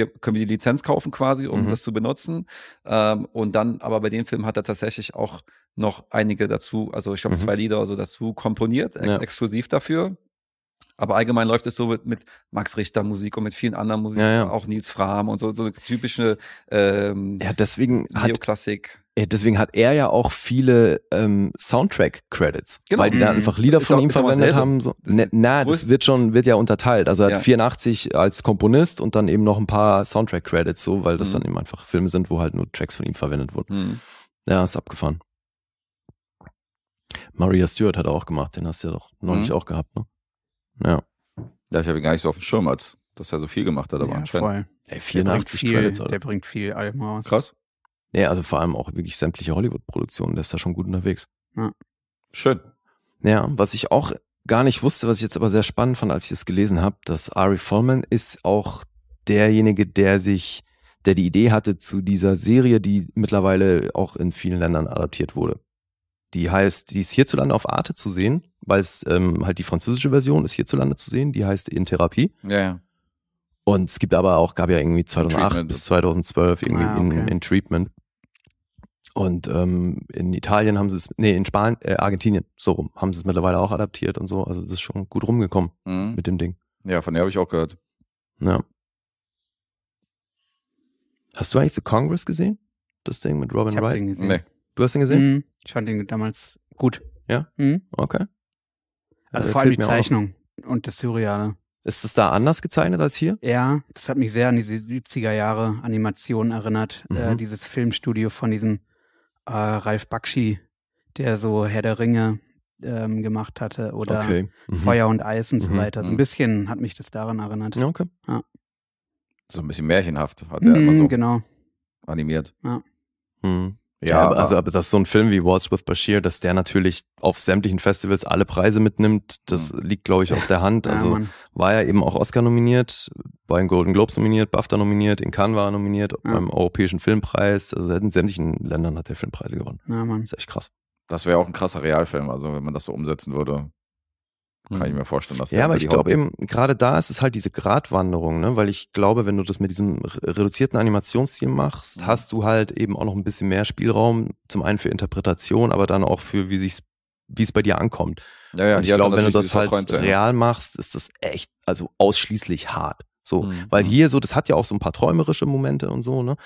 können wir die Lizenz kaufen quasi, um mhm. das zu benutzen. Ähm, und dann, aber bei dem Film hat er tatsächlich auch noch einige dazu, also ich glaube, mhm. zwei Lieder oder so dazu komponiert, ex ja. exklusiv dafür. Aber allgemein läuft es so mit, mit Max Richter Musik und mit vielen anderen Musik, ja, ja. auch Nils Frahm und so, so typische ähm, ja, deswegen Neoklassik. Hat, deswegen hat er ja auch viele ähm, Soundtrack-Credits, genau. weil die dann einfach mhm. Lieder von auch, ihm verwendet haben. So, das ne, na, das wird schon, wird ja unterteilt. Also er hat 84 als Komponist und dann eben noch ein paar Soundtrack-Credits, so, weil das mhm. dann eben einfach Filme sind, wo halt nur Tracks von ihm verwendet wurden. Mhm. Ja, ist abgefahren. Maria Stewart hat er auch gemacht, den hast du ja doch neulich mhm. auch gehabt, ne? Ja. Ja, ich habe ihn gar nicht so auf dem Schirm, als dass er so viel gemacht hat, aber ja, anscheinend. Voll. Ey, 84 der Credits, Alter. Der bringt viel Alben raus. Krass. Ja, also vor allem auch wirklich sämtliche Hollywood-Produktionen, der ist da schon gut unterwegs. Ja. Schön. Ja, was ich auch gar nicht wusste, was ich jetzt aber sehr spannend fand, als ich es gelesen habe, dass Ari Folman ist auch derjenige, der sich, der die Idee hatte zu dieser Serie, die mittlerweile auch in vielen Ländern adaptiert wurde. Die heißt, die ist hierzulande auf Arte zu sehen, weil es ähm, halt die französische Version ist hierzulande zu sehen, die heißt In Therapie. Ja, ja. Und es gibt aber auch, gab ja irgendwie 2008 Treatment. bis 2012 irgendwie ah, okay. in, in, Treatment. Und ähm, in Italien haben sie es, nee, in Spanien, äh, Argentinien, so rum, haben sie es mittlerweile auch adaptiert und so. Also das ist schon gut rumgekommen mhm. mit dem Ding. Ja, von der habe ich auch gehört. Ja. Hast du eigentlich The Congress gesehen? Das Ding mit Robin ich Wright? Den gesehen. Nee. Du hast den gesehen? Mhm. Ich fand den damals gut. Ja? Mhm. Okay. Also, also vor allem die Zeichnung auch. und das Surreale. Ist es da anders gezeichnet als hier? Ja, das hat mich sehr an diese 70er Jahre Animation erinnert. Äh, mhm. Äh, dieses Filmstudio von diesem äh, Ralf Bakshi, der so Herr der Ringe ähm, gemacht hatte oder okay. mhm. Feuer und Eis und so mhm. weiter. So ein mhm. bisschen hat mich das daran erinnert. Ja, okay. Ja. So ein bisschen märchenhaft hat er mhm, immer so genau. animiert. Ja. Mhm. Ja, ja aber, also aber dass so ein Film wie Waltz with Bashir, dass der natürlich auf sämtlichen Festivals alle Preise mitnimmt, das mhm. liegt, glaube ich, auf der Hand. Also ja, war er eben auch Oscar nominiert, bei den Golden Globes nominiert, BAFTA nominiert, in Cannes war er nominiert, ja. beim Europäischen Filmpreis. Also in sämtlichen Ländern hat er Filmpreise gewonnen. Ja, Mann. Das ist echt krass. Das wäre auch ein krasser Realfilm, also wenn man das so umsetzen würde. Kann ich hm. mir vorstellen, dass Ja, aber ich glaube eben, gerade da ist es halt diese Gratwanderung, ne? weil ich glaube, wenn du das mit diesem reduzierten Animationsstil machst, mhm. hast du halt eben auch noch ein bisschen mehr Spielraum, zum einen für Interpretation, aber dann auch für, wie sich's, wie es bei dir ankommt. Ja, ja, Und ich glaube, wenn du das halt Freund, real machst, ist das echt, also ausschließlich hart. So, mhm. weil mhm. hier so, das hat ja auch so ein paar träumerische Momente und so, ne?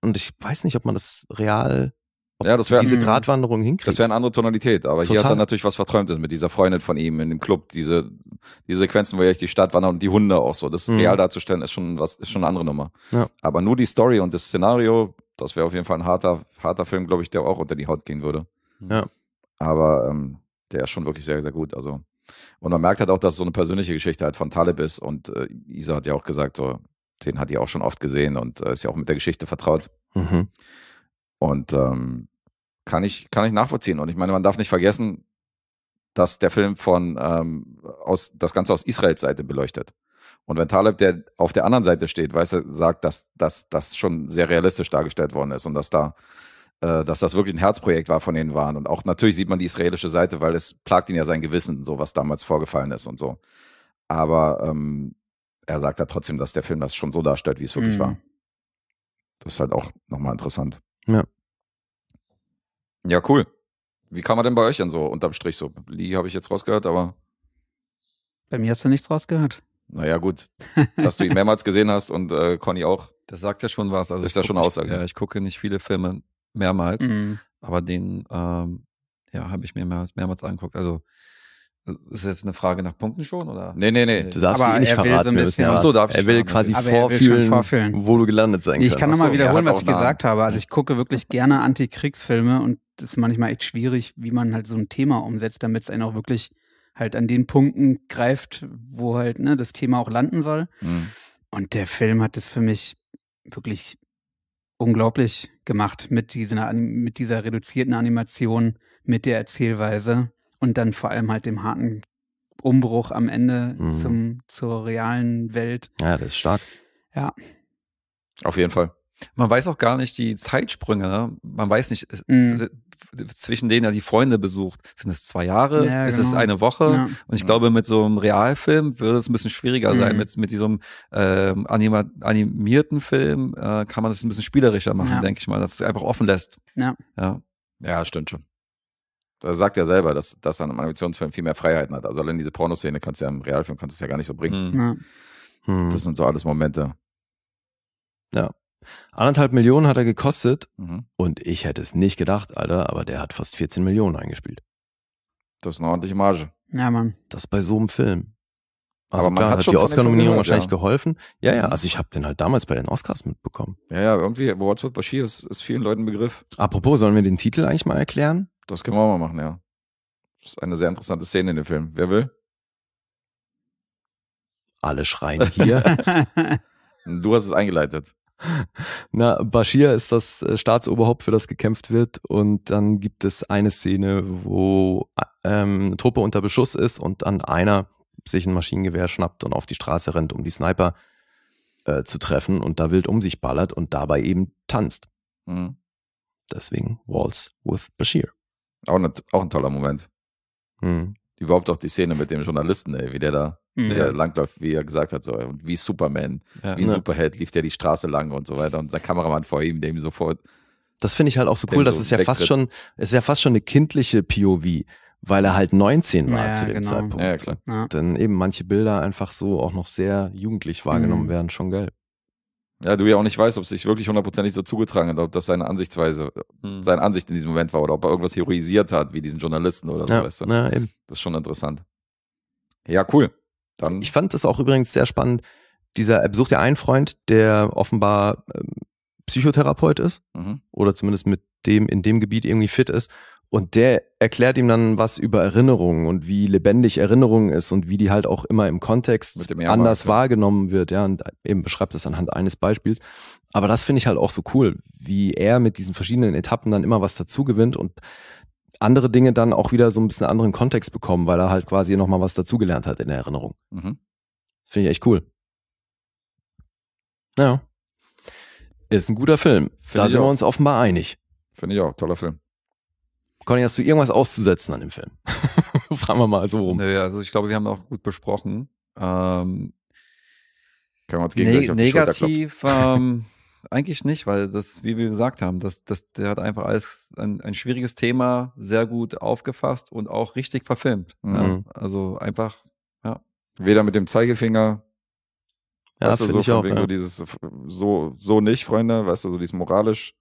Und ich weiß nicht, ob man das real ob ja, das wär, diese mhm. Gratwanderung hinkriegst. Das wäre eine andere Tonalität, aber Total. hier hat er natürlich was Verträumtes mit dieser Freundin von ihm in dem Club, diese, diese Sequenzen, wo er durch die Stadt wandert und die Hunde auch so. Das mhm. real darzustellen ist schon was, ist schon eine andere Nummer. Ja. Aber nur die Story und das Szenario, das wäre auf jeden Fall ein harter, harter Film, glaube ich, der auch unter die Haut gehen würde. Mhm. Ja. Aber ähm, der ist schon wirklich sehr, sehr gut. Also. Und man merkt halt auch, dass es so eine persönliche Geschichte halt von Taleb ist. Und äh, Isa hat ja auch gesagt, so, den hat die auch schon oft gesehen und äh, ist ja auch mit der Geschichte vertraut. Mhm. Und ähm, kann ich, kann ich nachvollziehen. Und ich meine, man darf nicht vergessen, dass der Film von ähm, aus das Ganze aus Israels Seite beleuchtet. Und wenn Taleb, der auf der anderen Seite steht, weiß er, sagt, dass das schon sehr realistisch dargestellt worden ist und dass da äh, dass das wirklich ein Herzprojekt war von ihnen waren. Und auch natürlich sieht man die israelische Seite, weil es plagt ihn ja sein Gewissen, so was damals vorgefallen ist und so. Aber ähm, er sagt ja halt trotzdem, dass der Film das schon so darstellt, wie es wirklich mhm. war. Das ist halt auch nochmal interessant. Ja. Ja, cool. Wie kam er denn bei euch denn so unterm Strich so? Lee habe ich jetzt rausgehört, aber. Bei mir hast du nichts rausgehört. Naja, gut. Dass du ihn mehrmals gesehen hast und äh, Conny auch. Das sagt ja schon was. Also ist ja schon eine Aussage. Ich, ja, ich gucke nicht viele Filme mehrmals, mhm. aber den ähm, ja, habe ich mir mehrmals, mehrmals angeguckt. Also äh, ist jetzt eine Frage nach Punkten schon? Oder? Nee, nee, nee. Du darfst aber ihn nicht verraten. er will quasi vorfühlen, vorfühlen, wo du gelandet sein kannst. Ich kann nochmal wiederholen, was ich gesagt habe. Also ich gucke wirklich gerne Antikriegsfilme und das ist manchmal echt schwierig, wie man halt so ein Thema umsetzt, damit es einen auch wirklich halt an den Punkten greift, wo halt ne, das Thema auch landen soll. Mhm. Und der Film hat es für mich wirklich unglaublich gemacht mit dieser, mit dieser reduzierten Animation, mit der Erzählweise und dann vor allem halt dem harten Umbruch am Ende mhm. zum, zur realen Welt. Ja, das ist stark. Ja. Auf jeden Fall. Man weiß auch gar nicht die Zeitsprünge. Ne? Man weiß nicht, mm. zwischen denen er die Freunde besucht. Sind es zwei Jahre? Ja, ist genau. es eine Woche? Ja. Und ich ja. glaube, mit so einem Realfilm würde es ein bisschen schwieriger mm. sein. Mhm. Mit, mit diesem ähm, anima animierten Film äh, kann man das ein bisschen spielerischer machen, denke ich mal, dass es einfach offen lässt. Ja. ja. Ja, stimmt schon. Das sagt ja selber, dass, dass er im Animationsfilm viel mehr Freiheiten hat. Also allein diese Pornoszene kannst du ja im Realfilm kannst du ja gar nicht so bringen. Mm. Das hm. sind so alles Momente. Ja. Anderthalb Millionen hat er gekostet mhm. und ich hätte es nicht gedacht, Alter, aber der hat fast 14 Millionen eingespielt. Das ist eine ordentliche Marge. Ja, Mann. Das bei so einem Film. Also aber klar, hat, hat die Oscar-Nominierung wahrscheinlich ja. geholfen. Ja, ja, mhm. also ich habe den halt damals bei den Oscars mitbekommen. Ja, ja, irgendwie What's with Bashir ist, ist vielen Leuten ein Begriff. Apropos, sollen wir den Titel eigentlich mal erklären? Das können wir auch mal machen, ja. Das ist eine sehr interessante Szene in dem Film. Wer will? Alle schreien hier. du hast es eingeleitet. Na, Bashir ist das äh, Staatsoberhaupt, für das gekämpft wird. Und dann gibt es eine Szene, wo äh, ähm, eine Truppe unter Beschuss ist und dann einer sich ein Maschinengewehr schnappt und auf die Straße rennt, um die Sniper äh, zu treffen und da wild um sich ballert und dabei eben tanzt. Mhm. Deswegen Waltz with Bashir. Auch, ne, auch ein toller Moment. Mhm. Überhaupt auch die Szene mit dem Journalisten, ey, wie der da Mhm. Der langläuft, wie er gesagt hat, so und wie Superman, ja. wie ein Superheld lief der die Straße lang und so weiter und sein Kameramann vor ihm, dem sofort. Das finde ich halt auch so cool, so ist ja wegtritt. fast schon, ist ja fast schon eine kindliche POV, weil er halt 19 war ja, zu dem genau. Zeitpunkt. Ja, klar. Ja. Denn eben manche Bilder einfach so auch noch sehr jugendlich wahrgenommen mhm. werden, schon geil. Ja, du ja auch nicht weißt, ob es sich wirklich hundertprozentig so zugetragen hat, ob das seine Ansichtsweise, mhm. seine Ansicht in diesem Moment war oder ob er irgendwas heroisiert hat, wie diesen Journalisten oder so, ja, weißt du. Ja, eben. Das ist schon interessant. Ja, cool. Dann. Ich fand das auch übrigens sehr spannend. Dieser, er besucht ja einen Freund, der offenbar ähm, Psychotherapeut ist mhm. oder zumindest mit dem in dem Gebiet irgendwie fit ist. Und der erklärt ihm dann was über Erinnerungen und wie lebendig Erinnerungen ist und wie die halt auch immer im Kontext anders wahrgenommen wird. Ja, und eben beschreibt das anhand eines Beispiels. Aber das finde ich halt auch so cool, wie er mit diesen verschiedenen Etappen dann immer was dazu gewinnt und andere Dinge dann auch wieder so ein bisschen anderen Kontext bekommen, weil er halt quasi nochmal was dazugelernt hat in der Erinnerung. Mhm. Das finde ich echt cool. Ja. Ist ein guter Film. Find da sind auch. wir uns offenbar einig. Finde ich auch. Toller Film. Conny, hast du irgendwas auszusetzen an dem Film? Fragen wir mal so rum. Naja, also ich glaube, wir haben auch gut besprochen. Ähm, können wir uns ne- gegenseitig ne auf die Negativ, ähm, eigentlich nicht, weil das, wie wir gesagt haben, das, das, der hat einfach alles ein, ein schwieriges Thema sehr gut aufgefasst und auch richtig verfilmt. Mhm. Ja, also einfach, ja. Weder mit dem Zeigefinger, ja, weißt das du, so, ich auch, ja. so dieses, so, so nicht, Freunde, weißt du, so dieses moralisch,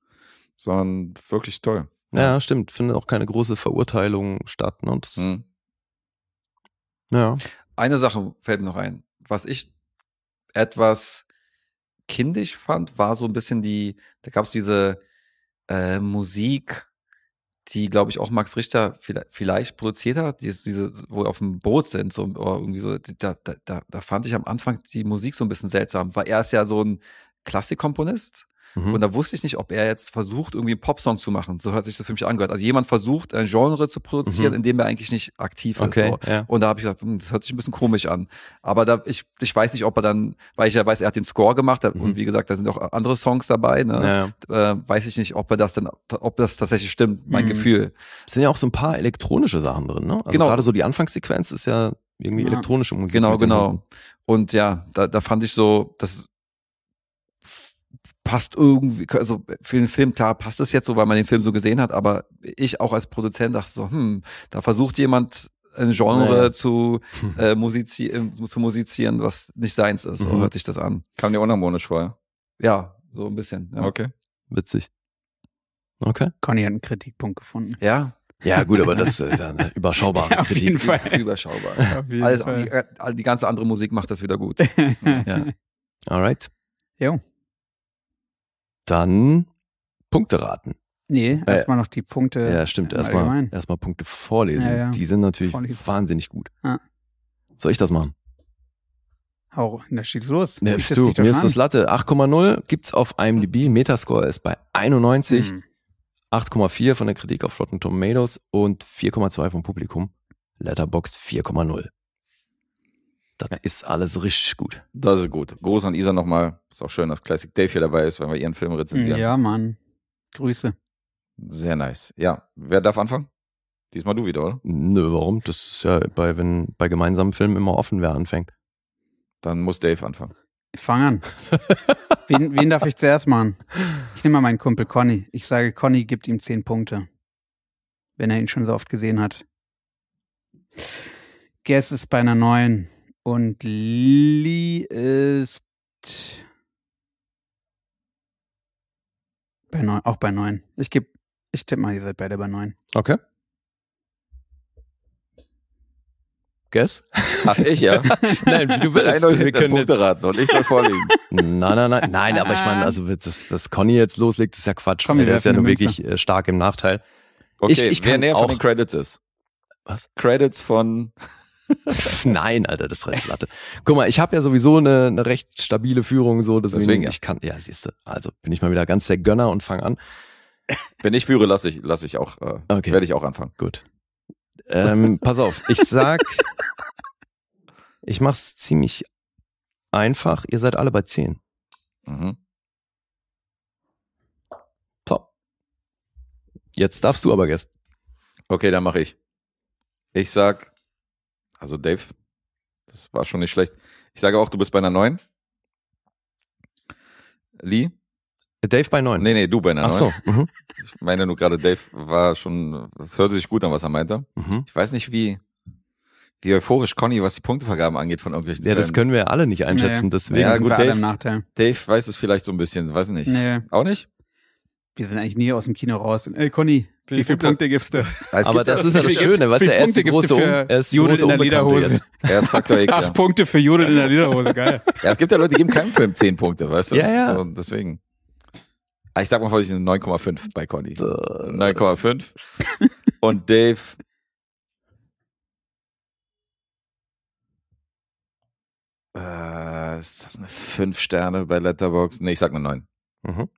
sondern wirklich toll. Ja, ja stimmt. Findet auch keine große Verurteilung statt. Ne? Und das, mhm. Ja. Eine Sache fällt mir noch ein, was ich etwas kindisch fand, war so ein bisschen die, da gab es diese äh, Musik, die, glaube ich, auch Max Richter vielleicht, vielleicht produziert hat, die ist diese, wo wir auf dem Boot sind, so oder oh, irgendwie so, da, da, da fand ich am Anfang die Musik so ein bisschen seltsam, weil er ist ja so ein Klassikkomponist Mhm. Und da wusste ich nicht, ob er jetzt versucht, irgendwie einen Popsong zu machen. So hat sich das für mich angehört. Also jemand versucht, ein Genre zu produzieren, mhm. in dem er eigentlich nicht aktiv okay, ist. So. Ja. Und da habe ich gesagt, hm, das hört sich ein bisschen komisch an. Aber da, ich, ich weiß nicht, ob er dann, weil ich ja weiß, er hat den Score gemacht mhm. und wie gesagt, da sind auch andere Songs dabei. Ne? Ja. Äh, weiß ich nicht, ob er das dann, ob das tatsächlich stimmt, mein mhm. Gefühl. Es sind ja auch so ein paar elektronische Sachen drin, ne? Also genau. gerade so die Anfangssequenz ist ja irgendwie ja. elektronische Musik. Genau, genau. Und ja, da, da fand ich so, das passt irgendwie, also für den Film, klar, passt es jetzt so, weil man den Film so gesehen hat, aber ich auch als Produzent dachte so, hm, da versucht jemand ein Genre naja. zu, hm. äh, musizi ähm, zu musizieren, was nicht seins ist. Mhm. So hört sich das an. Kam dir unharmonisch vor, ja? Ja, so ein bisschen. Ja. Okay, witzig. Okay. Conny hat einen Kritikpunkt gefunden. Ja, ja, gut, aber das ist ja eine überschaubare ja, auf Kritik. Jeden Fall. Überschaubar. Ja. Auf jeden Alles, also, Fall. Die, äh, die, ganze andere Musik macht das wieder gut. ja. Alright. Jo dann Punkte raten. Nee, äh, erstmal noch die Punkte. Ja, stimmt. Erstmal, erstmal Punkte vorlesen. Ja, ja. Die sind natürlich vorlesen. wahnsinnig gut. Ja. Soll ich das machen? Hau, da steht los. Ja, ich du, mir ist das Latte. 8,0 gibt's auf IMDb. Hm. Metascore ist bei 91. Hm. 8,4 von der Kritik auf Rotten Tomatoes und 4,2 vom Publikum. Letterboxd 4,0. Das ja. ist alles richtig gut. Das ist gut. Groß an Isa nochmal. Ist auch schön, dass Classic Dave hier dabei ist, wenn wir ihren Film rezensieren. Ja, Mann. Grüße. Sehr nice. Ja, wer darf anfangen? Diesmal du wieder, oder? Nö, warum? Das ist ja bei, wenn, bei gemeinsamen Filmen immer offen, wer anfängt. Dann muss Dave anfangen. Fang an. wen, wen darf ich zuerst machen? Ich nehme mal meinen Kumpel Conny. Ich sage, Conny gibt ihm zehn Punkte. Wenn er ihn schon so oft gesehen hat. Guess ist bei einer neuen. Und Lee ist bei neun, auch bei neun. Ich gebe, ich tippe mal, ihr seid beide bei neun. Okay. Guess? Ach, ich, ja. nein, du willst. Einer wir können Punkte jetzt... raten und ich soll vorlegen. nein, nein, nein. Nein, aber ich meine, ah. also dass, das Conny jetzt loslegt, ist ja Quatsch. Komm, der ist ja nur wirklich äh, stark im Nachteil. Okay, ich, ich wer näher auch, von den Credits ist. Was? Credits von Nein, Alter, das ist recht Latte. Guck mal, ich habe ja sowieso eine, eine recht stabile Führung, so deswegen, deswegen ja. ich kann. Ja, siehst du, also bin ich mal wieder ganz der Gönner und fange an. Wenn ich führe, lasse ich, lass ich auch, äh, okay. werde ich auch anfangen. Gut. Ähm, pass auf, ich sag, ich mach's ziemlich einfach. Ihr seid alle bei 10. Mhm. Top. Jetzt darfst du aber guess. Okay, dann mache ich. Ich sag also Dave, das war schon nicht schlecht. Ich sage auch, du bist bei einer 9. Lee? Dave bei 9. Nee, nee, du bei einer Ach 9. Ach so. Mhm. Ich meine nur gerade, Dave war schon, das hörte sich gut an, was er meinte. Mhm. Ich weiß nicht, wie, wie euphorisch Conny, was die Punktevergaben angeht von irgendwelchen. Ja, das können wir ja alle nicht einschätzen. Nee. Deswegen. Ja, gut, Dave, Dave weiß es vielleicht so ein bisschen, weiß nicht. Nee. Auch nicht? Wir sind eigentlich nie aus dem Kino raus. Ey, äh, Conny, wie, viele Punkte gibst du? Es aber das, das ist ja das Schöne, weißt du, er ist die große, um, er ist Judith große in der Lederhose. Er ist Faktor X. Acht Punkte für Judith in der Lederhose, geil. Ja, es gibt ja Leute, die geben keinem Film zehn Punkte, weißt du? Ja, ja. Und deswegen. Ah, ich sag mal vorsichtig 9,5 bei Conny. 9,5. Äh, Und Dave. Äh, ist das eine 5 Sterne bei Letterboxd? Nee, ich sag eine 9. Mhm.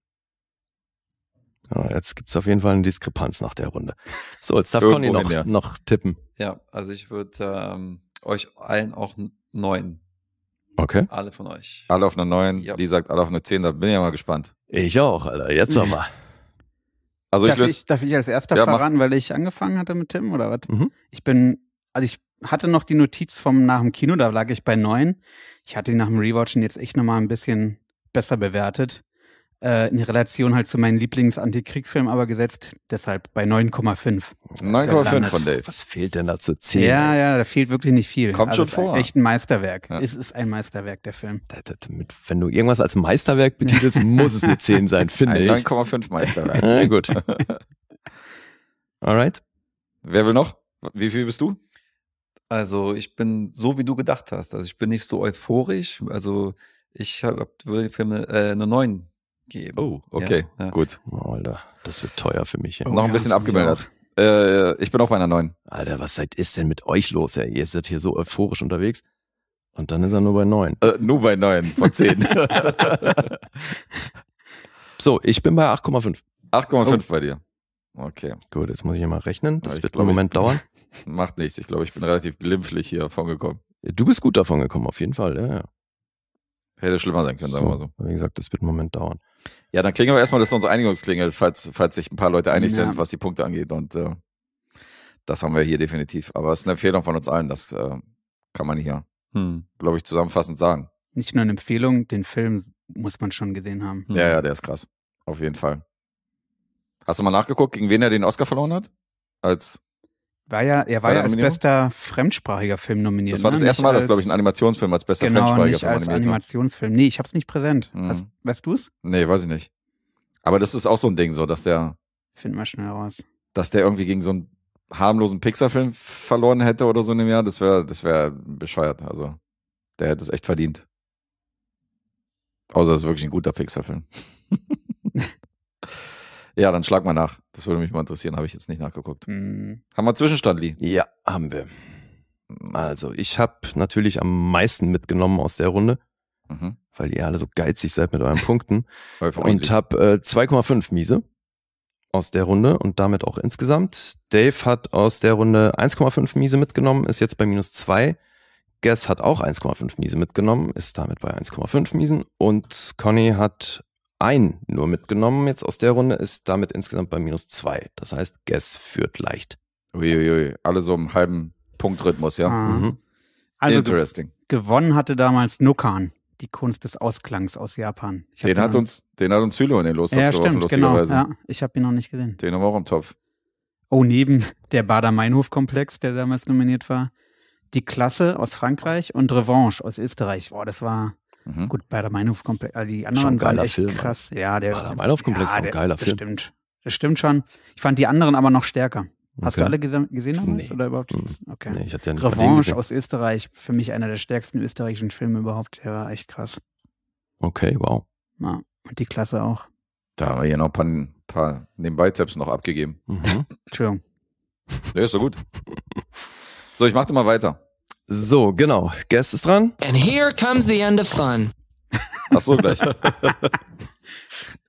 Ja, jetzt gibt's auf jeden Fall eine Diskrepanz nach der Runde. So, jetzt darf Conny noch, ja. noch tippen. Ja, also ich würde ähm, euch allen auch neun. Okay. Alle von euch. Alle auf eine neun. Yep. Die sagt alle auf eine zehn. Da bin ich ja mal gespannt. Ich auch, Alter. Jetzt aber. Also darf, ich, ich, darf ich als erster ja, voran, weil ich angefangen hatte mit Tim oder was? Mhm. Ich bin, also ich hatte noch die Notiz vom nach dem Kino, da lag ich bei neun. Ich hatte ihn nach dem Rewatchen jetzt echt nochmal ein bisschen besser bewertet äh, in Relation halt zu meinen Lieblings-Antikriegsfilmen aber gesetzt, deshalb bei 9,5. 9,5 von Dave. Was fehlt denn dazu? 10? Ja, ja, da fehlt wirklich nicht viel. Kommt also schon vor. Ist Echt ein Meisterwerk. Ja. Es ist ein Meisterwerk, der Film. wenn du irgendwas als Meisterwerk betitelst, muss es eine 10 sein, finde ich. 9,5 Meisterwerk. ja, gut. Alright. Wer will noch? Wie viel bist du? Also ich bin so, wie du gedacht hast. Also ich bin nicht so euphorisch. Also ich habe den Film äh, eine 9 geben. Oh, okay, ja, gut. Oh, Alter, das wird teuer für mich. Oh, Noch ein bisschen abgemeldet. Äh, ich bin auf meiner neuen. Alter, was seid ist denn mit euch los? Ey? Ihr seid hier so euphorisch unterwegs. Und dann ist er nur bei neun. Äh, nur bei neun von zehn. so, ich bin bei 8,5. 8,5 bei dir. Okay. Gut, jetzt muss ich hier mal rechnen. Das ja, wird glaub, einen Moment bin, dauern. Macht nichts. Ich glaube, ich bin relativ glimpflich hier davon gekommen. Du bist gut davon gekommen, auf jeden Fall. Ja, ja. Hätte schlimmer sein können, so, sagen wir mal so. Wie gesagt, das wird einen Moment dauern. Ja, dann klingen wir erstmal, das ist unsere Einigungsklingel, falls, falls sich ein paar Leute einig ja. sind, was die Punkte angeht. Und äh, das haben wir hier definitiv. Aber es ist eine Empfehlung von uns allen, das äh, kann man hier, hm. glaube ich, zusammenfassend sagen. Nicht nur eine Empfehlung, den Film muss man schon gesehen haben. Hm. Ja, ja, der ist krass. Auf jeden Fall. Hast du mal nachgeguckt, gegen wen er den Oscar verloren hat? Als war ja, er war, ja als bester fremdsprachiger Film nominiert. Das war ne? das ne? erste Mal, dass, glaube ich, ein Animationsfilm als bester genau, fremdsprachiger nicht Film als nominiert Animationsfilm. Nee, ich hab's nicht präsent. Mhm. Hast, weißt du's? Nee, weiß ich nicht. Aber das ist auch so ein Ding so, dass der... Finden wir schnell raus. Dass der irgendwie gegen so einen harmlosen Pixar-Film verloren hätte oder so in dem Jahr, das wäre das wär bescheuert. Also, der hätte es echt verdient. Außer es ist wirklich ein guter Pixar-Film. Ja, dann schlag mal nach. Das würde mich mal interessieren. Habe ich jetzt nicht nachgeguckt. Mhm. Haben wir Zwischenstand, Lee? Ja, haben wir. Also, ich habe natürlich am meisten mitgenommen aus der Runde, mhm. weil ihr alle so geizig seid mit euren Punkten. und habe äh, 2,5 Miese aus der Runde und damit auch insgesamt. Dave hat aus der Runde 1,5 Miese mitgenommen, ist jetzt bei minus 2. Guess hat auch 1,5 Miese mitgenommen, ist damit bei 1,5 Miesen. Und Conny hat ein nur mitgenommen jetzt aus der Runde, ist damit insgesamt bei minus zwei. Das heißt, Guess führt leicht. Uiuiui, alle so im halben Punktrhythmus, ja. Ah. Mhm. mhm. Also Interesting. gewonnen hatte damals Nukan, die Kunst des Ausklangs aus Japan. Ich den hat uns, den hat uns Hülo in den Lostopf ja, geworfen, stimmt, genau, ja, ich habe ihn noch nicht gesehen. Den haben wir auch im Topf. Oh, neben der Bader-Meinhof-Komplex, der damals nominiert war, die Klasse aus Frankreich und Revanche aus Österreich. Boah, das war Mhm. Gut, bei der Meinhofkomplex, also die anderen waren echt Film, krass. Ja, der, der Meinhofkomplex ja, ist ein geiler Film. Das stimmt. Das stimmt schon. Ich fand die anderen aber noch stärker. Hast okay. du alle gese gesehen damals? Nee. Oder überhaupt? Mhm. Okay. Nee, ich hatte ja nicht Revanche aus Österreich, für mich einer der stärksten österreichischen Filme überhaupt. Der war echt krass. Okay, wow. Ja, und die Klasse auch. Da haben wir hier noch ein paar, ein paar Nebenbei-Tabs noch abgegeben. Mhm. Entschuldigung. Ja, ist doch gut. So, ich mache mal weiter. So, genau. Guest ist dran. And here comes the end of fun. Ach so, gleich.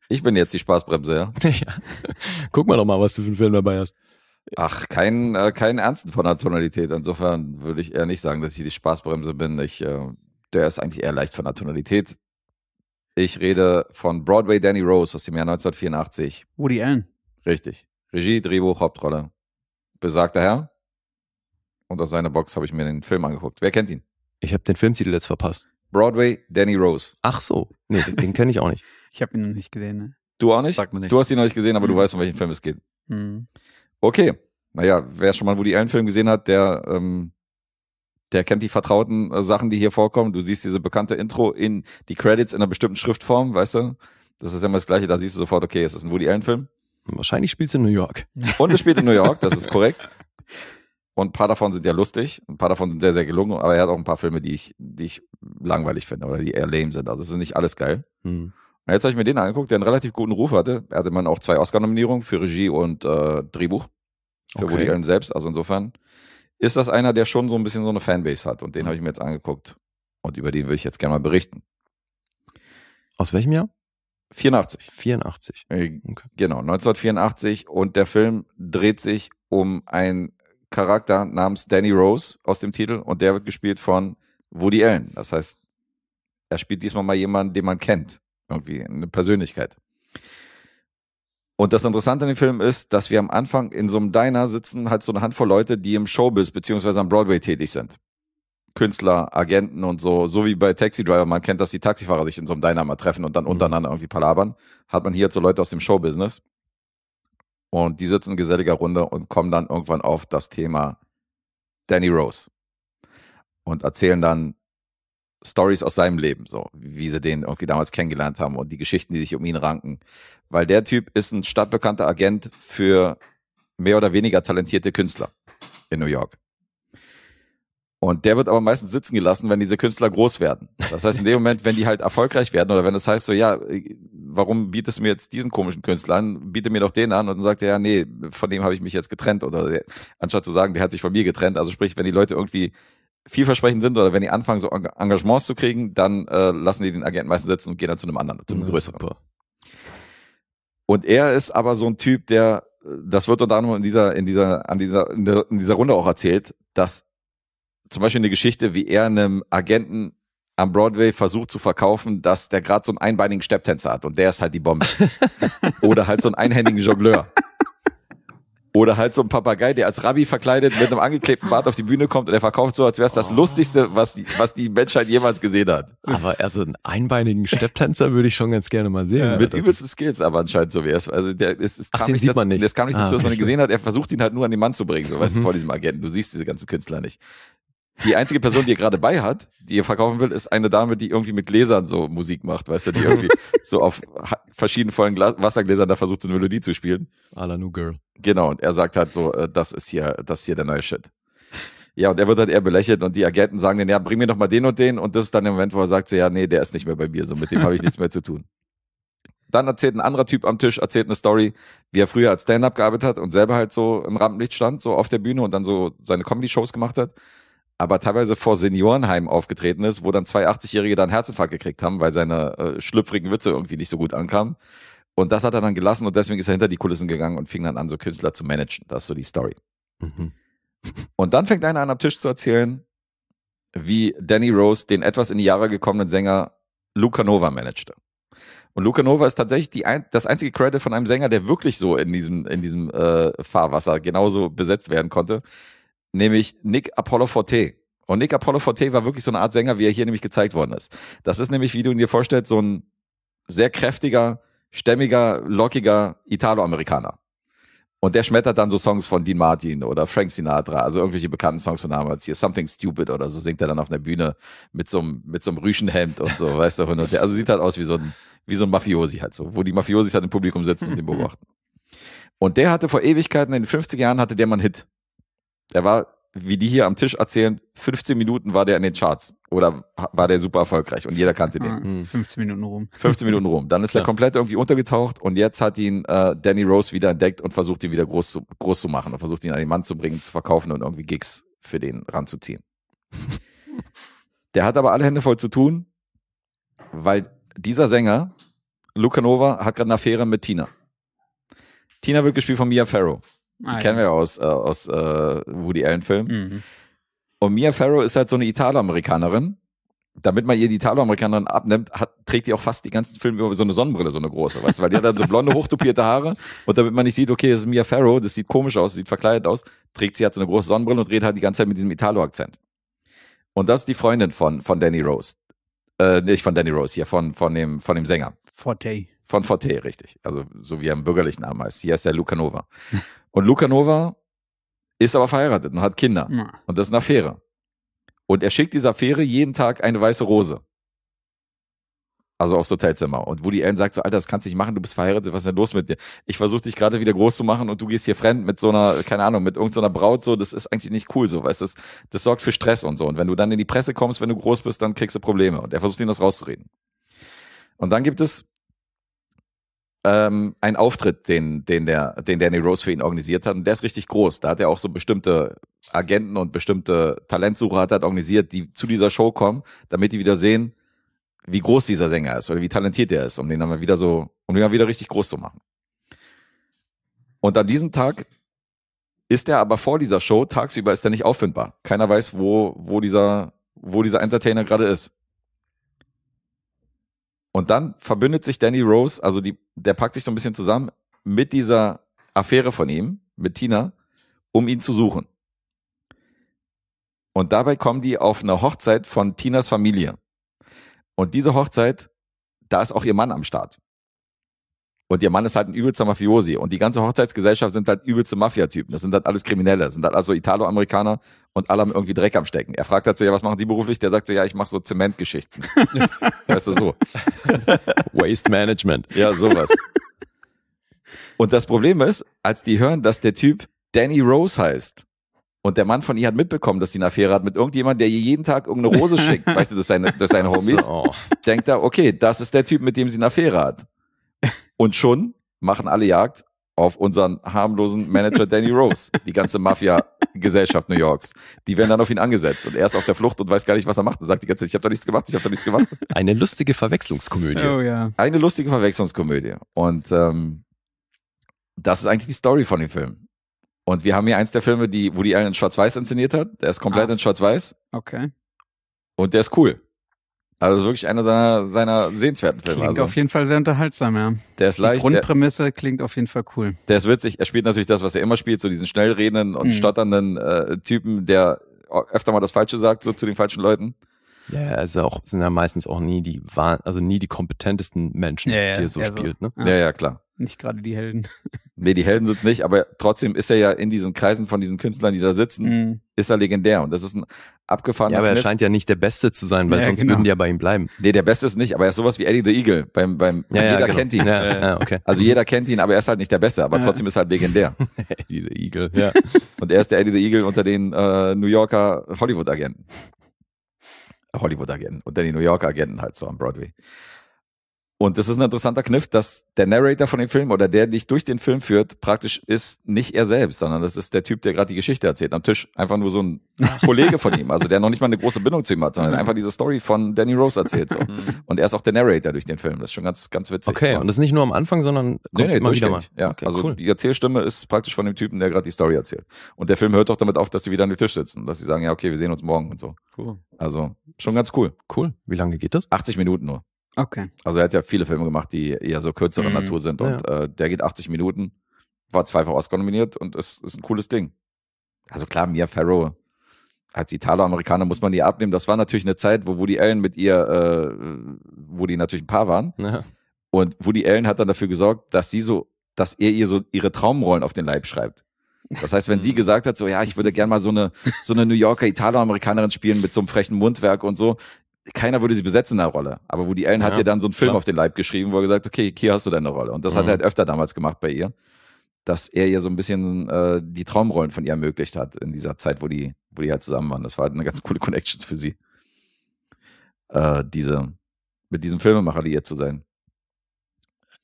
ich bin jetzt die Spaßbremse, ja. ja. Guck mal doch mal, was du für einen Film dabei hast. Ach, keinen äh, keinen ernsten von der Tonalität. Insofern würde ich eher nicht sagen, dass ich die Spaßbremse bin. Ich, äh, der ist eigentlich eher leicht von der Tonalität. Ich rede von Broadway Danny Rose aus dem Jahr 1984. Woody Allen. Richtig. Regie, Drehbuch, Hauptrolle. Besagter Herr? Und aus seiner Box habe ich mir den Film angeguckt. Wer kennt ihn? Ich habe den Filmtitel jetzt verpasst. Broadway, Danny Rose. Ach so, nee, den, den kenne ich auch nicht. ich habe ihn noch nicht gesehen. Ne? Du auch nicht? Sag mir nicht. Du hast ihn noch nicht gesehen, aber mhm. du weißt, um welchen Film es geht. Mhm. Okay, naja, wer schon mal Woody Allen Film gesehen hat, der, ähm, der kennt die vertrauten äh, Sachen, die hier vorkommen. Du siehst diese bekannte Intro in die Credits in einer bestimmten Schriftform, weißt du? Das ist immer das Gleiche, da siehst du sofort, okay, es ist ein Woody Allen Film. Wahrscheinlich spielt es in New York. Und es spielt in New York, das ist korrekt. Und ein paar davon sind ja lustig, ein paar davon sind sehr, sehr gelungen, aber er hat auch ein paar Filme, die ich, die ich langweilig finde oder die eher lame sind. Also es ist nicht alles geil. Hm. Und jetzt habe ich mir den angeguckt, der einen relativ guten Ruf hatte. Er hatte man auch zwei Oscar-Nominierungen für Regie und äh, Drehbuch. Für okay. Woody Allen selbst. Also insofern ist das einer, der schon so ein bisschen so eine Fanbase hat. Und den hm. habe ich mir jetzt angeguckt. Und über den würde ich jetzt gerne mal berichten. Aus welchem Jahr? 84. 84. Äh, okay. Genau, 1984. Und der Film dreht sich um ein Charakter namens Danny Rose aus dem Titel und der wird gespielt von Woody Allen. Das heißt, er spielt diesmal mal jemanden, den man kennt. Irgendwie eine Persönlichkeit. Und das Interessante an dem Film ist, dass wir am Anfang in so einem Diner sitzen, halt so eine Handvoll Leute, die im Showbiz beziehungsweise am Broadway tätig sind. Künstler, Agenten und so, so wie bei Taxi Driver. Man kennt, dass die Taxifahrer sich in so einem Diner mal treffen und dann mhm. untereinander irgendwie palabern. Hat man hier so Leute aus dem Showbusiness. Und die sitzen in geselliger Runde und kommen dann irgendwann auf das Thema Danny Rose und erzählen dann Stories aus seinem Leben, so wie sie den irgendwie damals kennengelernt haben und die Geschichten, die sich um ihn ranken. Weil der Typ ist ein stadtbekannter Agent für mehr oder weniger talentierte Künstler in New York. Und der wird aber meistens sitzen gelassen, wenn diese Künstler groß werden. Das heißt, in dem Moment, wenn die halt erfolgreich werden oder wenn das heißt so, ja, äh, warum bietest du mir jetzt diesen komischen Künstler an? Biete mir doch den an. Und dann sagt er, ja, nee, von dem habe ich mich jetzt getrennt. Oder anstatt zu sagen, der hat sich von mir getrennt. Also sprich, wenn die Leute irgendwie vielversprechend sind oder wenn die anfangen, so Engagements zu kriegen, dann äh, lassen die den Agenten meistens sitzen und gehen dann zu einem anderen, zu einem größeren. Super. Und er ist aber so ein Typ, der, äh, das wird unter anderem in dieser, in dieser, an dieser, in dieser Runde auch erzählt, dass zum Beispiel eine Geschichte, wie er einem Agenten am Broadway versucht zu verkaufen, dass der gerade so einen einbeinigen Stepptänzer hat und der ist halt die Bombe. Oder halt so einen einhändigen Jongleur. Oder halt so ein Papagei, der als Rabbi verkleidet mit einem angeklebten Bart auf die Bühne kommt und er verkauft so, als wäre es das oh. Lustigste, was die, was die Menschheit jemals gesehen hat. Aber also einen einbeinigen Stepptänzer würde ich schon ganz gerne mal sehen. Ja, mit übelsten Skills aber anscheinend so wäre es. Also der, es, es Ach, kam den sieht dazu, man nicht. Das kam nicht ah, dazu, dass man ihn gesehen hat. Er versucht ihn halt nur an den Mann zu bringen, so weißt du, mhm. vor diesem Agenten. Du siehst diese ganzen Künstler nicht die einzige Person, die ihr gerade bei hat, die ihr verkaufen will, ist eine Dame, die irgendwie mit Gläsern so Musik macht, weißt du, die irgendwie so auf verschiedenen vollen Glas Wassergläsern da versucht, so eine Melodie zu spielen. A la New Girl. Genau, und er sagt halt so, äh, das ist hier, das ist hier der neue Shit. Ja, und er wird halt eher belächelt und die Agenten sagen dann, ja, bring mir doch mal den und den und das ist dann der Moment, wo er sagt, so, ja, nee, der ist nicht mehr bei mir, so mit dem habe ich nichts mehr zu tun. Dann erzählt ein anderer Typ am Tisch, erzählt eine Story, wie er früher als Stand-Up gearbeitet hat und selber halt so im Rampenlicht stand, so auf der Bühne und dann so seine Comedy-Shows gemacht hat aber teilweise vor Seniorenheimen aufgetreten ist, wo dann zwei 80-Jährige dann Herzinfarkt gekriegt haben, weil seine äh, schlüpfrigen Witze irgendwie nicht so gut ankamen. Und das hat er dann gelassen und deswegen ist er hinter die Kulissen gegangen und fing dann an, so Künstler zu managen. Das ist so die Story. Mhm. Und dann fängt einer an, am Tisch zu erzählen, wie Danny Rose den etwas in die Jahre gekommenen Sänger Luca Nova managte. Und Luca Nova ist tatsächlich die ein, das einzige Credit von einem Sänger, der wirklich so in diesem, in diesem äh, Fahrwasser genauso besetzt werden konnte nämlich Nick Apollo Forte. Und Nick Apollo Forte war wirklich so eine Art Sänger, wie er hier nämlich gezeigt worden ist. Das ist nämlich, wie du ihn dir vorstellst, so ein sehr kräftiger, stämmiger, lockiger Italo-Amerikaner. Und der schmettert dann so Songs von Dean Martin oder Frank Sinatra, also irgendwelche bekannten Songs von damals. Hier Something Stupid oder so singt er dann auf einer Bühne mit so einem, mit so einem Rüschenhemd und so, weißt du. Und der, also sieht halt aus wie so ein, wie so ein Mafiosi halt so, wo die Mafiosis halt im Publikum sitzen und den beobachten. Und der hatte vor Ewigkeiten, in den 50 Jahren hatte der mal einen Hit der war, wie die hier am Tisch erzählen, 15 Minuten war der in den Charts oder war der super erfolgreich und jeder kannte den. 15 ah, mhm. Minuten rum. 15 Minuten rum. Dann ist ja. er komplett irgendwie untergetaucht und jetzt hat ihn äh, Danny Rose wieder entdeckt und versucht ihn wieder groß zu, groß zu machen und versucht ihn an den Mann zu bringen, zu verkaufen und irgendwie Gigs für den ranzuziehen. der hat aber alle Hände voll zu tun, weil dieser Sänger, Luca Nova, hat gerade eine Affäre mit Tina. Tina wird gespielt von Mia Farrow. Die ah, kennen wir aus, äh, aus äh, Woody Allen-Filmen. Mhm. Und Mia Farrow ist halt so eine Italoamerikanerin. Damit man ihr die Italoamerikanerin abnimmt, hat, trägt die auch fast die ganzen Filme über so eine Sonnenbrille, so eine große, weißt du, weil die hat dann so blonde, hochtopierte Haare. Und damit man nicht sieht, okay, das ist Mia Farrow, das sieht komisch aus, sieht verkleidet aus, trägt sie halt so eine große Sonnenbrille und redet halt die ganze Zeit mit diesem Italo-Akzent. Und das ist die Freundin von, von Danny Rose. Äh, nicht von Danny Rose, hier, von, von, dem, von dem Sänger. Forte. Von Forte, richtig. Also, so wie er im bürgerlichen Namen heißt. Hier ist der Nova. Und Luca Nova ist aber verheiratet und hat Kinder. Ja. Und das ist eine Affäre. Und er schickt dieser Affäre jeden Tag eine weiße Rose. Also aufs Hotelzimmer. Und Woody Allen sagt so, Alter, das kannst du nicht machen, du bist verheiratet, was ist denn los mit dir? Ich versuche dich gerade wieder groß zu machen und du gehst hier fremd mit so einer, keine Ahnung, mit irgendeiner so Braut, so, das ist eigentlich nicht cool, so, weißt du, das, das sorgt für Stress und so. Und wenn du dann in die Presse kommst, wenn du groß bist, dann kriegst du Probleme. Und er versucht ihnen das rauszureden. Und dann gibt es ähm, einen Auftritt, den, den, der, den Danny Rose für ihn organisiert hat. Und der ist richtig groß. Da hat er auch so bestimmte Agenten und bestimmte Talentsucher hat, hat organisiert, die zu dieser Show kommen, damit die wieder sehen, wie groß dieser Sänger ist oder wie talentiert er ist, um den dann wieder so, um den dann wieder richtig groß zu machen. Und an diesem Tag ist er aber vor dieser Show, tagsüber ist er nicht auffindbar. Keiner weiß, wo, wo dieser, wo dieser Entertainer gerade ist. Und dann verbündet sich Danny Rose, also die, der packt sich so ein bisschen zusammen mit dieser Affäre von ihm, mit Tina, um ihn zu suchen. Und dabei kommen die auf eine Hochzeit von Tinas Familie. Und diese Hochzeit, da ist auch ihr Mann am Start. Und ihr Mann ist halt ein übelster Mafiosi. Und die ganze Hochzeitsgesellschaft sind halt übelste Mafia-Typen. Das sind halt alles Kriminelle. sind halt also Italo-Amerikaner und alle haben irgendwie Dreck am Stecken. Er fragt dazu, halt so, ja, was machen Sie beruflich? Der sagt so, ja, ich mache so Zementgeschichten. weißt du, so. Waste Management. Ja, sowas. Und das Problem ist, als die hören, dass der Typ Danny Rose heißt und der Mann von ihr hat mitbekommen, dass sie eine Affäre hat mit irgendjemand, der ihr jeden Tag irgendeine Rose schickt, weißt du, durch seine, durch seine Homies, so. denkt er, okay, das ist der Typ, mit dem sie eine Affäre hat. Und schon machen alle Jagd auf unseren harmlosen Manager Danny Rose, die ganze Mafia-Gesellschaft New Yorks. Die werden dann auf ihn angesetzt und er ist auf der Flucht und weiß gar nicht, was er macht. und sagt die ganze Zeit, ich habe da nichts gemacht, ich habe da nichts gemacht. Eine lustige Verwechslungskomödie. Oh, ja. Eine lustige Verwechslungskomödie. Und ähm, das ist eigentlich die Story von dem Film. Und wir haben hier eins der Filme, die wo die einen in Schwarz-Weiß inszeniert hat. Der ist komplett ah. in Schwarz-Weiß. Okay. Und der ist cool. Also wirklich einer seiner, seiner sehenswerten Filme. Klingt also. auf jeden Fall sehr unterhaltsam, ja. Der ist leicht. Grundprämisse der, klingt auf jeden Fall cool. Der ist witzig. Er spielt natürlich das, was er immer spielt, so diesen schnell redenden und mhm. stotternden äh, Typen, der öfter mal das Falsche sagt, so zu den falschen Leuten. Ja, also auch, sind ja meistens auch nie die, also nie die kompetentesten Menschen, yeah, die er so also, spielt, ne? Ja, ja, klar nicht gerade die Helden. Nee, die Helden sind's nicht, aber trotzdem ist er ja in diesen Kreisen von diesen Künstlern, die da sitzen, mm. ist er legendär und das ist ein abgefahrener. Ja, aber Kniff. er scheint ja nicht der Beste zu sein, weil ja, sonst genau. würden die ja bei ihm bleiben. Nee, der Beste ist nicht, aber er ist sowas wie Eddie the Eagle. Beim, beim, ja, jeder ja, genau. kennt ihn. Ja, okay. Also jeder kennt ihn, aber er ist halt nicht der Beste, aber trotzdem ist er halt legendär. Eddie the Eagle, ja. Und er ist der Eddie the Eagle unter den äh, New Yorker Hollywood-Agenten. Hollywood-Agenten, unter den New Yorker Agenten halt so am Broadway. Und das ist ein interessanter Kniff, dass der Narrator von dem Film oder der, dich durch den Film führt, praktisch ist nicht er selbst, sondern das ist der Typ, der gerade die Geschichte erzählt am Tisch. Einfach nur so ein Kollege von ihm, also der noch nicht mal eine große Bindung zu ihm hat, sondern einfach diese Story von Danny Rose erzählt. So. Mhm. Und er ist auch der Narrator durch den Film. Das ist schon ganz, ganz witzig. Okay, und das ist nicht nur am Anfang, sondern kommt nee, nee, immer wieder mal. Ja, okay, also cool. die Erzählstimme ist praktisch von dem Typen, der gerade die Story erzählt. Und der Film hört doch damit auf, dass sie wieder an den Tisch sitzen, dass sie sagen, ja, okay, wir sehen uns morgen und so. Cool. Also schon ganz cool. Cool. Wie lange geht das? 80 Minuten nur. Okay. Also er hat ja viele Filme gemacht, die eher so kürzere mhm. Natur sind. Und ja. äh, der geht 80 Minuten, war zweifach Oscar nominiert und ist, ist ein cooles Ding. Also klar, Mia Farrow als Italo-Amerikaner muss man die abnehmen. Das war natürlich eine Zeit, wo Woody Allen mit ihr, äh, wo die natürlich ein Paar waren. Ja. Und Woody Allen hat dann dafür gesorgt, dass sie so, dass er ihr so ihre Traumrollen auf den Leib schreibt. Das heißt, wenn die mhm. gesagt hat, so ja, ich würde gerne mal so eine so eine New Yorker Italo-Amerikanerin spielen mit so einem frechen Mundwerk und so, keiner würde sie besetzen in der Rolle. Aber Woody Allen ja, hat ihr dann so einen Film klar. auf den Leib geschrieben, wo er gesagt okay, hier hast du deine Rolle. Und das mhm. hat er halt öfter damals gemacht bei ihr, dass er ihr so ein bisschen äh, die Traumrollen von ihr ermöglicht hat in dieser Zeit, wo die, wo die halt zusammen waren. Das war halt eine ganz coole Connection für sie. Äh, diese, mit diesem Filmemacher liiert zu sein.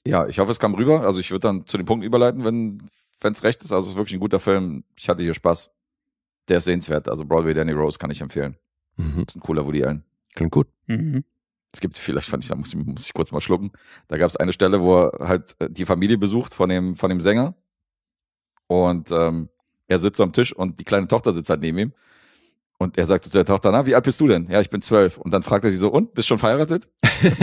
Ja, ich hoffe, es kam rüber. Also ich würde dann zu dem Punkt überleiten, wenn es recht ist. Also es ist wirklich ein guter Film. Ich hatte hier Spaß. Der ist sehenswert. Also Broadway Danny Rose kann ich empfehlen. Mhm. Das ist ein cooler Woody Allen. Klingt gut. Mhm. Es gibt vielleicht, fand ich, da muss ich, muss ich kurz mal schlucken. Da gab es eine Stelle, wo er halt äh, die Familie besucht von dem, von dem Sänger. Und ähm, er sitzt so am Tisch und die kleine Tochter sitzt halt neben ihm. Und er sagt zu der Tochter, na, wie alt bist du denn? Ja, ich bin zwölf. Und dann fragt er sie so, und, bist schon verheiratet? dachte,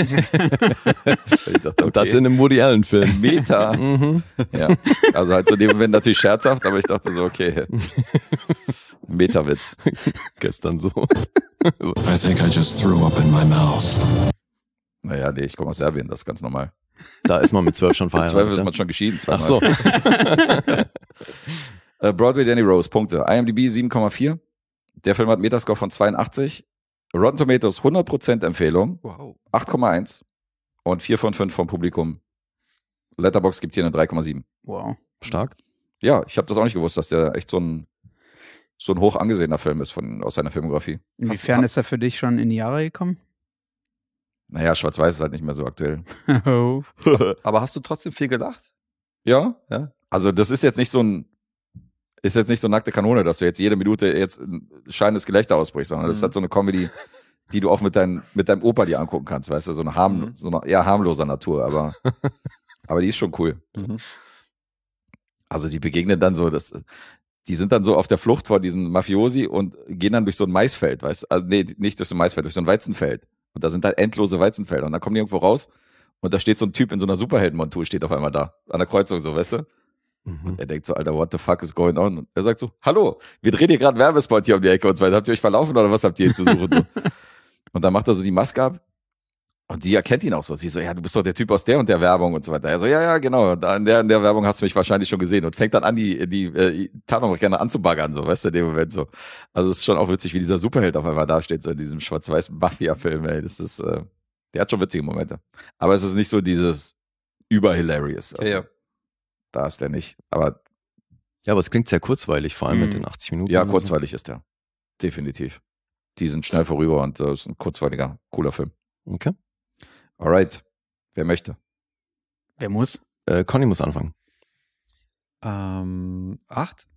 okay. Das in einem Woody Allen Film. Meta. Mhm. Ja, also halt so neben, wenn natürlich scherzhaft, aber ich dachte so, okay. Meterwitz. Gestern so. I think I just threw up in my mouth. Naja, nee, ich komme aus Serbien, das ist ganz normal. Da ist man mit zwölf schon verheiratet. Mit zwölf ist man schon geschieden. Zweimal. Ach so. Äh, Broadway Danny Rose, Punkte. IMDb 7,4. Der Film hat Metascore von 82. Rotten Tomatoes 100% Empfehlung. Wow. 8,1. Und 4 von 5 vom Publikum. Letterbox gibt hier eine 3,7. Wow. Stark. Ja, ich habe das auch nicht gewusst, dass der echt so ein so ein hoch angesehener Film ist von, aus seiner Filmografie. Inwiefern ist er für dich schon in die Jahre gekommen? Naja, Schwarz-Weiß ist halt nicht mehr so aktuell. oh. Aber hast du trotzdem viel gedacht? Ja, ja. Also, das ist jetzt nicht so ein, ist jetzt nicht so nackte Kanone, dass du jetzt jede Minute jetzt ein scheinendes Gelächter ausbrichst, sondern mhm. das ist mhm. halt so eine Comedy, die du auch mit, dein, mit deinem Opa dir angucken kannst, weißt du, so eine, harmlo mhm. so eine eher harmloser Natur, aber, aber die ist schon cool. Mhm. Also die begegnen dann so, das, die sind dann so auf der Flucht vor diesen Mafiosi und gehen dann durch so ein Maisfeld, weißt also, nee, nicht durch so ein Maisfeld, durch so ein Weizenfeld. Und da sind halt endlose Weizenfelder. Und dann kommen die irgendwo raus und da steht so ein Typ in so einer Superheldenmontur, steht auf einmal da, an der Kreuzung, so, weißt du? Mhm. Und er denkt so, Alter, what the fuck is going on? Und er sagt so, hallo, wir drehen hier gerade Werbespot hier um die Ecke und so weiter. Habt ihr euch verlaufen oder was habt ihr hier zu suchen? und dann macht er so die Maske ab und sie erkennt ihn auch so. Sie so, ja, du bist doch der Typ aus der und der Werbung und so weiter. Er so, ja, ja, genau. Da in der, in der Werbung hast du mich wahrscheinlich schon gesehen und fängt dann an, die, die, äh, gerne anzubaggern, so, weißt du, in dem Moment so. Also es ist schon auch witzig, wie dieser Superheld auf einmal dasteht, so in diesem schwarz-weißen Mafia-Film, ey. Das ist, äh, der hat schon witzige Momente. Aber es ist nicht so dieses überhilarious. Also, ja. Da ist der nicht. Aber. Ja, aber es klingt sehr kurzweilig, vor allem mit mhm. den 80 Minuten. Ja, kurzweilig so. ist der. Definitiv. Die sind schnell vorüber und das äh, ist ein kurzweiliger, cooler Film. Okay. Alright. Wer möchte? Wer muss? Äh, Conny muss anfangen. Ähm, acht?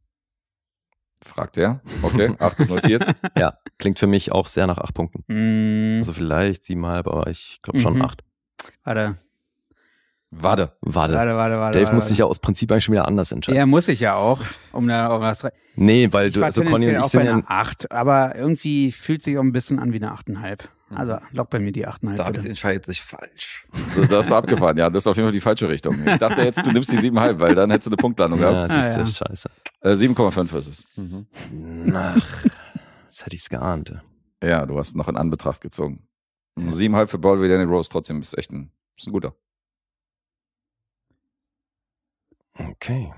Fragt er. Okay, acht ist notiert. ja, klingt für mich auch sehr nach acht Punkten. Mm. Also vielleicht siebenhalb, aber ich glaube schon mhm. acht. Warte. Warte. Warte. Warte, warte, warte. Dave warte, muss sich ja aus Prinzip eigentlich schon wieder anders entscheiden. Ja, muss ich ja auch, um da auch was Nee, weil ich du, also Conny und ich sind ja... auch acht, aber irgendwie fühlt sich auch ein bisschen an wie eine achteinhalb. Also mhm. lock bei mir die 8,5. David bitte. entscheidet sich falsch. Das ist abgefahren, ja. Das ist auf jeden Fall die falsche Richtung. Ich dachte jetzt, du nimmst die 7,5, weil dann hättest du eine Punktlandung gehabt. Ja, das ist ah, ja. scheiße. Äh, 7,5 ist es. Mhm. Ach, jetzt hätte ich es geahnt. Ja, du hast noch in Anbetracht gezogen. 7,5 für Broadway Danny Rose trotzdem ist echt ein, ist ein guter. Okay.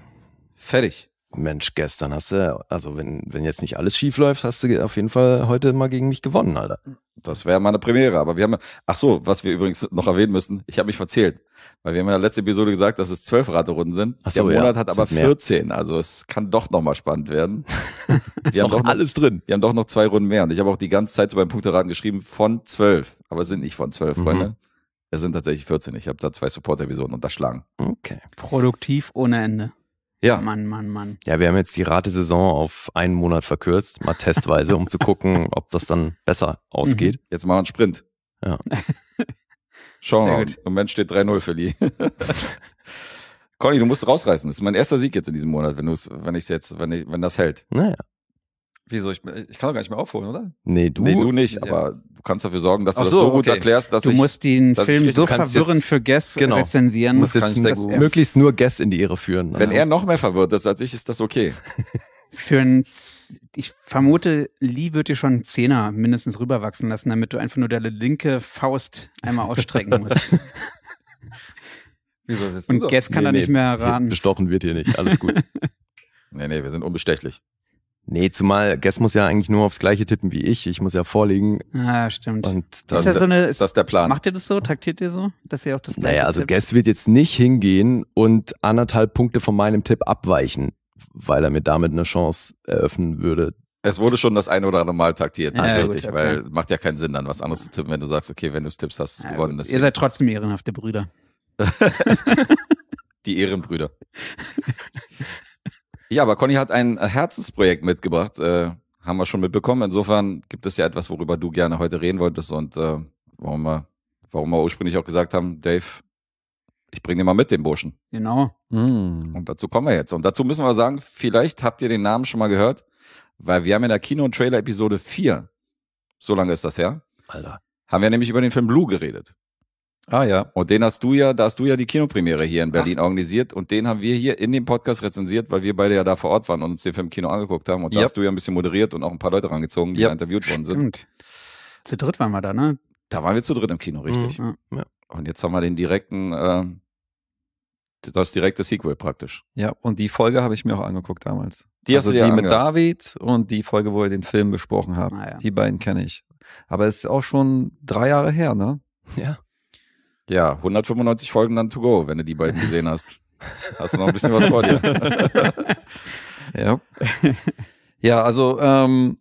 Fertig. Mensch, gestern hast du, also wenn, wenn jetzt nicht alles schief läuft, hast du auf jeden Fall heute mal gegen mich gewonnen, Alter. Das wäre meine Premiere, aber wir haben, ach so, was wir übrigens noch erwähnen müssen, ich habe mich verzählt, weil wir haben der letzten Episode gesagt, dass es zwölf Raterunden sind. Ach so, Der Monat ja. hat aber 14, mehr. also es kann doch nochmal spannend werden. die haben doch noch, alles drin. Wir haben doch noch zwei Runden mehr und ich habe auch die ganze Zeit so beim Punkteraten geschrieben von zwölf, aber es sind nicht von zwölf, mhm. Freunde. Es sind tatsächlich 14. Ich habe da zwei Support-Episoden unterschlagen. Okay. Produktiv ohne Ende. Ja. Mann, Mann, Mann. Ja, wir haben jetzt die Ratesaison auf einen Monat verkürzt, mal testweise, um zu gucken, ob das dann besser ausgeht. Mhm. Jetzt machen wir einen Sprint. Ja. Schauen wir mal. Im Moment steht 3-0 für die. Conny, du musst rausreißen. Das ist mein erster Sieg jetzt in diesem Monat, wenn du es, wenn ich jetzt, wenn ich, wenn das hält. Naja. Wieso? Ich, ich kann doch gar nicht mehr aufholen, oder? Nee, du, nee, du nicht, aber ja. du kannst dafür sorgen, dass du so, das so okay. gut erklärst, dass du ich, musst den Film so verwirrend jetzt, für Guess äh, genau, rezensieren. Du musst jetzt möglichst nur Guess in die Irre führen. Wenn also. er noch mehr verwirrt ist als ich, ist das okay. für ein, ich vermute, Lee wird dir schon einen Zehner mindestens rüberwachsen lassen, damit du einfach nur deine linke Faust einmal ausstrecken musst. Wieso? Und Guess kann nee, er nee, nicht mehr ran. Bestochen wird hier nicht, alles gut. nee, nee, wir sind unbestechlich. Nee, zumal Guess muss ja eigentlich nur aufs gleiche tippen wie ich. Ich muss ja vorlegen. Ja, ah, stimmt. Und das ist, das so eine, ist das der Plan. Macht ihr das so? Taktiert ihr so? Dass ihr auch das gleiche Naja, also tippt? Guess wird jetzt nicht hingehen und anderthalb Punkte von meinem Tipp abweichen, weil er mir damit eine Chance eröffnen würde. Es wurde schon das eine oder andere Mal taktiert, ja, richtig, okay. weil macht ja keinen Sinn, dann was anderes zu tippen, wenn du sagst, okay, wenn du es tippst, hast du es ja, gewonnen. Ihr seid trotzdem ehrenhafte Brüder. Die Ehrenbrüder. Ja, aber Conny hat ein äh, Herzensprojekt mitgebracht, äh, haben wir schon mitbekommen. Insofern gibt es ja etwas, worüber du gerne heute reden wolltest und äh, warum, wir, warum wir ursprünglich auch gesagt haben, Dave, ich bringe dir mal mit, den Burschen. Genau. Mm. Und dazu kommen wir jetzt. Und dazu müssen wir sagen, vielleicht habt ihr den Namen schon mal gehört, weil wir haben in der Kino- und Trailer-Episode 4, so lange ist das her, Alter. haben wir nämlich über den Film Blue geredet. Ah ja, und den hast du ja, da hast du ja die Kinopremiere hier in Berlin Ach. organisiert und den haben wir hier in dem Podcast rezensiert, weil wir beide ja da vor Ort waren und uns den Film Kino angeguckt haben und yep. da hast du ja ein bisschen moderiert und auch ein paar Leute rangezogen, die yep. interviewt worden sind. Stimmt. Zu dritt waren wir da, ne? Da waren wir zu dritt im Kino, mhm, richtig. Mhm. Ja. Und jetzt haben wir den direkten, äh, das direkte Sequel praktisch. Ja, und die Folge habe ich mir auch angeguckt damals. Die also hast du also dir die angehört. mit David und die Folge, wo ihr den Film besprochen habt. Ah, ja. Die beiden kenne ich. Aber es ist auch schon drei Jahre her, ne? Ja. Ja, 195 Folgen dann to go, wenn du die beiden gesehen hast. Hast du noch ein bisschen was vor dir? ja. Ja, also ähm,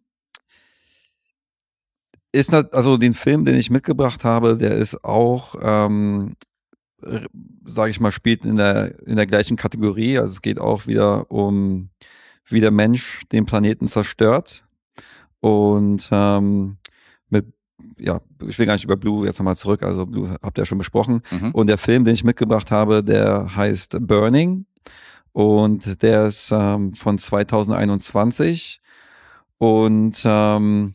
ist also den Film, den ich mitgebracht habe, der ist auch, ähm, sage ich mal, spielt in der in der gleichen Kategorie. Also es geht auch wieder um wie der Mensch den Planeten zerstört und ähm, mit ja, ich will gar nicht über Blue jetzt nochmal zurück, also Blue habt ihr ja schon besprochen. Mhm. Und der Film, den ich mitgebracht habe, der heißt Burning und der ist ähm, von 2021 und ähm,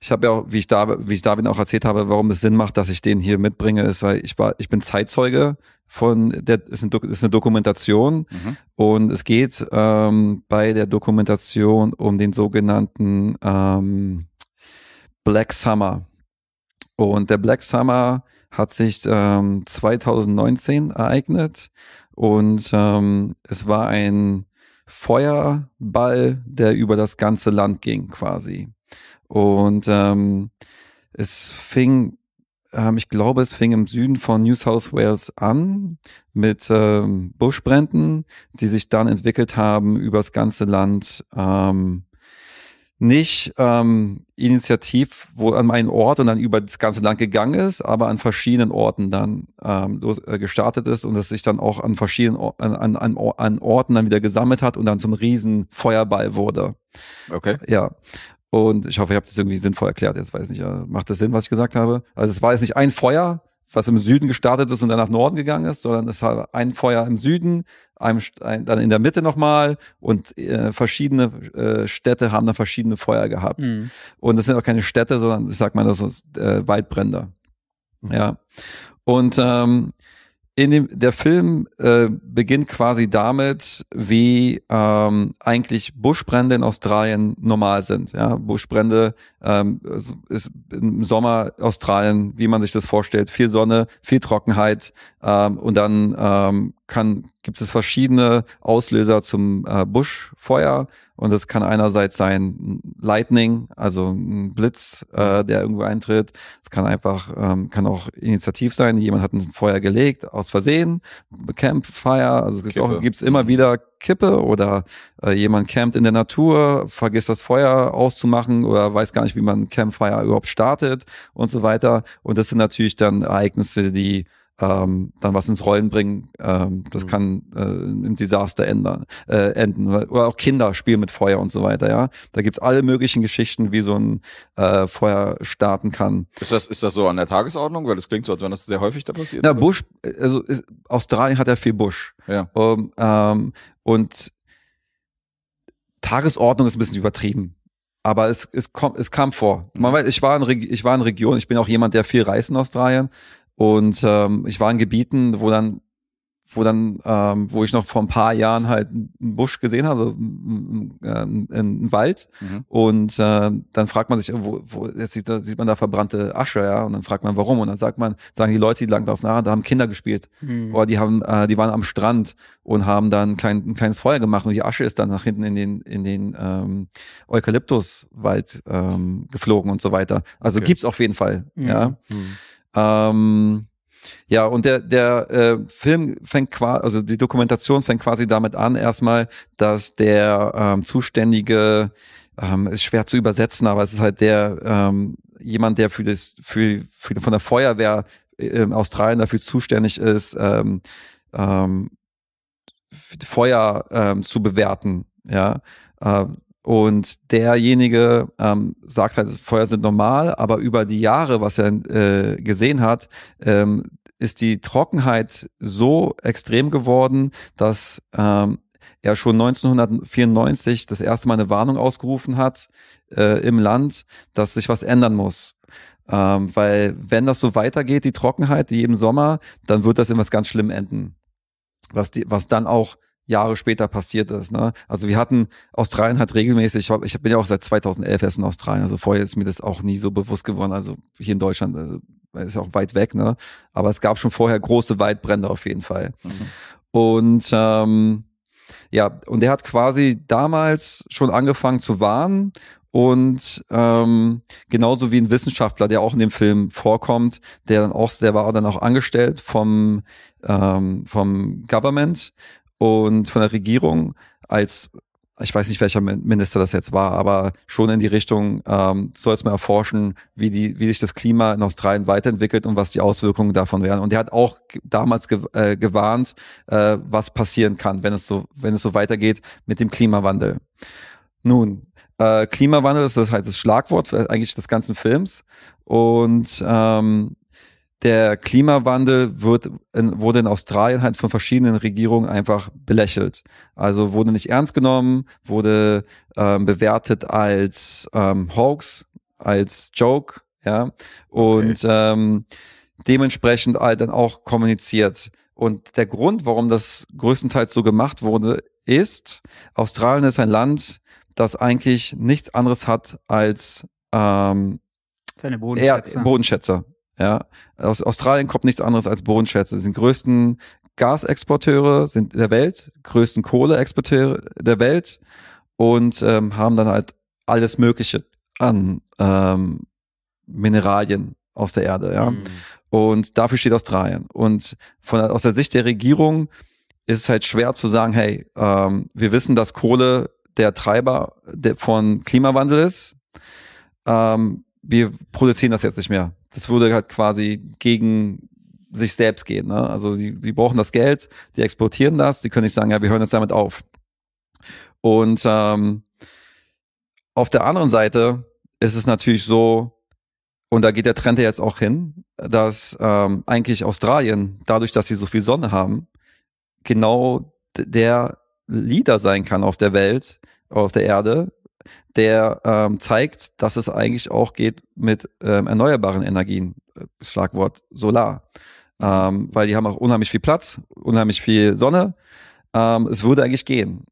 ich habe ja auch, wie ich da, wie ich David auch erzählt habe, warum es Sinn macht, dass ich den hier mitbringe, ist, weil ich war, ich bin Zeitzeuge von der ist eine, ist eine Dokumentation mhm. und es geht ähm, bei der Dokumentation um den sogenannten ähm, Black Summer. Und der Black Summer hat sich ähm, 2019 ereignet und ähm, es war ein Feuerball, der über das ganze Land ging quasi. Und ähm, es fing, ähm, ich glaube, es fing im Süden von New South Wales an mit ähm, Buschbränden, die sich dann entwickelt haben über das ganze Land. Ähm, nicht ähm, initiativ wo an einen Ort und dann über das ganze Land gegangen ist, aber an verschiedenen Orten dann ähm, äh, gestartet ist und das sich dann auch an verschiedenen Or an, an, an, Orten dann wieder gesammelt hat und dann zum riesen wurde. Okay. Ja. Und ich hoffe, ich habe das irgendwie sinnvoll erklärt. Jetzt weiß ich nicht, äh, macht das Sinn, was ich gesagt habe? Also es war jetzt nicht ein Feuer, was im Süden gestartet ist und dann nach Norden gegangen ist, sondern es hat ein Feuer im Süden, ein, ein, dann in der Mitte nochmal und äh, verschiedene äh, Städte haben dann verschiedene Feuer gehabt. Mhm. Und das sind auch keine Städte, sondern ich sag mal, das sind äh, Waldbrände. Mhm. Ja. Und ähm, in dem, der Film äh, beginnt quasi damit, wie ähm, eigentlich Buschbrände in Australien normal sind. Ja? Buschbrände ähm, ist im Sommer Australien, wie man sich das vorstellt, viel Sonne, viel Trockenheit ähm, und dann ähm, kann, gibt es verschiedene Auslöser zum äh, Buschfeuer und das kann einerseits sein Lightning, also ein Blitz, äh, der irgendwo eintritt. Es kann einfach, ähm, kann auch initiativ sein. Jemand hat ein Feuer gelegt aus Versehen, Campfire, also es gibt es immer mhm. wieder Kippe oder äh, jemand campt in der Natur, vergisst das Feuer auszumachen oder weiß gar nicht, wie man Campfire überhaupt startet und so weiter. Und das sind natürlich dann Ereignisse, die ähm, dann was ins Rollen bringen. Ähm, das mhm. kann äh, im Desaster ändern, äh, enden. Oder auch Kinder spielen mit Feuer und so weiter, ja. Da gibt es alle möglichen Geschichten, wie so ein äh, Feuer starten kann. Ist das, ist das so an der Tagesordnung? Weil das klingt so, als wenn das sehr häufig da passiert. Na, oder? Busch, also ist, Australien hat ja viel Busch. Ja. Um, ähm, und Tagesordnung ist ein bisschen übertrieben aber es, es, kommt, es kam vor. Man mhm. weiß, ich war in, Reg ich war in Region, ich bin auch jemand, der viel reist in Australien. Und ähm, ich war in Gebieten, wo dann, wo dann, ähm, wo ich noch vor ein paar Jahren halt einen Busch gesehen habe, einen, einen, äh, Wald. Mhm. Und äh, dann fragt man sich, wo, wo jetzt sieht, sieht man da verbrannte Asche, ja. Und dann fragt man, warum? Und dann sagt man, sagen die Leute, die lang darauf nach, da haben Kinder gespielt. Mhm. Oder die haben, äh, die waren am Strand und haben dann ein, klein, ein kleines Feuer gemacht und die Asche ist dann nach hinten in den, in den ähm, Eukalyptuswald ähm, geflogen und so weiter. Also okay. gibt's auf jeden Fall, mhm. ja. Mhm. Ähm, ja, und der, der äh, Film fängt quasi, also die Dokumentation fängt quasi damit an, erstmal, dass der ähm, zuständige, ähm, ist schwer zu übersetzen, aber es ist halt der ähm, jemand, der für das, für, für von der Feuerwehr äh, in Australien dafür zuständig ist, ähm, ähm, Feuer ähm, zu bewerten. Ja, äh, und derjenige ähm, sagt halt, Feuer sind normal, aber über die Jahre, was er äh, gesehen hat, ähm, ist die Trockenheit so extrem geworden, dass ähm, er schon 1994 das erste Mal eine Warnung ausgerufen hat äh, im Land, dass sich was ändern muss. Ähm, weil wenn das so weitergeht, die Trockenheit, die jeden Sommer, dann wird das immer ganz schlimm enden. Was, die, was dann auch Jahre später passiert ist. Ne? Also wir hatten, Australien hat regelmäßig, ich bin ja auch seit 2011 erst in Australien, also vorher ist mir das auch nie so bewusst geworden, also hier in Deutschland äh, ist ja auch weit weg, ne? aber es gab schon vorher große Waldbrände auf jeden Fall. Mhm. Und ähm, ja, und er hat quasi damals schon angefangen zu warnen und ähm, genauso wie ein Wissenschaftler, der auch in dem Film vorkommt, der dann auch, der war dann auch angestellt vom ähm, vom Government und von der Regierung als ich weiß nicht, welcher Minister das jetzt war, aber schon in die Richtung, ähm, soll es mal erforschen, wie, die, wie sich das Klima in Australien weiterentwickelt und was die Auswirkungen davon wären. Und er hat auch damals ge äh, gewarnt, äh, was passieren kann, wenn es, so, wenn es so weitergeht mit dem Klimawandel. Nun, äh, Klimawandel ist das halt das Schlagwort äh, eigentlich des ganzen Films. Und ähm, der Klimawandel wird, wurde in Australien halt von verschiedenen Regierungen einfach belächelt. Also wurde nicht ernst genommen, wurde ähm, bewertet als ähm, Hoax, als Joke, ja, und okay. ähm, dementsprechend halt dann auch kommuniziert. Und der Grund, warum das größtenteils so gemacht wurde, ist, Australien ist ein Land, das eigentlich nichts anderes hat als ähm, seine Bodenschätzer. Bodenschätzer. Ja, aus Australien kommt nichts anderes als Bodenschätze. Sie sind größten Gasexporteure sind der Welt, größten Kohleexporteure der Welt und ähm, haben dann halt alles Mögliche an ähm, Mineralien aus der Erde. Ja, mhm. und dafür steht Australien. Und von aus der Sicht der Regierung ist es halt schwer zu sagen, hey, ähm, wir wissen, dass Kohle der Treiber von Klimawandel ist. Ähm, wir produzieren das jetzt nicht mehr das würde halt quasi gegen sich selbst gehen. Ne? Also die, die brauchen das Geld, die exportieren das, die können nicht sagen, ja, wir hören jetzt damit auf. Und ähm, auf der anderen Seite ist es natürlich so, und da geht der Trend ja jetzt auch hin, dass ähm, eigentlich Australien, dadurch, dass sie so viel Sonne haben, genau der Leader sein kann auf der Welt, auf der Erde, der ähm, zeigt, dass es eigentlich auch geht mit ähm, erneuerbaren Energien, äh, Schlagwort Solar, ähm, weil die haben auch unheimlich viel Platz, unheimlich viel Sonne. Ähm, es würde eigentlich gehen.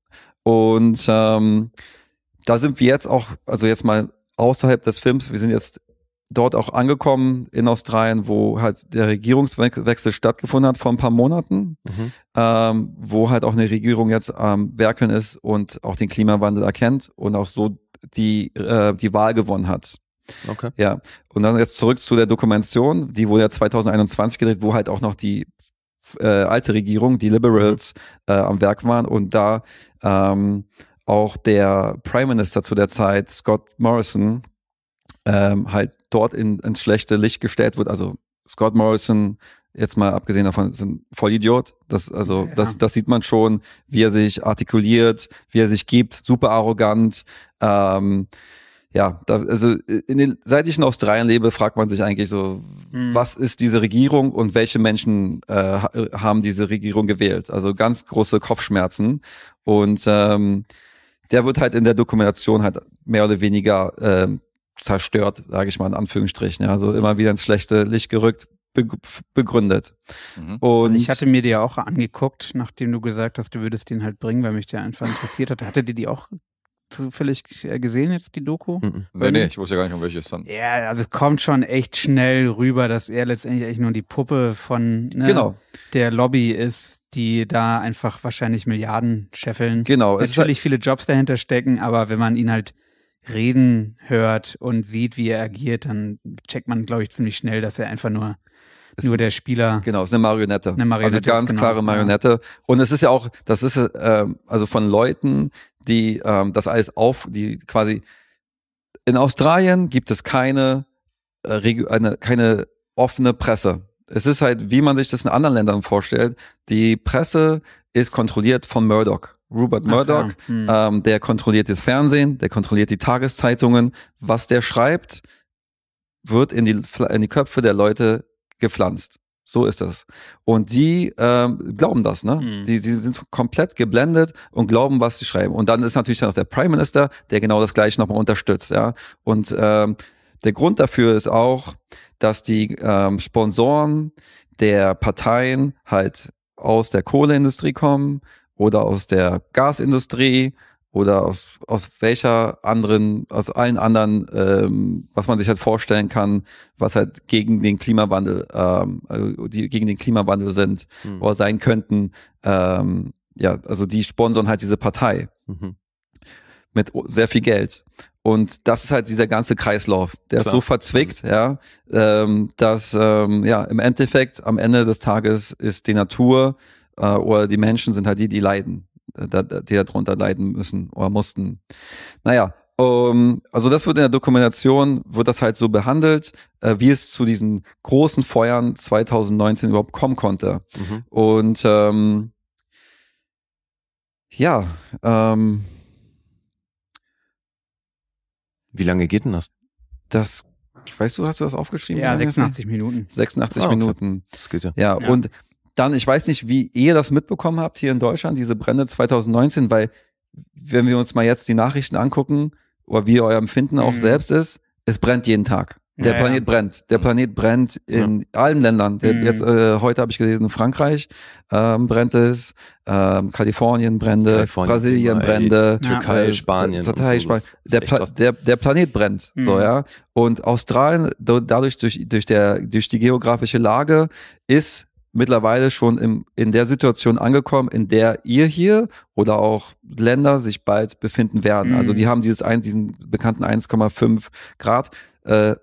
Und ähm, da sind wir jetzt auch, also jetzt mal außerhalb des Films, wir sind jetzt dort auch angekommen in Australien, wo halt der Regierungswechsel stattgefunden hat vor ein paar Monaten, mhm. ähm, wo halt auch eine Regierung jetzt am ähm, Werkeln ist und auch den Klimawandel erkennt und auch so die, äh, die Wahl gewonnen hat. Okay. Ja. Und dann jetzt zurück zu der Dokumentation, die wurde ja 2021 gedreht, wo halt auch noch die äh, alte Regierung, die Liberals, mhm. äh, am Werk waren und da ähm, auch der Prime Minister zu der Zeit, Scott Morrison, ähm, halt dort in, ins schlechte Licht gestellt wird. Also Scott Morrison, jetzt mal abgesehen davon, ist ein Vollidiot. Das, also, ja. das, das sieht man schon, wie er sich artikuliert, wie er sich gibt, super arrogant. Ähm, ja, da, also in den, seit ich in Australien lebe, fragt man sich eigentlich so, mhm. was ist diese Regierung und welche Menschen äh, haben diese Regierung gewählt? Also ganz große Kopfschmerzen. Und ähm, der wird halt in der Dokumentation halt mehr oder weniger ähm, zerstört, sage ich mal in Anführungsstrichen. Ja, also immer wieder ins schlechte Licht gerückt, begründet. Mhm. Und ich hatte mir die ja auch angeguckt, nachdem du gesagt hast, du würdest den halt bringen, weil mich der einfach interessiert hat. Hattet ihr die auch zufällig äh, gesehen jetzt, die Doku? Mhm. Nee, nee, ich wusste gar nicht, um welches dann. Ja, also es kommt schon echt schnell rüber, dass er letztendlich eigentlich nur die Puppe von ne, genau. der Lobby ist, die da einfach wahrscheinlich Milliarden scheffeln. Genau. Natürlich viele Jobs dahinter stecken, aber wenn man ihn halt reden hört und sieht, wie er agiert, dann checkt man, glaube ich, ziemlich schnell, dass er einfach nur ist, nur der Spieler. Genau, ist eine Marionette. Eine Marionette. Also ganz genau, klare Marionette. Und es ist ja auch, das ist äh, also von Leuten, die ähm, das alles auf, die quasi in Australien gibt es keine äh, eine, keine offene Presse. Es ist halt, wie man sich das in anderen Ländern vorstellt. Die Presse ist kontrolliert von Murdoch. Rupert Murdoch, hm. ähm, der kontrolliert das Fernsehen, der kontrolliert die Tageszeitungen. Was der schreibt, wird in die, in die Köpfe der Leute gepflanzt. So ist das. Und die ähm, glauben das, ne? Mhm. Die, die sind komplett geblendet und glauben, was sie schreiben. Und dann ist natürlich dann auch der Prime Minister, der genau das gleiche nochmal unterstützt, ja. Und ähm, der Grund dafür ist auch, dass die ähm, Sponsoren der Parteien halt aus der Kohleindustrie kommen, oder aus der Gasindustrie oder aus, aus welcher anderen, aus allen anderen, ähm, was man sich halt vorstellen kann, was halt gegen den Klimawandel, ähm, also die gegen den Klimawandel sind mhm. oder sein könnten. Ähm, ja, also die sponsern halt diese Partei mhm. mit sehr viel Geld. Und das ist halt dieser ganze Kreislauf, der Klar. ist so verzwickt, mhm. ja, ähm, dass ähm, ja im Endeffekt am Ende des Tages ist die Natur äh, oder die Menschen sind halt die, die leiden, äh, da, die darunter leiden müssen oder mussten. Naja, ähm, also das wird in der Dokumentation, wird das halt so behandelt, äh, wie es zu diesen großen Feuern 2019 überhaupt kommen konnte. Mhm. Und ähm, ja, ähm, wie lange geht denn das? Das, weißt du, hast du das aufgeschrieben? Ja, 86 Minuten. 86 ah, okay. Minuten. Das geht ja. Ja, ja. und dann, ich weiß nicht, wie ihr das mitbekommen habt hier in Deutschland, diese Brände 2019, weil wenn wir uns mal jetzt die Nachrichten angucken oder wie euer Empfinden auch mhm. selbst ist, es brennt jeden Tag. Der naja. Planet brennt. Der mhm. Planet brennt in ja. allen Ländern. Mhm. Jetzt äh, heute habe ich gelesen, Frankreich ähm, brennt es, ähm, Kalifornien brände, Kalifornien, Brasilien Mal, brände, ja. Türkei, ja. Spanien. Türkei, Spanien. der, Pla der, der Planet brennt, mhm. so ja. Und Australien dadurch durch durch der durch die geografische Lage ist mittlerweile schon im, in der Situation angekommen, in der ihr hier oder auch Länder sich bald befinden werden. Mhm. Also die haben dieses ein, diesen bekannten 1,5 Grad äh,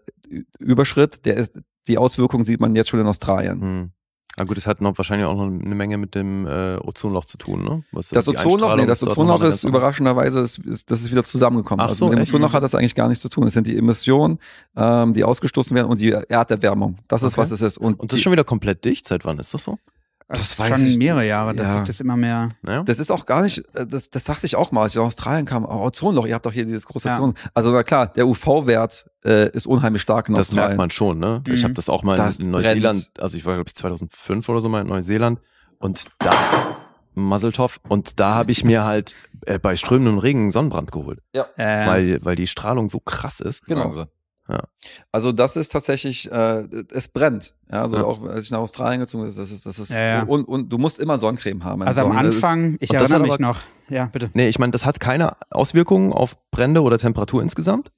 Überschritt, der ist, die Auswirkungen sieht man jetzt schon in Australien. Mhm. Na gut, es hat noch wahrscheinlich auch noch eine Menge mit dem äh, Ozonloch zu tun, ne? Was das Ozonloch, nee, das Ozonloch ist überraschenderweise, ist, ist, das ist wieder zusammengekommen. Ach also so, mit dem echt? Ozonloch hat das eigentlich gar nichts zu tun. Es sind die Emissionen, ähm, die ausgestoßen werden und die Erderwärmung. Das ist, okay. was es ist. Und, und das ist schon wieder komplett dicht. Seit wann ist das so? Also das, das schon ich, mehrere Jahre, dass ja. ich das immer mehr. Ja. Das ist auch gar nicht, äh, das, das dachte ich auch mal, als ich aus Australien kam, oh, oh Ozonloch, ihr habt doch hier dieses große Ozon. Ja. Also na klar, der UV-Wert äh, ist unheimlich stark. In das Australien. merkt man schon, ne? Mhm. Ich habe das auch mal das in Neuseeland, also ich war glaube ich 2005 oder so mal in Neuseeland und da Muzzletoff und da habe ich mir halt äh, bei strömendem Regen Sonnenbrand geholt. Ja. Ähm. Weil, weil die Strahlung so krass ist. Genau. Also. Ja. Also das ist tatsächlich, äh, es brennt. Ja, also ja. auch als ich nach Australien gezogen bin, das ist, das ist ja, Und, und du musst immer Sonnencreme haben. Also Sonne. am Anfang, ich erinnere mich aber, noch. Ja, bitte. Nee, ich meine, das hat keine Auswirkungen auf Brände oder Temperatur insgesamt?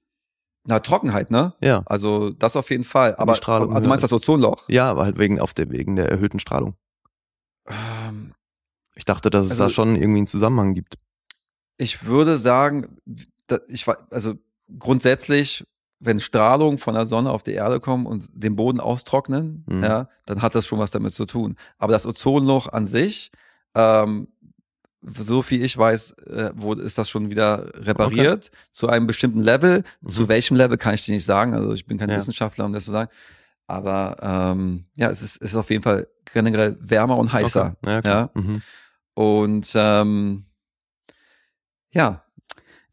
Na, Trockenheit, ne? Ja. Also das auf jeden Fall. Aber Strahlung, du meinst das Ozonloch? Ja, aber halt wegen, auf der, wegen der erhöhten Strahlung. Ähm, ich dachte, dass es also, da schon irgendwie einen Zusammenhang gibt. Ich würde sagen, ich also grundsätzlich wenn Strahlung von der Sonne auf die Erde kommen und den Boden austrocknen, mhm. ja, dann hat das schon was damit zu tun. Aber das Ozonloch an sich, ähm, so viel ich weiß, äh, wo ist das schon wieder repariert okay. zu einem bestimmten Level. Mhm. Zu welchem Level kann ich dir nicht sagen. Also ich bin kein ja. Wissenschaftler, um das zu sagen. Aber ähm, ja, es ist, ist auf jeden Fall generell wärmer und heißer. Okay. Ja, ja? Mhm. Und ähm, ja.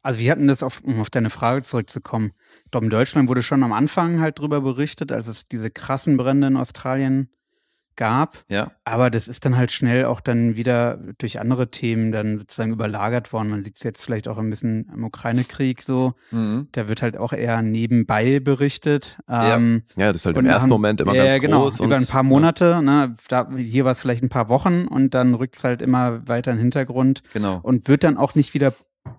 Also wir hatten das, auf, um auf deine Frage zurückzukommen, ich glaube, in Deutschland wurde schon am Anfang halt drüber berichtet, als es diese krassen Brände in Australien gab. Ja. Aber das ist dann halt schnell auch dann wieder durch andere Themen dann sozusagen überlagert worden. Man sieht es jetzt vielleicht auch ein bisschen im Ukraine-Krieg so. Mhm. Da wird halt auch eher nebenbei berichtet. Ja, ähm, ja das ist halt im ersten Moment immer äh, ganz genau, groß. Über ein paar ne? Monate, ja. ne, da, hier war es vielleicht ein paar Wochen und dann rückt es halt immer weiter in den Hintergrund. Genau. Und wird dann auch nicht wieder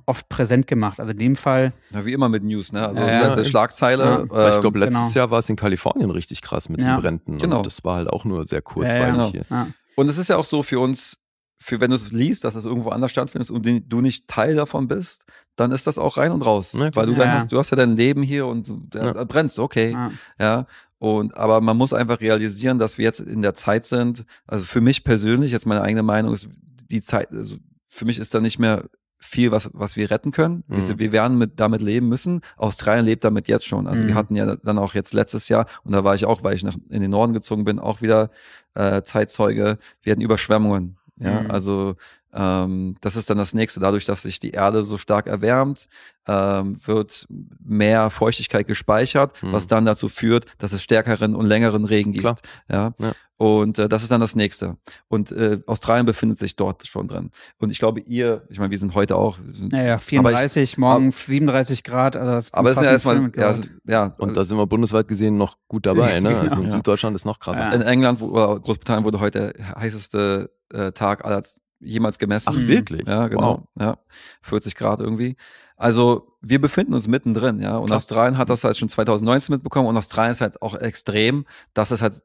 oft präsent gemacht. Also in dem Fall. Ja, wie immer mit News, ne? Also ja, halt eine Schlagzeile. Ja, ähm, ich glaube, letztes genau. Jahr war es in Kalifornien richtig krass mit ja, den Bränden. Genau. Und das war halt auch nur sehr kurzweilig genau. hier. Und es ist ja auch so für uns, für wenn du es liest, dass das irgendwo anders stattfindet und du nicht Teil davon bist, dann ist das auch rein und raus. Ne? Weil du dann hast, du hast ja dein Leben hier und du, da brennst, okay. ja. Und aber man muss einfach realisieren, dass wir jetzt in der Zeit sind. Also für mich persönlich, jetzt meine eigene Meinung ist, die Zeit, also für mich ist da nicht mehr viel, was, was wir retten können. Mhm. Wir, wir werden mit, damit leben müssen. Australien lebt damit jetzt schon. Also mhm. wir hatten ja dann auch jetzt letztes Jahr, und da war ich auch, weil ich nach, in den Norden gezogen bin, auch wieder äh, Zeitzeuge, wir hatten Überschwemmungen. Ja, mhm. also ähm, das ist dann das nächste. Dadurch, dass sich die Erde so stark erwärmt, ähm, wird mehr Feuchtigkeit gespeichert, mhm. was dann dazu führt, dass es stärkeren und längeren Regen gibt. Ja? ja. Und äh, das ist dann das nächste. Und äh, Australien befindet sich dort schon drin. Und ich glaube, ihr, ich meine, wir sind heute auch. Sind, naja, 34, ich, morgen ab, 37 Grad. Also das aber es ist ja erstmal. Ja, ja, Und da sind wir bundesweit gesehen noch gut dabei. Ne? Also in genau. Süddeutschland ist noch krasser. Ja. In England wo, äh, Großbritannien wurde heute der heißeste äh, Tag aller jemals gemessen. Ach, mhm. wirklich? Ja, genau. Wow. Ja, 40 Grad irgendwie. Also wir befinden uns mittendrin, ja. Und Klar. Australien hat das halt schon 2019 mitbekommen und Australien ist halt auch extrem, dass es halt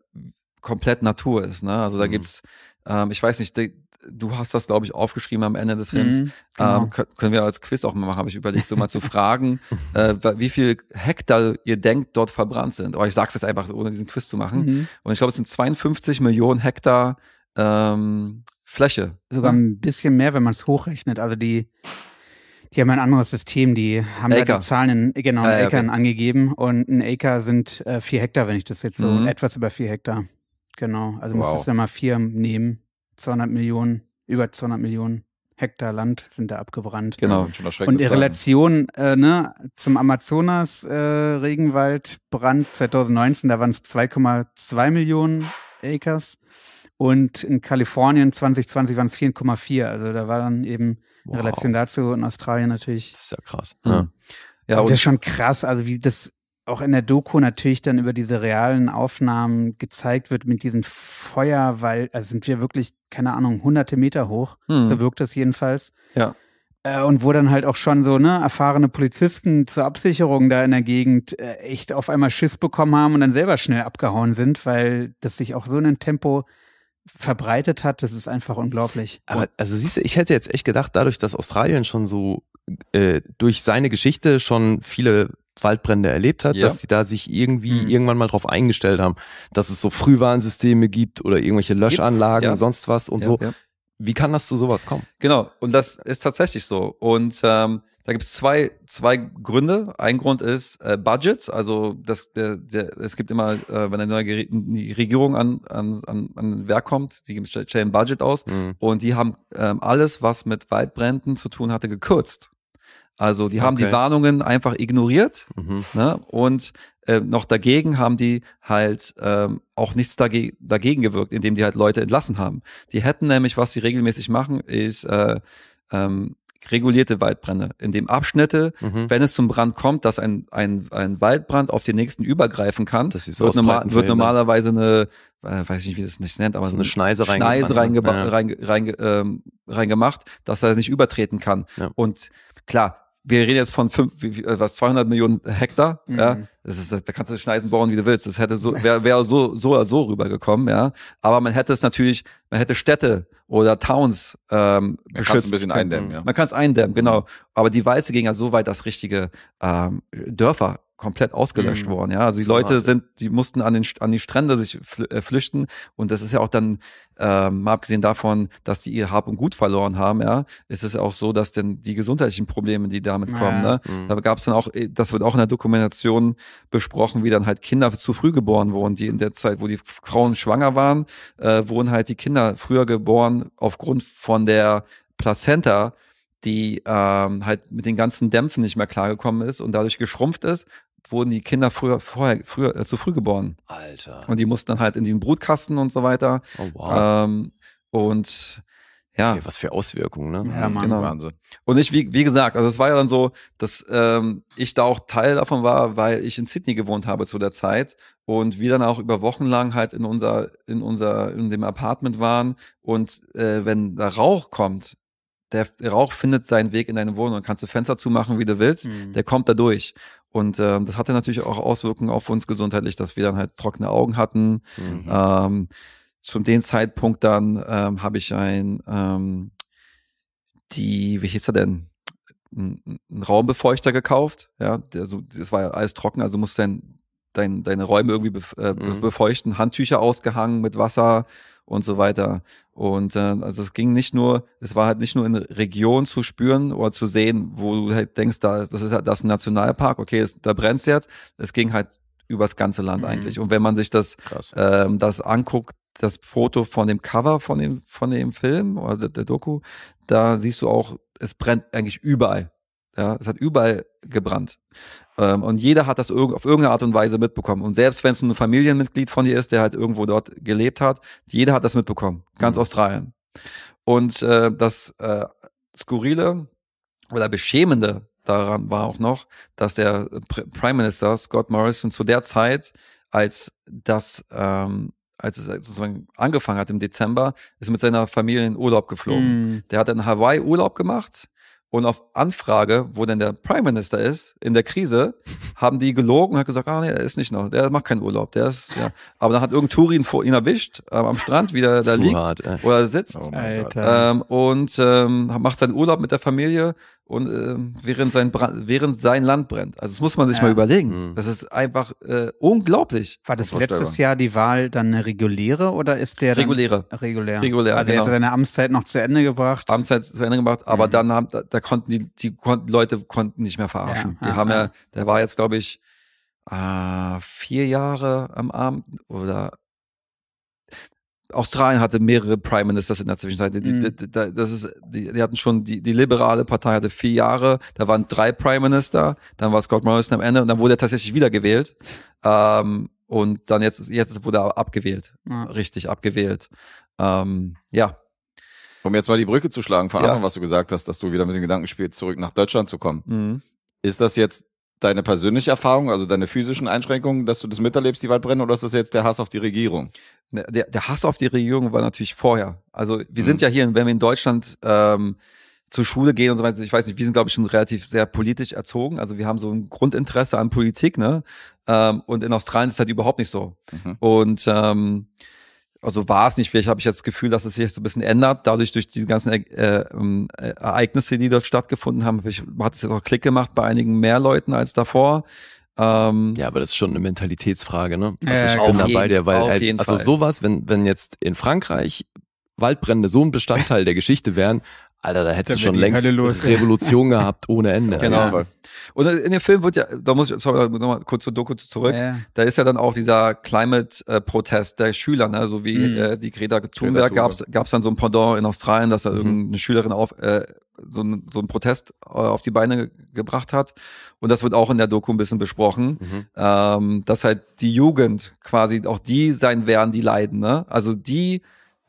komplett Natur ist. Ne? Also da mhm. gibt's, ähm, ich weiß nicht, die, du hast das, glaube ich, aufgeschrieben am Ende des Films. Mhm, genau. ähm, können, wir als Quiz auch mal machen, habe ich überlegt, so mal zu fragen, äh, wie viel Hektar ihr denkt, dort verbrannt sind. Aber ich sag's jetzt einfach, ohne diesen Quiz zu machen. Mhm. Und ich glaube, es sind 52 Millionen Hektar ähm, Fläche. Sogar hm. ein bisschen mehr, wenn man es hochrechnet. Also die, die haben ein anderes System, die haben Acre. da die Zahlen in, genau, in ah, Acre okay. angegeben und ein Acre sind äh, vier Hektar, wenn ich das jetzt so, mhm. etwas über vier Hektar. Genau, also wow. müsstest du mal vier nehmen. 200 Millionen, über 200 Millionen Hektar Land sind da abgebrannt. Genau, schon erschreckend. Und die Relation äh, ne, zum Amazonas-Regenwaldbrand äh, 2019, da waren es 2,2 Millionen Acres. Und in Kalifornien 2020 waren es 4,4. Also da war dann eben wow. in Relation dazu in Australien natürlich. Das ist ja krass. Hm. Ja. ja und das ist schon krass, also wie das auch in der Doku natürlich dann über diese realen Aufnahmen gezeigt wird mit diesem Feuer, weil also sind wir wirklich, keine Ahnung, hunderte Meter hoch. Hm. So wirkt das jedenfalls. Ja. Äh, und wo dann halt auch schon so, ne, erfahrene Polizisten zur Absicherung da in der Gegend äh, echt auf einmal Schiss bekommen haben und dann selber schnell abgehauen sind, weil das sich auch so in einem Tempo verbreitet hat, das ist einfach unglaublich. Aber also siehst du, ich hätte jetzt echt gedacht, dadurch, dass Australien schon so äh, durch seine Geschichte schon viele Waldbrände erlebt hat, ja. dass sie da sich irgendwie mhm. irgendwann mal drauf eingestellt haben, dass es so Frühwarnsysteme gibt oder irgendwelche Löschanlagen ja. und sonst was und ja, so. Wie kann das zu sowas kommen? Genau, und das ist tatsächlich so. Und ähm, da gibt es zwei, zwei Gründe. Ein Grund ist äh, Budgets, also das, der, der, es gibt immer, äh, wenn eine neue Regierung an, an, an, an Werk kommt, sie stellen Budget aus mhm. und die haben ähm, alles, was mit Waldbränden zu tun hatte, gekürzt. Also die haben okay. die Warnungen einfach ignoriert mhm. ne? und äh, noch dagegen haben die halt ähm, auch nichts dagegen, dagegen gewirkt, indem die halt Leute entlassen haben. Die hätten nämlich, was sie regelmäßig machen, ist äh, ähm, regulierte Waldbrände, in dem Abschnitte, mhm. wenn es zum Brand kommt, dass ein, ein, ein Waldbrand auf den nächsten übergreifen kann, das ist wird, normal, wird normalerweise eine, äh, weiß ich nicht, wie das nicht nennt, aber so eine, Schneise, Schneise ne? reingemacht, ja. rein, rein, ähm, reingemacht, dass er nicht übertreten kann. Ja. Und klar, wir reden jetzt von fünf, wie, äh, was 200 Millionen Hektar, mhm. ja, das ist, da kannst du Schneisen bauen, wie du willst. Das hätte so wäre wär so so oder so rübergekommen, ja. Aber man hätte es natürlich, man hätte Städte oder Towns ähm, man beschützt. Man kann es ein bisschen eindämmen, ja. Man kann es eindämmen, genau. Mhm. Aber die Weiße ging ja so weit, dass richtige ähm, Dörfer komplett ausgelöscht mhm. worden. Ja, also die Leute hart. sind, die mussten an den an die Strände sich äh, flüchten und das ist ja auch dann äh, mal abgesehen davon, dass die ihr Hab und Gut verloren haben. Ja, ist es auch so, dass denn die gesundheitlichen Probleme, die damit ja. kommen, ne? Mhm. da gab es dann auch, äh, das wird auch in der Dokumentation besprochen, wie dann halt Kinder zu früh geboren wurden, die in der Zeit, wo die Frauen schwanger waren, äh, wurden halt die Kinder früher geboren aufgrund von der Plazenta die ähm, halt mit den ganzen Dämpfen nicht mehr klargekommen ist und dadurch geschrumpft ist wurden die Kinder früher, vorher, früher äh, zu früh geboren. Alter. Und die mussten dann halt in diesen Brutkasten und so weiter. Oh, wow. Ähm, und ja. Okay, was für Auswirkungen, ne? Ja, Mann, genau. Wahnsinn. Und ich, wie, wie gesagt, also es war ja dann so, dass ähm, ich da auch Teil davon war, weil ich in Sydney gewohnt habe zu der Zeit und wir dann auch über Wochen lang halt in unser, in unser, in dem Apartment waren und äh, wenn da Rauch kommt, der Rauch findet seinen Weg in deine Wohnung. Kannst du Fenster zumachen, wie du willst. Mhm. Der kommt da durch. Und ähm, das hatte natürlich auch Auswirkungen auf uns gesundheitlich, dass wir dann halt trockene Augen hatten. Mhm. Ähm, zum den Zeitpunkt dann ähm, habe ich ein, ähm, die, wie hieß er denn? Ein, Raumbefeuchter gekauft. Ja, der, so, das war ja alles trocken, also musst dein, dein, deine Räume irgendwie äh, be, äh, mhm. befeuchten, Handtücher ausgehangen mit Wasser, und so weiter. Und äh, also es ging nicht nur, es war halt nicht nur in Regionen zu spüren oder zu sehen, wo du halt denkst, da, das ist halt das ist ein Nationalpark, okay, es, da brennt's jetzt. Es ging halt übers ganze Land mhm. eigentlich. Und wenn man sich das, ähm, das anguckt, das Foto von dem Cover von dem, von dem Film oder der, der Doku, da siehst du auch, es brennt eigentlich überall. Ja, es hat überall gebrannt. Ähm, und jeder hat das irg auf irgendeine Art und Weise mitbekommen. Und selbst wenn es nur ein Familienmitglied von dir ist, der halt irgendwo dort gelebt hat, jeder hat das mitbekommen. Ganz mhm. Australien. Und äh, das äh, Skurrile oder Beschämende daran war auch noch, dass der äh, Pr Prime Minister Scott Morrison zu der Zeit, als das ähm, als es sozusagen angefangen hat im Dezember, ist mit seiner Familie in Urlaub geflogen. Mm. Der hat in Hawaii Urlaub gemacht und auf Anfrage, wo denn der Prime Minister ist, in der Krise, haben die gelogen und hat gesagt, ah nee, der ist nicht noch, der macht keinen Urlaub, der ist, ja. Aber dann hat irgendein Turin vor ihn erwischt, ähm, am Strand, wie der da liegt hart, oder sitzt. Oh ähm, und ähm, macht seinen Urlaub mit der Familie und äh, während, sein während sein Land brennt. Also das muss man sich ja. mal überlegen. Mhm. Das ist einfach äh, unglaublich. War das letztes Jahr die Wahl dann eine reguläre oder ist der reguläre regulär? Regulär. Also genau. er hat seine Amtszeit noch zu Ende gebracht. Amtszeit zu Ende gemacht, aber mhm. dann haben da, da, konnten die die konnten Leute konnten nicht mehr verarschen. Ja. Die ah, haben ja, der war jetzt glaube ich äh, vier Jahre am Abend oder Australien hatte mehrere Prime Ministers in der Zwischenzeit. Die, mhm. die, die, das ist, die, hatten schon, die, die liberale Partei hatte vier Jahre, da waren drei Prime Minister, dann war Scott Morrison am Ende und dann wurde er tatsächlich wiedergewählt. Ähm, und dann jetzt, jetzt wurde er abgewählt, ja. richtig abgewählt. Ähm, ja. Um jetzt mal die Brücke zu schlagen von ja. Anfang, was du gesagt hast, dass du wieder mit dem Gedanken spielst, zurück nach Deutschland zu kommen. Mhm. Ist das jetzt deine persönliche Erfahrung, also deine physischen Einschränkungen, dass du das miterlebst, die Waldbrände, oder ist das jetzt der Hass auf die Regierung? Ne, der, der Hass auf die Regierung war natürlich vorher. Also wir mhm. sind ja hier, wenn wir in Deutschland ähm, zur Schule gehen und so weiter, ich weiß nicht, wir sind, glaube ich, schon relativ sehr politisch erzogen. Also wir haben so ein Grundinteresse an Politik, ne? Ähm, und in Australien ist das halt überhaupt nicht so. Mhm. Und ähm, also war es nicht, vielleicht habe ich jetzt das Gefühl, dass es sich so ein bisschen ändert, dadurch durch die ganzen äh, äh, Ereignisse, die dort stattgefunden haben, Vielleicht hat es jetzt auch Klick gemacht bei einigen mehr Leuten als davor. Ähm, ja, aber das ist schon eine Mentalitätsfrage, ne? Also ja, ich bin dabei, der, weil halt, also sowas, wenn wenn jetzt in Frankreich Waldbrände so ein Bestandteil der Geschichte wären, Alter, da hättest du schon längst Revolution gehabt ohne Ende. Genau. Also. Oder in dem Film wird ja, da muss ich sorry, nochmal kurz zur Doku zurück, ja. da ist ja dann auch dieser Climate-Protest äh, der Schüler, ne? so wie mhm. äh, die Greta Thunberg, gab es dann so ein Pendant in Australien, dass da mhm. irgendeine Schülerin auf, äh, so, ein, so einen Protest äh, auf die Beine gebracht hat. Und das wird auch in der Doku ein bisschen besprochen, mhm. ähm, dass halt die Jugend quasi auch die sein werden, die leiden. Ne? Also die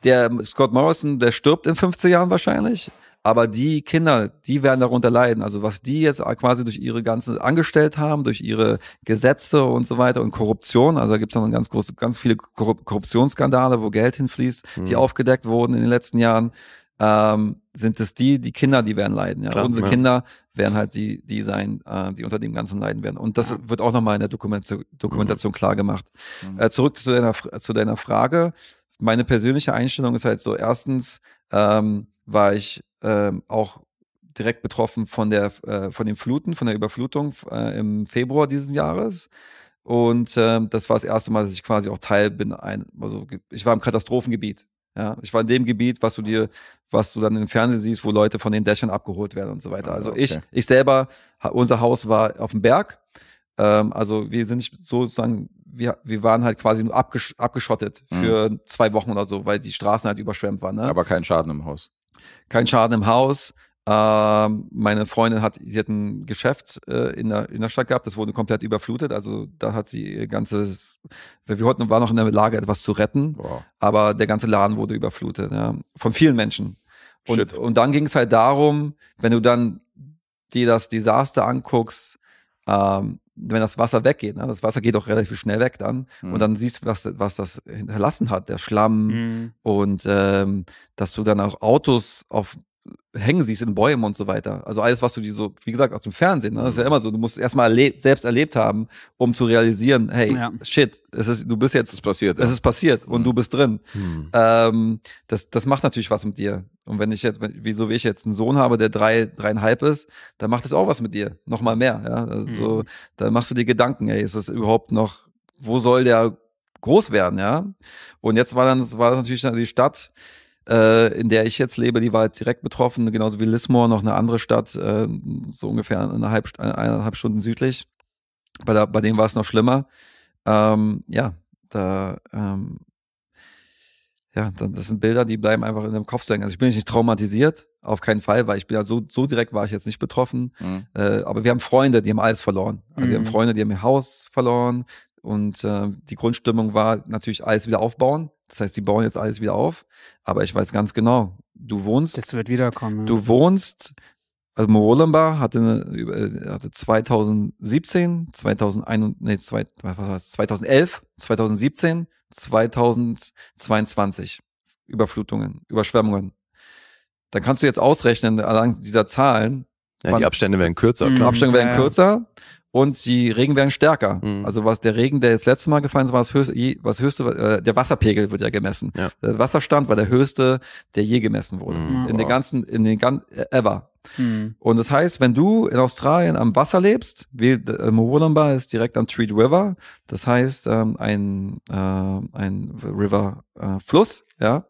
der Scott Morrison, der stirbt in 15 Jahren wahrscheinlich. Aber die Kinder, die werden darunter leiden. Also was die jetzt quasi durch ihre ganzen angestellt haben, durch ihre Gesetze und so weiter und Korruption. Also da gibt es noch ganz große, ganz viele Korruptionsskandale, wo Geld hinfließt, mhm. die hm. aufgedeckt wurden in den letzten Jahren. Ähm, sind es die, die Kinder, die werden leiden. Ja? Klar, Unsere ja. Kinder werden halt die, die sein, äh, die unter dem Ganzen leiden werden. Und das ja. wird auch nochmal in der Dokumentation, hm. Dokumentation mhm. klar gemacht. Mhm. Äh, zurück zu deiner, zu deiner Frage meine persönliche Einstellung ist halt so, erstens ähm, war ich ähm, auch direkt betroffen von der äh, von den Fluten, von der Überflutung äh, im Februar dieses Jahres. Und ähm, das war das erste Mal, dass ich quasi auch Teil bin. Ein, also ich war im Katastrophengebiet. Ja, ich war in dem Gebiet, was du dir, was du dann im Fernsehen siehst, wo Leute von den Dächern abgeholt werden und so weiter. Also ah, okay. ich, ich selber, unser Haus war auf dem Berg ähm, also wir sind nicht sozusagen, wir, wir waren halt quasi nur abgesch abgeschottet mhm. für mhm. zwei Wochen oder so, weil die Straßen halt überschwemmt waren. Ne? Aber kein Schaden im Haus. Kein Schaden im Haus. Ähm, meine Freundin hat, sie hat ein Geschäft äh, in, der, in der Stadt gehabt, das wurde komplett überflutet. Also da hat sie ihr ganzes, wir heute waren noch in der Lage, etwas zu retten, wow. aber der ganze Laden wurde überflutet, ja. Von vielen Menschen. Und, Shit. und dann ging es halt darum, wenn du dann dir das Desaster anguckst, ähm, wenn das Wasser weggeht, ne? das Wasser geht auch relativ schnell weg dann mhm. und dann siehst du, was, was das hinterlassen hat, der Schlamm mhm. und ähm, dass du dann auch Autos auf hängen siehst in Bäumen und so weiter. Also alles, was du die so, wie gesagt, aus dem Fernsehen, ne? das ist ja mhm. immer so, du musst erstmal erleb selbst erlebt haben, um zu realisieren, hey, ja. shit, es ist, du bist jetzt. Es ist passiert. Es ja. ist passiert und mhm. du bist drin. Mhm. Ähm, das, das macht natürlich was mit dir. Und wenn ich jetzt, wenn, wieso wie ich jetzt einen Sohn habe, der drei, dreieinhalb ist, dann macht es auch was mit dir. Nochmal mehr, ja. Also, mhm. Dann machst du dir Gedanken, ey, ist das überhaupt noch, wo soll der groß werden, ja? Und jetzt war dann, war das natürlich die Stadt, äh, in der ich jetzt lebe, die war jetzt direkt betroffen, genauso wie Lismore, noch eine andere Stadt, äh, so ungefähr eineinhalb, eineinhalb Stunden südlich. Bei, da, bei denen war es noch schlimmer. Ähm, ja, da, ähm, ja, das sind Bilder, die bleiben einfach in dem Kopf hängen. Also ich bin nicht traumatisiert, auf keinen Fall, weil ich bin ja so, so direkt war ich jetzt nicht betroffen. Mhm. Äh, aber wir haben Freunde, die haben alles verloren. Also mhm. Wir haben mhm. Freunde, die haben ihr Haus verloren, und äh, die Grundstimmung war natürlich alles wieder aufbauen. Das heißt, die bauen jetzt alles wieder auf. Aber ich weiß ganz genau, du wohnst. Das wird wiederkommen. Ja. Du wohnst. Also Morolenbar hatte, hatte 2017, 2001, nee, zwei, was war's, 2011, 2017, 2022 Überflutungen, Überschwemmungen. Dann kannst du jetzt ausrechnen, allein dieser Zahlen. Ja, die Abstände werden kürzer. Die mhm, Abstände werden ja, ja. kürzer und die Regen werden stärker. Mhm. Also was der Regen, der jetzt letztes Mal gefallen ist, war das höchste, was höchste äh, der Wasserpegel wird ja gemessen. Ja. Der Wasserstand war der höchste, der je gemessen wurde mhm. in den ganzen in den ganzen äh, ever. Mhm. Und das heißt, wenn du in Australien am Wasser lebst, wie äh, Moolamba ist direkt am Treat River, das heißt ähm, ein äh, ein River äh, Fluss, ja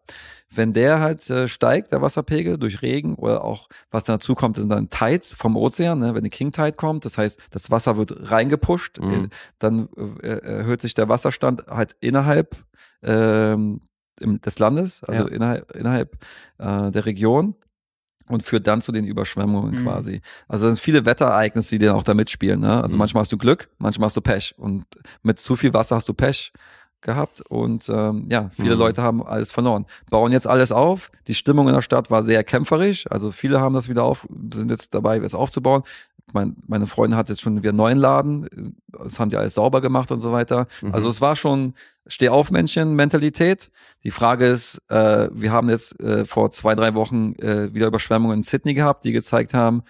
wenn der halt äh, steigt, der Wasserpegel, durch Regen oder auch was dazu kommt, sind dann Tides vom Ozean, ne? wenn eine King Tide kommt, das heißt, das Wasser wird reingepusht, mhm. Äh, dann äh, erhöht sich der Wasserstand halt innerhalb ähm, des Landes, also ja. innerhalb, innerhalb äh, der Region und führt dann zu den Überschwemmungen mhm. quasi. Also es sind viele Wetterereignisse, die dann auch da mitspielen. Ne? Also mhm. manchmal hast du Glück, manchmal hast du Pech und mit zu viel Wasser hast du Pech gehabt und ähm, ja, viele mhm. Leute haben alles verloren. Bauen jetzt alles auf. Die Stimmung in der Stadt war sehr kämpferisch. Also viele haben das wieder auf, sind jetzt dabei, es aufzubauen. Mein, meine Freundin hat jetzt schon wieder einen neuen Laden. Das haben die alles sauber gemacht und so weiter. Mhm. Also es war schon Steh-auf-Männchen-Mentalität. Die Frage ist, äh, wir haben jetzt äh, vor zwei, drei Wochen äh, wieder Überschwemmungen in Sydney gehabt, die gezeigt haben,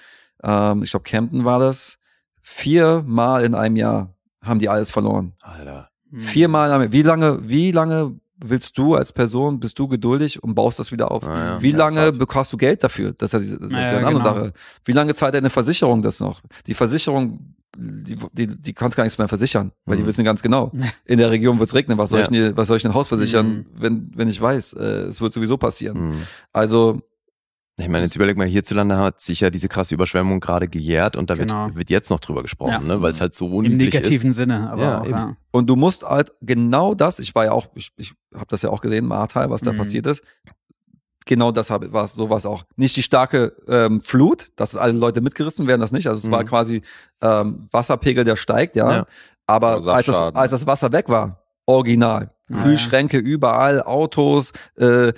ähm, ich glaube Camden war das, viermal in einem Jahr haben die alles verloren. Alter. Hm. Viermal am Wie lange, wie lange willst du als Person, bist du geduldig und baust das wieder auf? Ja, ja. Wie lange ja, bekommst du Geld dafür? Das ist ja, das ist ja, eine genau. andere Sache. Wie lange zahlt deine Versicherung das noch? Die Versicherung, die, die, die kannst gar nichts mehr versichern, weil mhm. die wissen ganz genau, in der Region wird es regnen, was soll, ich denn, was soll ich ein Haus versichern, mhm. wenn, wenn ich weiß, äh, es wird sowieso passieren. Mhm. Also ich meine, jetzt überleg mal, hierzulande hat sich ja diese krasse Überschwemmung gerade gejährt und da genau. wird, wird, jetzt noch drüber gesprochen, ja. ne? weil es halt so unüblich ist. Im negativen ist. Sinne, aber ja, auch, ja. Und du musst halt genau das, ich war ja auch, ich, ich habe das ja auch gesehen, Martal, was da mhm. passiert ist. Genau das war sowas auch. Nicht die starke ähm, Flut, dass alle Leute mitgerissen werden, das nicht. Also es mhm. war quasi ähm, Wasserpegel, der steigt, ja. Aber also als das, als das Wasser weg war, original, Kühlschränke überall, Autos, äh,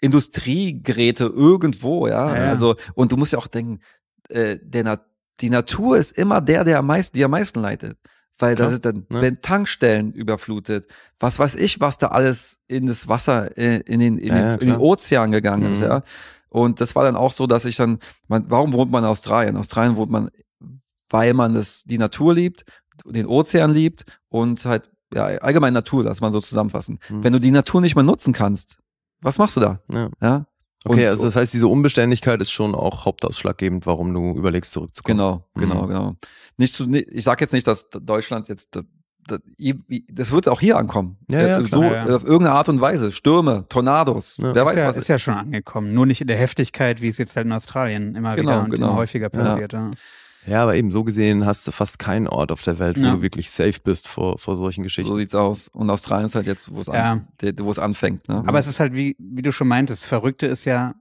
Industriegeräte irgendwo, ja? ja. Also, und du musst ja auch denken, äh, der Na die Natur ist immer der, der am meisten, die am meisten leidet. Weil Klar, das ist dann, ne? wenn Tankstellen überflutet, was weiß ich, was da alles in das Wasser, in, äh, in den, in, ja, den, ja, in den Ozean gegangen mhm. ist, ja. Und das war dann auch so, dass ich dann, man, warum wohnt man in Australien? In Australien wohnt man, weil man das, die Natur liebt, den Ozean liebt und halt, ja, allgemein Natur, das man so zusammenfassen. Mhm. Wenn du die Natur nicht mehr nutzen kannst, was machst du da? Ja. ja? Okay, und, also das heißt, diese Unbeständigkeit ist schon auch hauptausschlaggebend, warum du überlegst, zurückzukommen. Genau, mhm. genau, mhm. genau. Nicht zu, ich sage jetzt nicht, dass Deutschland jetzt das wird auch hier ankommen. Ja, ja, äh, so klar, ja. auf irgendeine Art und Weise. Stürme, Tornados. Wer weiß ist was. Ist ja schon angekommen. Nur nicht in der Heftigkeit, wie es jetzt halt in Australien immer genau, wieder und genau. immer häufiger passiert. Ja, aber eben so gesehen hast du fast keinen Ort auf der Welt, wo ja. du wirklich safe bist vor, vor solchen Geschichten. So sieht's aus. Und Australien ist halt jetzt, wo es ja. an, anfängt. Ne? Aber es ist halt, wie, wie du schon meintest, das Verrückte ist ja,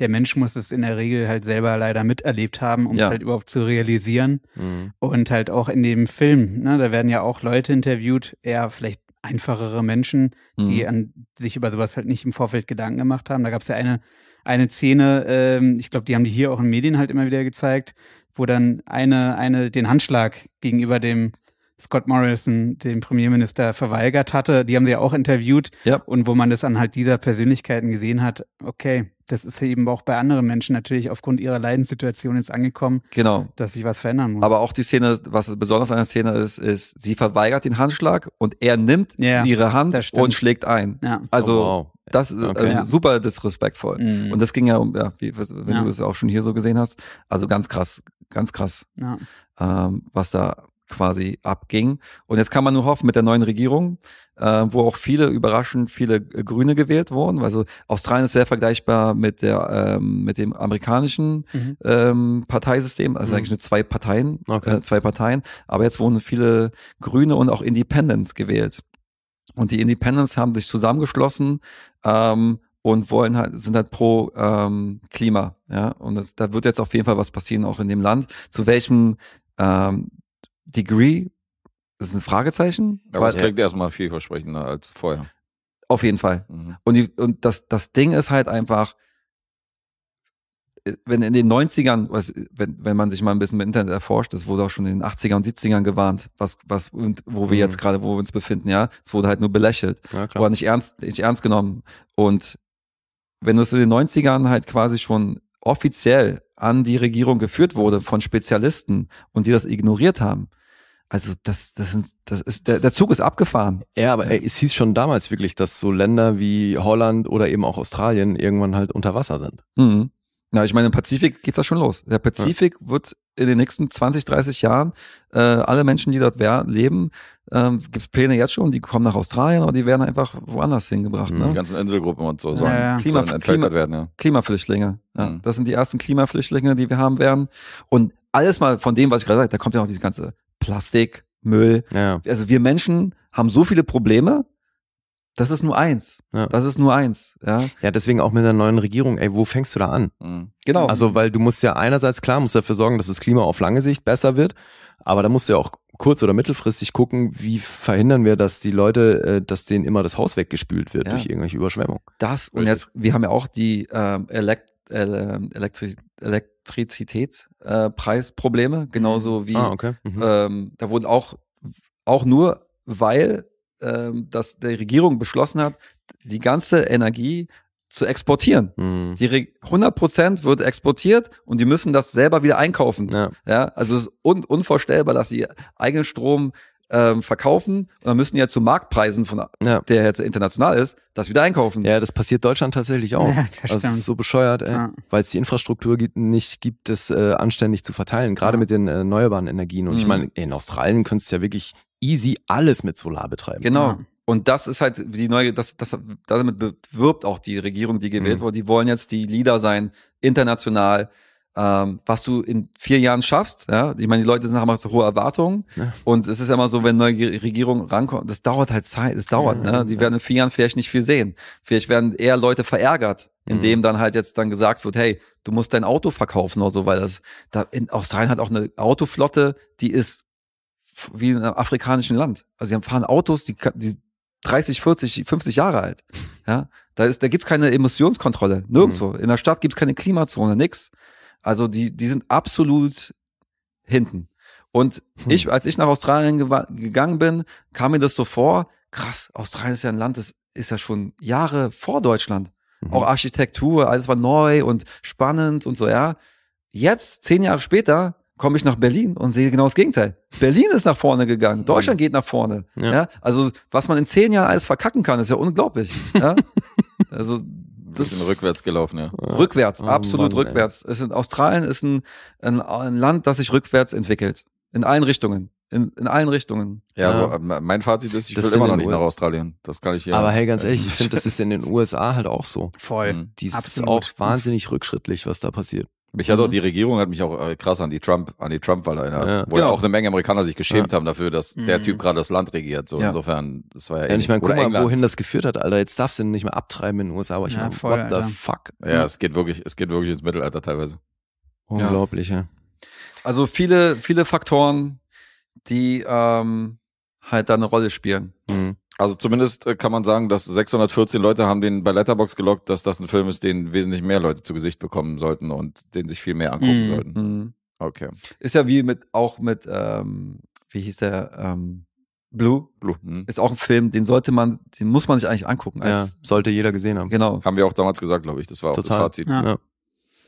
der Mensch muss es in der Regel halt selber leider miterlebt haben, um ja. es halt überhaupt zu realisieren. Mhm. Und halt auch in dem Film, ne, da werden ja auch Leute interviewt, eher vielleicht einfachere Menschen, die mhm. an sich über sowas halt nicht im Vorfeld Gedanken gemacht haben. Da gab's ja eine eine Szene, ähm, ich glaube, die haben die hier auch in Medien halt immer wieder gezeigt, wo dann eine, eine den Handschlag gegenüber dem Scott Morrison, dem Premierminister, verweigert hatte. Die haben sie ja auch interviewt ja. und wo man das an halt dieser Persönlichkeiten gesehen hat, okay, das ist eben auch bei anderen Menschen natürlich aufgrund ihrer Leidenssituation jetzt angekommen, genau. dass sich was verändern muss. Aber auch die Szene, was besonders an der Szene ist, ist, sie verweigert den Handschlag und er nimmt ja, ihre Hand und schlägt ein. Ja. Also oh, wow. das ist okay. also super disrespektvoll. Mhm. Und das ging ja um, ja, wie, wenn du es auch schon hier so gesehen hast, also ganz krass Ganz krass, ja. ähm, was da quasi abging. Und jetzt kann man nur hoffen mit der neuen Regierung, äh, wo auch viele überraschend viele Grüne gewählt wurden. Also Australien ist sehr vergleichbar mit der ähm, mit dem amerikanischen mhm. ähm, Parteisystem, also mhm. eigentlich nur zwei Parteien, okay. äh, zwei Parteien. Aber jetzt wurden viele Grüne und auch Independents gewählt. Und die Independents haben sich zusammengeschlossen ähm, und wollen halt sind halt pro ähm, Klima. Ja, und das, da wird jetzt auf jeden Fall was passieren, auch in dem Land. Zu welchem ähm, Degree? Das ist ein Fragezeichen. Aber es klingt erstmal vielversprechender als vorher. Auf jeden Fall. Mhm. Und, die, und das, das Ding ist halt einfach, äh, wenn in den 90ern, was, wenn, wenn man sich mal ein bisschen mit Internet erforscht, das wurde auch schon in den 80ern und 70ern gewarnt, was, was, wo wir mhm. jetzt gerade, wo wir uns befinden, ja. Es wurde halt nur belächelt, ja, klar. aber nicht ernst, nicht ernst genommen. Und wenn du es in den 90ern halt quasi schon offiziell an die Regierung geführt wurde von Spezialisten und die das ignoriert haben. Also das, das, sind, das ist, der, der Zug ist abgefahren. Ja, aber ey, es hieß schon damals wirklich, dass so Länder wie Holland oder eben auch Australien irgendwann halt unter Wasser sind. Mhm. Ja, ich meine, im Pazifik geht's da schon los. Der Pazifik ja. wird in den nächsten 20, 30 Jahren äh, alle Menschen, die dort leben, ähm, gibt Pläne jetzt schon, die kommen nach Australien, aber die werden einfach woanders hingebracht. Mhm, ne? Die ganzen Inselgruppen und so sollen, ja, ja. Klima, sollen Klima, werden. Ja. Klimaflüchtlinge. Ja. Mhm. Das sind die ersten Klimaflüchtlinge, die wir haben werden. Und alles mal von dem, was ich gerade sage, da kommt ja auch diese ganze Plastik, Müll. Ja. Also wir Menschen haben so viele Probleme, das ist nur eins. Ja. Das ist nur eins. Ja. ja, deswegen auch mit der neuen Regierung, ey, wo fängst du da an? Mhm. Genau. Also, weil du musst ja einerseits, klar, musst dafür sorgen, dass das Klima auf lange Sicht besser wird, aber da musst du ja auch kurz- oder mittelfristig gucken, wie verhindern wir, dass die Leute, äh, dass denen immer das Haus weggespült wird ja. durch irgendwelche Überschwemmungen. Das und jetzt, wir haben ja auch die ähm, Elekt Elektri Elektrizitätspreisprobleme, äh, genauso wie ah, okay. mhm. ähm, da wurden auch, auch nur, weil ähm, dass die Regierung beschlossen hat, die ganze Energie zu exportieren. Mhm. Die Re 100% wird exportiert und die müssen das selber wieder einkaufen. Ja. ja also es ist un unvorstellbar, dass sie eigenen Strom ähm, verkaufen und dann müssen ja zu Marktpreisen von ja. der jetzt international ist, das wieder einkaufen. Ja, das passiert Deutschland tatsächlich auch. Ja, das, das also ist so bescheuert, ja. weil es die Infrastruktur gibt, nicht gibt, das äh, anständig zu verteilen, gerade ja. mit den äh, erneuerbaren Energien. Und mhm. ich meine, in Australien könntest du ja wirklich easy alles mit Solar betreiben. Genau. Ah. Und das ist halt die neue, das, das, damit bewirbt auch die Regierung, die gewählt mhm. wurde. Die wollen jetzt die Leader sein, international. Ähm, was du in vier Jahren schaffst, ja, ich meine, die Leute sind haben so hohe Erwartungen ja. und es ist immer so, wenn neue Regierung rankommt, das dauert halt Zeit, das dauert, mhm. ne? Die werden in vier Jahren vielleicht nicht viel sehen. Vielleicht werden eher Leute verärgert, indem mhm. dann halt jetzt dann gesagt wird, hey, du musst dein Auto verkaufen oder so, weil das da in Australien hat auch eine Autoflotte, die ist wie in einem afrikanischen Land. Also sie fahren Autos, die, die 30, 40, 50 Jahre alt. Ja, da ist, da gibt's keine Emissionskontrolle. Nirgendwo. Mhm. In der Stadt gibt's keine Klimazone, nix. Also die, die sind absolut hinten. Und mhm. ich, als ich nach Australien gegangen bin, kam mir das so vor, krass, Australien ist ja ein Land, das ist ja schon Jahre vor Deutschland. Mhm. Auch Architektur, alles war neu und spannend und so, ja. Jetzt, zehn Jahre später, komme ich nach Berlin und sehe genau das Gegenteil. Berlin ist nach vorne gegangen, hm. Deutschland geht nach vorne. Ja. ja also was man in zehn Jahren alles verkacken kann, ist ja unglaublich. ja? Also das ist rückwärts gelaufen, ja. Rückwärts, oh, absolut Mann, rückwärts. Ist Australien ist ein, ein, ein, Land, das sich rückwärts entwickelt. In allen Richtungen. In, in allen Richtungen. Ja, also, ja. Also, mein Fazit ist, ich das will immer noch nicht nach Australien. Das kann ich ja. Aber hey, ganz äh, ehrlich, ich finde, das ist in den USA halt auch so. Voll. Die ist auch wahnsinnig rückschrittlich, was da passiert. Mich hat auch mhm. die Regierung hat mich auch äh, krass an die Trump an die Trump-Wahl erinnert, ja. wo ja genau. auch eine Menge Amerikaner sich geschämt ja. haben dafür, dass der mhm. Typ gerade das Land regiert. So ja. insofern, das war ja. ja ich meine, guck mal, England. wohin das geführt hat, Alter. Jetzt darfst du ihn nicht mehr abtreiben in den USA. Aber ich meine, what Alter. the fuck? Ja, es geht wirklich, es geht wirklich ins Mittelalter teilweise. Unglaublich, ja. Also viele, viele Faktoren, die ähm, halt da eine Rolle spielen. Mhm. Also zumindest äh, kann man sagen, dass 614 Leute haben den bei Letterbox gelockt, dass das ein Film ist, den wesentlich mehr Leute zu Gesicht bekommen sollten und den sich viel mehr angucken mhm. sollten. Mhm. Okay. Ist ja wie mit auch mit ähm, wie hieß der ähm, Blue? Blue. Hm. Ist auch ein Film, den sollte man, den muss man sich eigentlich angucken. ja, sollte jeder gesehen haben. Genau. Haben wir auch damals gesagt, glaube ich. Das war auch Total. das Fazit. Ja. Ja.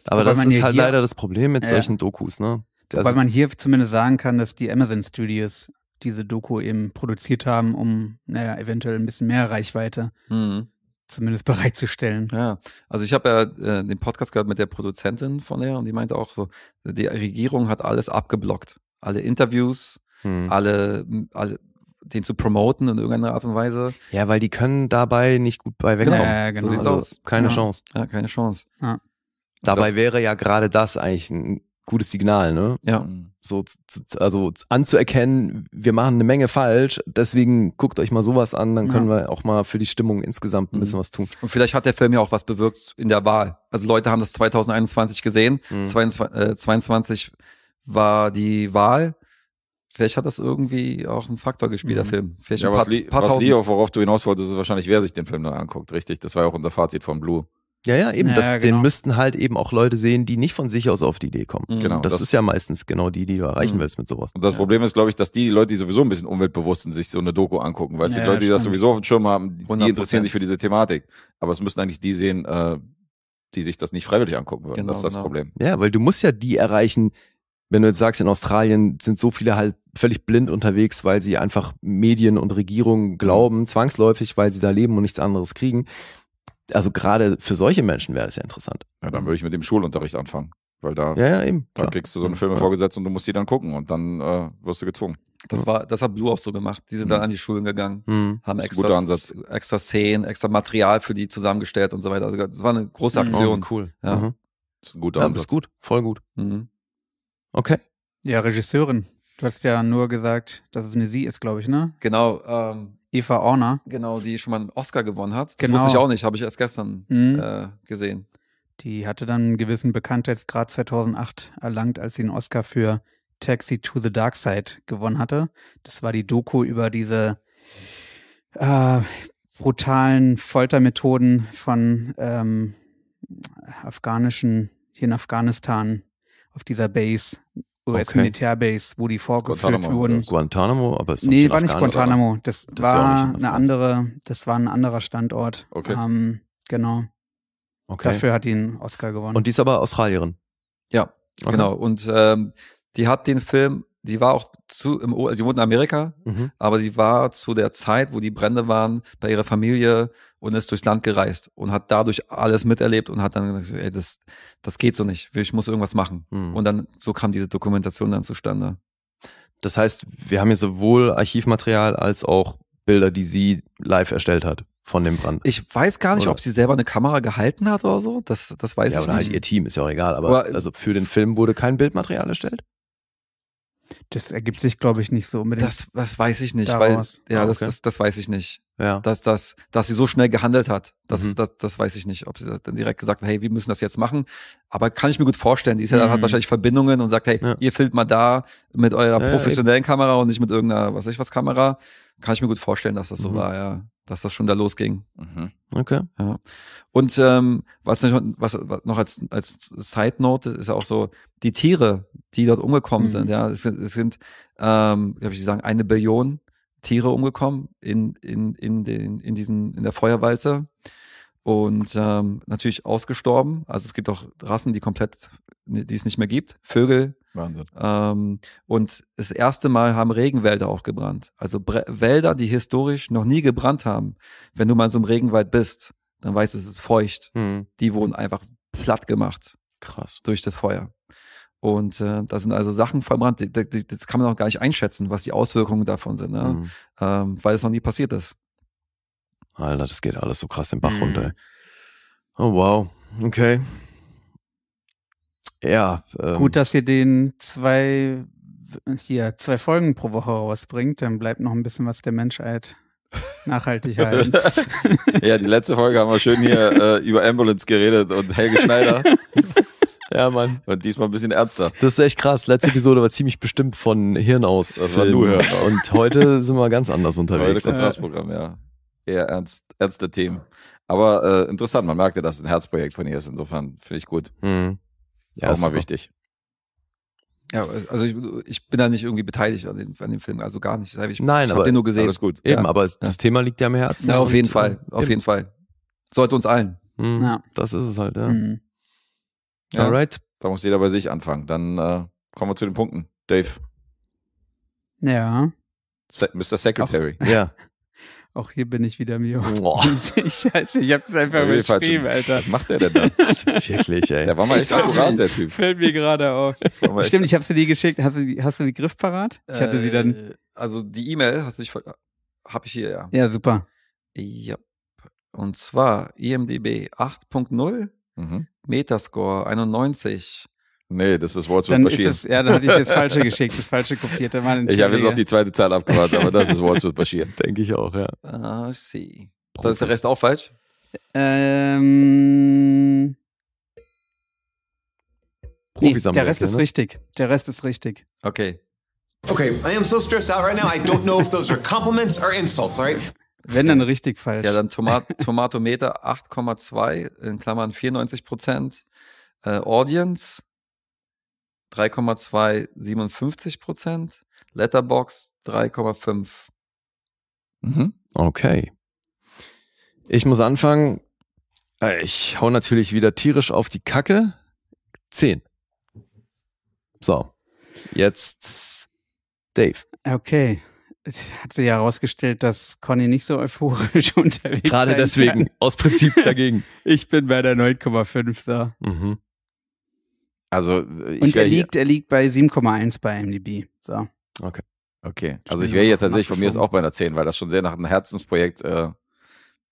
Aber Wobei das ist halt leider das Problem mit ja. solchen Dokus, ne? Weil man hier zumindest sagen kann, dass die Amazon Studios diese Doku eben produziert haben, um, naja, eventuell ein bisschen mehr Reichweite mhm. zumindest bereitzustellen. Ja, also ich habe ja äh, den Podcast gehört mit der Produzentin von der und die meinte auch so, die Regierung hat alles abgeblockt. Alle Interviews, mhm. alle, alle, den zu promoten in irgendeiner Art und Weise. Ja, weil die können dabei nicht gut bei wegkommen. Genau, ja, genau. Also so also, keine ja. Chance. Ja, keine Chance. Ja. Dabei das, wäre ja gerade das eigentlich ein gutes Signal, ne? Ja. So, zu, also anzuerkennen, wir machen eine Menge falsch, deswegen guckt euch mal sowas an, dann können ja. wir auch mal für die Stimmung insgesamt ein mhm. bisschen mhm. was tun. Und vielleicht hat der Film ja auch was bewirkt in der Wahl. Also Leute haben das 2021 gesehen, mhm. 22, äh, 22 war die Wahl. Vielleicht hat das irgendwie auch einen Faktor gespielt, der mhm. Film. Vielleicht ja, ein paar, was, paar was Leo, worauf du hinaus wolltest, ist wahrscheinlich, wer sich den Film dann anguckt, richtig? Das war ja auch unser Fazit von Blue. Ja, ja, eben. Ja, das, genau. Den müssten halt eben auch Leute sehen, die nicht von sich aus auf die Idee kommen. Mhm. Genau. Das, das, ist ja meistens genau die, die du erreichen mhm. willst mit sowas. Und das ja. Problem ist, glaube ich, dass die Leute, die sowieso ein bisschen umweltbewusst sind, sich so eine Doku angucken. Weil ja, die Leute, die das sowieso auf dem Schirm haben, die 100%. interessieren sich für diese Thematik. Aber es müssten eigentlich die sehen, äh, die sich das nicht freiwillig angucken würden. Genau, das ist das genau. Problem. Ja, weil du musst ja die erreichen, wenn du jetzt sagst, in Australien sind so viele halt völlig blind unterwegs, weil sie einfach Medien und Regierungen mhm. glauben, zwangsläufig, weil sie da leben und nichts anderes kriegen also gerade für solche Menschen wäre das ja interessant. Ja, dann würde ich mit dem Schulunterricht anfangen. Weil da, ja, ja, eben, da kriegst du so eine Filme ja. vorgesetzt und du musst die dann gucken und dann äh, wirst du gezwungen. Das war, das hat Blue auch so gemacht. Die sind mhm. dann an die Schulen gegangen, mhm. haben extra, extra Szenen, extra Material für die zusammengestellt und so weiter. Also das war eine große mhm. Aktion. Oh, cool. Ja. Mhm. Das ist ein guter ja, Ansatz. Ist gut, voll gut. Mhm. Okay. Ja, Regisseurin. Du hast ja nur gesagt, dass es eine Sie ist, glaube ich, ne? Genau. Ähm, Eva Orner. Genau, die schon mal einen Oscar gewonnen hat. Das genau. wusste ich auch nicht, habe ich erst gestern mhm. äh, gesehen. Die hatte dann einen gewissen Bekanntheitsgrad 2008 erlangt, als sie einen Oscar für Taxi to the Dark Side gewonnen hatte. Das war die Doku über diese äh, brutalen Foltermethoden von ähm, afghanischen, hier in Afghanistan auf dieser Base US-Militärbase, okay. wo die vorgeführt Guantanamo, wurden. Guantanamo, aber es ist Nee, war nicht Guantanamo. Das, das war ja eine andere, das war ein anderer Standort. Okay. Ähm, genau. Okay. Dafür hat ihn Oscar gewonnen. Und die ist aber Australierin. Ja, okay. genau. Und ähm, die hat den Film die war auch zu im sie also wohnt in Amerika, mhm. aber sie war zu der Zeit, wo die Brände waren, bei ihrer Familie und ist durchs Land gereist und hat dadurch alles miterlebt und hat dann gesagt, ey, das, das geht so nicht, ich muss irgendwas machen. Mhm. Und dann so kam diese Dokumentation dann zustande. Das heißt, wir haben hier sowohl Archivmaterial als auch Bilder, die sie live erstellt hat von dem Brand. Ich weiß gar nicht, oder? ob sie selber eine Kamera gehalten hat oder so. Das, das weiß ja, ich halt nicht. Ja, halt ihr Team ist ja auch egal. Aber, aber also für den Film wurde kein Bildmaterial erstellt? Das ergibt sich, glaube ich, nicht so unbedingt. Das, das weiß ich nicht, daraus. weil ja, ah, okay. das, das, das weiß ich nicht. Ja. Dass, dass, dass sie so schnell gehandelt hat, das, mhm. das, das weiß ich nicht, ob sie dann direkt gesagt hat, hey, wir müssen das jetzt machen. Aber kann ich mir gut vorstellen, die ist ja mhm. dann hat wahrscheinlich Verbindungen und sagt, hey, ja. ihr filmt mal da mit eurer ja, professionellen Kamera und nicht mit irgendeiner, was weiß ich was, Kamera. Kann ich mir gut vorstellen, dass das so mhm. war, ja dass das schon da losging. Mhm. Okay. Ja. Und ähm, was, was noch als, als Side Note ist ja auch so, die Tiere, die dort umgekommen mhm. sind, ja, es sind, es sind ähm, glaube ich, sie sagen, eine Billion Tiere umgekommen in, in, in, den, in diesen, in der Feuerwalze. Und ähm, natürlich ausgestorben. Also es gibt auch Rassen, die komplett, die es nicht mehr gibt. Vögel, Wahnsinn. Ähm, und das erste Mal haben Regenwälder auch gebrannt. Also Bre Wälder, die historisch noch nie gebrannt haben. Wenn du mal in so einem Regenwald bist, dann weißt du, es ist feucht. Mhm. Die wurden einfach platt gemacht. Krass. Durch das Feuer. Und äh, da sind also Sachen verbrannt, die, die, das kann man auch gar nicht einschätzen, was die Auswirkungen davon sind, ne? mhm. ähm, weil es noch nie passiert ist. Alter, das geht alles so krass im Bach mhm. runter. Oh wow, okay ja. Ähm, Gut, dass ihr den zwei, hier, zwei Folgen pro Woche rausbringt, dann bleibt noch ein bisschen was der Menschheit nachhaltig halten. ja, die letzte Folge haben wir schön hier äh, über Ambulance geredet und Helge Schneider. Ja, Mann. Und diesmal ein bisschen ernster. Das ist echt krass. Letzte Episode war ziemlich bestimmt von Hirn aus. Das war nur Hirn Und heute sind wir ganz anders unterwegs. Heute Kontrastprogramm, ja. Eher ernst, ernste Themen. Aber äh, interessant, man merkt ja, dass es ein Herzprojekt von ihr ist. Insofern finde ich gut. Mhm. Ja, auch mal wichtig. Ja, äh, also ich, ich, bin da nicht irgendwie beteiligt an dem, an dem Film, also gar nicht. Ich, Nein, ich aber den nur gesehen. Alles gut. Eben, ja. aber das ja. Thema liegt ja am Herzen. Ja, auf jeden Fall, auf eben. jeden ähm, Fall. Sollte uns allen. Mhm, ja. Das ist es halt, ja. Mhm. Alright. Da muss jeder bei sich anfangen. Dann äh, kommen wir zu den Punkten. Dave. Ja. Se Mr. Secretary. Auch, ja. Auch hier bin ich wieder mir Scheiße, ich hab's einfach nee, überschrieben, Alter. Was macht der denn da? Wirklich, ey. Der war mal echt akkurat, der Typ. Fällt mir gerade auf. Stimmt, ich hab's dir die geschickt. Hast du die, hast du die Griff parat? Ich hatte sie dann. Äh, also die E-Mail hast du nicht hab ich hier, ja. Ja, super. Ja. Und zwar IMDB 8.0, mhm. Metascore 91, Nee, das ist Wordsworth dann Bashir. Ist es, ja, dann hatte ich das falsche geschickt, das falsche kopierte Mal. Ich habe jetzt auch die zweite Zahl abgewartet, aber das ist Wordsworth Bashir. Denke ich auch, ja. Ah, oh, see. Dann ist der Rest auch falsch? Ähm. Profis nee, der Rest ist ne? richtig. Der Rest ist richtig. Okay. Okay, I am so stressed out right now. I don't know if those are compliments or insults, right? Wenn dann richtig falsch. Ja, dann Tomat Tomatometer 8,2 in Klammern 94 Prozent. Äh, Audience 3,257 Prozent, Letterbox 3,5. Mhm. Okay. Ich muss anfangen. Äh, ich hau natürlich wieder tierisch auf die Kacke. 10. So. Jetzt Dave. Okay. Ich hatte ja herausgestellt, dass Conny nicht so euphorisch unterwegs ist. Gerade deswegen, aus Prinzip dagegen. ich bin bei der 9,5 da. Mhm. Also ich Und er liegt, er liegt bei 7,1 bei MDB. So. Okay. Okay. Also ich wäre hier tatsächlich von mir ist auch bei einer 10, weil das schon sehr nach einem Herzensprojekt äh,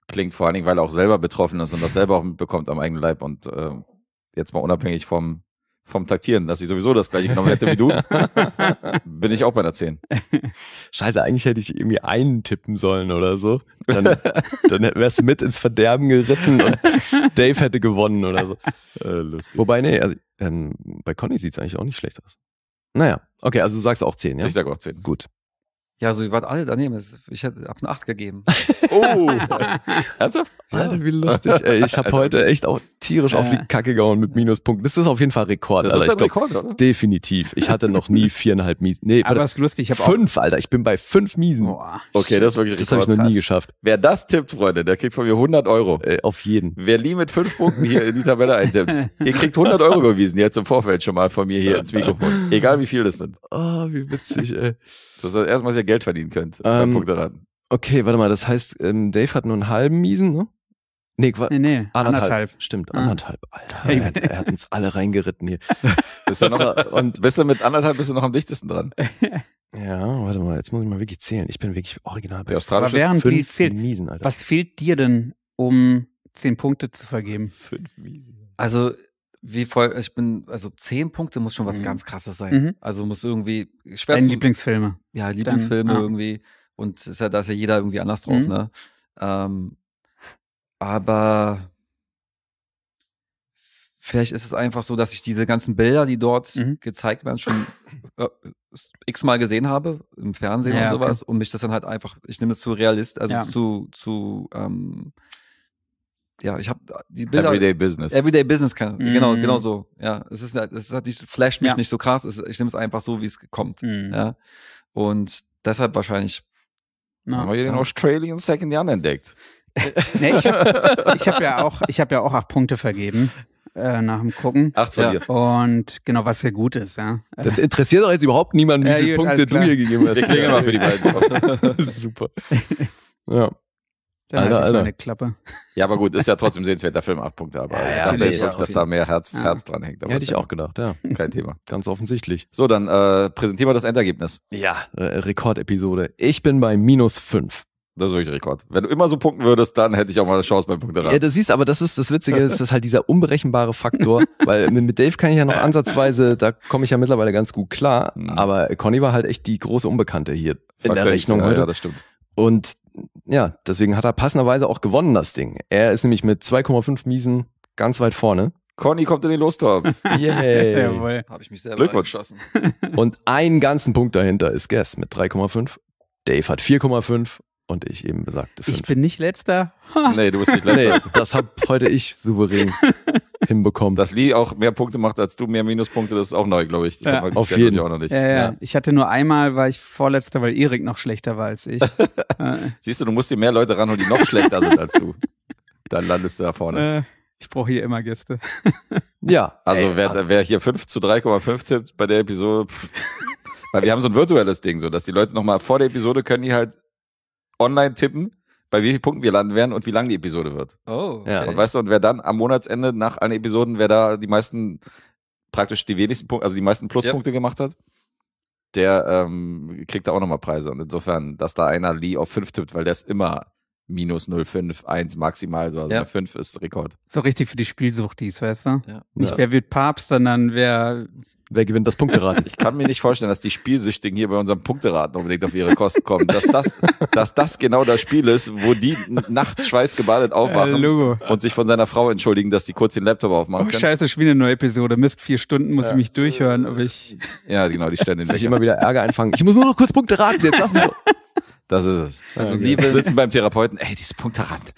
klingt, vor allen Dingen, weil er auch selber betroffen ist und das selber auch mitbekommt am eigenen Leib und äh, jetzt mal unabhängig vom vom Taktieren, dass ich sowieso das gleiche genommen hätte wie du, bin ich auch bei der 10. Scheiße, eigentlich hätte ich irgendwie einen tippen sollen oder so. Dann, dann wär's mit ins Verderben geritten und Dave hätte gewonnen oder so. Äh, lustig. Wobei, nee, also, ähm, bei Conny sieht's eigentlich auch nicht schlecht aus. Naja, okay, also du sagst auch 10, ja? Ich sag auch 10. Gut. Ja, so, ihr wart alle daneben. Ich hätte ab eine 8 gegeben. Oh! Ernsthaft? Alter, wie lustig. Ey, ich habe heute echt auch tierisch auf die Kacke gehauen mit Minuspunkten. Das ist auf jeden Fall Rekord. Das Alter. ist ein Rekord, oder? Definitiv. Ich hatte noch nie viereinhalb Miesen. Nee, Aber das ist lustig. Ich hab fünf, Alter. Ich bin bei fünf Miesen. Boah, okay, das ist wirklich Rekord. Das habe ich noch nie geschafft. Wer das tippt, Freunde, der kriegt von mir 100 Euro. Äh, auf jeden. Wer Lee mit fünf Punkten hier in die Tabelle eintippt, ihr kriegt 100 Euro überwiesen. Jetzt im Vorfeld schon mal von mir hier ins Mikrofon. Egal, wie viel das sind. Oh, wie witzig, ey. Das ist das erste Mal, dass ihr Geld verdienen könnt. Ähm, Punkte raten. Okay, warte mal, das heißt, ähm, Dave hat nur einen halben Miesen, ne? Nee, nee, nee, anderthalb. anderthalb. Stimmt, ah. anderthalb. Alter, er hat, er, hat, uns alle reingeritten hier. bist du noch, und bist du mit anderthalb bist du noch am dichtesten dran. ja, warte mal, jetzt muss ich mal wirklich zählen. Ich bin wirklich original. Der australische während fünf die zählt, Miesen, Alter. Was fehlt dir denn, um zehn Punkte zu vergeben? Fünf Miesen. Also wie voll, also ich bin, also zehn Punkte muss schon was mhm. ganz krasses sein. Mhm. Also muss irgendwie schwer Deine Lieblingsfilme. Ja, Lieblingsfilme Dann, ah. irgendwie. Und ist ja, da ist ja jeder irgendwie anders drauf, mhm. ne? Ähm, aber vielleicht ist es einfach so, dass ich diese ganzen Bilder, die dort mhm. gezeigt werden, schon äh, x-mal gesehen habe im Fernsehen ja, und sowas okay. und mich das dann halt einfach, ich nehme es zu realist, also ja. zu, zu ähm, ja, ich habe die Bilder. Everyday Business. Everyday Business kann. Mm. Genau, genau so. Ja, es ist, es hat, ich flash mich ja. nicht so krass. Es, ich nehme es einfach so, wie es kommt. Mm. Ja, und deshalb wahrscheinlich. Na, haben wir hier den Australian Second Jan entdeckt. Äh, nee, ich habe hab ja auch, ich habe ja auch acht Punkte vergeben äh, nach dem Gucken. Acht von ja. dir. Und genau, was hier gut ist, ja. Das interessiert doch jetzt überhaupt niemanden, wie ja, viele gut, Punkte du hier gegeben hast. Ich kriege mal für die beiden. Super. Ja. Dann Alter, halt Alter. meine Klappe. Ja, aber gut, ist ja trotzdem sehenswerter Film, acht Punkte. Aber ja, ich ja, dachte, nee, ja, dass da mehr Herz, Herz dran hängt. Hätte ich auch gedacht, ja. Kein Thema. Ganz offensichtlich. So, dann äh, präsentieren wir das Endergebnis. Ja, äh, Rekordepisode. Ich bin bei minus fünf. Das ist wirklich Rekord. Wenn du immer so punkten würdest, dann hätte ich auch mal eine Chance bei Punkte Ja, das siehst aber das ist das Witzige, ist das halt dieser unberechenbare Faktor, weil mit, mit Dave kann ich ja noch ansatzweise, da komme ich ja mittlerweile ganz gut klar, mhm. aber Conny war halt echt die große Unbekannte hier Faktor in der Rechnung ja, heute. Ja, das stimmt. Und ja, deswegen hat er passenderweise auch gewonnen, das Ding. Er ist nämlich mit 2,5 Miesen ganz weit vorne. Conny kommt in den Lostopf. Yay. Jawohl. Habe ich mich selber Glückwunsch. geschossen. Und einen ganzen Punkt dahinter ist Guess mit 3,5. Dave hat 4,5 und ich eben besagte 5. Ich bin nicht letzter. Nee, du bist nicht letzter. Nee, das hab heute ich souverän hinbekommen. Dass Lee auch mehr Punkte macht als du, mehr Minuspunkte, das ist auch neu, glaube ich. Das ja. haben wir auf jeden Fall noch nicht. Ja, ja. Ich hatte nur einmal, war ich vorletzter, weil Erik noch schlechter war als ich. Siehst du, du musst dir mehr Leute ranholen, die noch schlechter sind als du. Dann landest du da vorne. Äh. Ich brauche hier immer Gäste. ja. Also ey, wer, wer, hier 5 zu 3,5 tippt bei der Episode, pff, weil wir haben so ein virtuelles Ding, so dass die Leute nochmal vor der Episode können die halt online tippen bei wie vielen Punkten wir landen werden und wie lang die Episode wird. Oh. Okay. Ja. Und weißt du, und wer dann am Monatsende nach allen Episoden, wer da die meisten, praktisch die wenigsten Punkte, also die meisten Pluspunkte yep. gemacht hat, der ähm, kriegt da auch nochmal Preise. Und insofern, dass da einer Lee auf 5 tippt, weil der ist immer minus 1 maximal, so. also ja. 5 ist Rekord. So richtig für die Spielsucht dies, weißt du? Ja. Nicht ja. wer wird Papst, sondern wer... Wer gewinnt das Punkteraten? ich kann mir nicht vorstellen, dass die Spielsüchtigen hier bei unserem Punkteraten unbedingt auf ihre Kosten kommen. Dass das, dass das genau das Spiel ist, wo die nachts schweißgebadet aufwachen äh, und sich von seiner Frau entschuldigen, dass die kurz den Laptop aufmachen oh, können. scheiße, ich will eine neue Episode. Mist, vier Stunden muss ja. ich mich durchhören, ob ich... Ja, genau, die stellen den sich immer wieder Ärger einfangen. Ich muss nur noch kurz Punkte raten, jetzt lass mich... Das ist es. Also okay. Liebe sitzen beim Therapeuten, ey, dieses Punkterrand.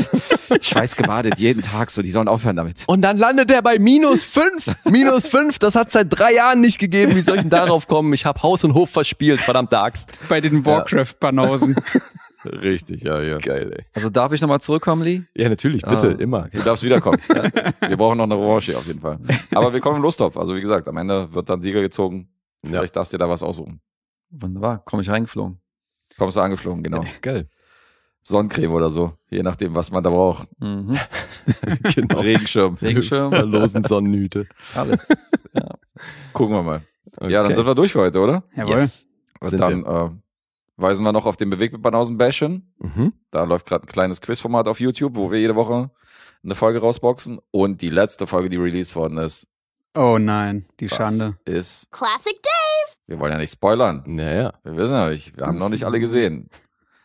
Schweiß gebadet jeden Tag so, die sollen aufhören damit. Und dann landet er bei minus fünf. Minus fünf, das hat seit drei Jahren nicht gegeben. Wie soll ich denn darauf kommen? Ich habe Haus und Hof verspielt, verdammte Axt. Bei den Warcraft-Banausen. Richtig, ja, ja. Geil, ey. Also darf ich nochmal zurückkommen, Lee? Ja, natürlich, bitte, ah. immer. Du darfst wiederkommen. Wir brauchen noch eine Revanche auf jeden Fall. Aber wir kommen in Lostopf. Also wie gesagt, am Ende wird dann Sieger gezogen. Ja. Vielleicht darfst du dir da was aussuchen. Wunderbar, komme ich reingeflogen. Kommst du angeflogen, genau. Geil. Sonnencreme oder so, je nachdem, was man da braucht. Mhm. genau. Regenschirm. Regenschirm. Losen Sonnenhüte. Alles. Ja. Gucken wir mal. Okay. Ja, dann sind wir durch für heute, oder? Jawohl. Yes. Und dann wir. Äh, weisen wir noch auf den Beweg mit Banausen Bashen. Mhm. Da läuft gerade ein kleines Quizformat auf YouTube, wo wir jede Woche eine Folge rausboxen. Und die letzte Folge, die released worden ist. Oh nein, die Schande. Ist Classic Day. Wir wollen ja nicht spoilern. Naja. Wir wissen ja nicht, wir haben noch nicht alle gesehen.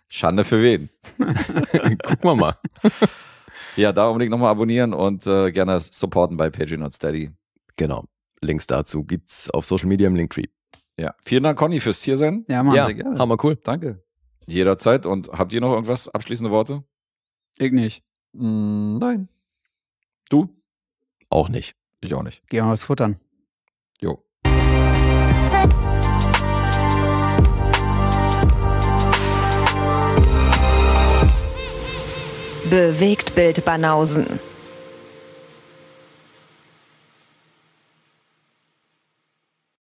Schande für wen? Gucken wir mal. ja, da unbedingt nochmal abonnieren und äh, gerne supporten bei Patreon und Steady. Genau. Links dazu gibt's auf Social Media im Linktree. Ja. Vielen Dank, Conny, fürs Tier sein. Ja, Mann. Ja, gerne. hammer cool. Danke. Jederzeit. Und habt ihr noch irgendwas? Abschließende Worte? Ich nicht. Mm, nein. Du? Auch nicht. Ich auch nicht. Gehen wir was futtern. Jo. Bewegt Bild Banausen.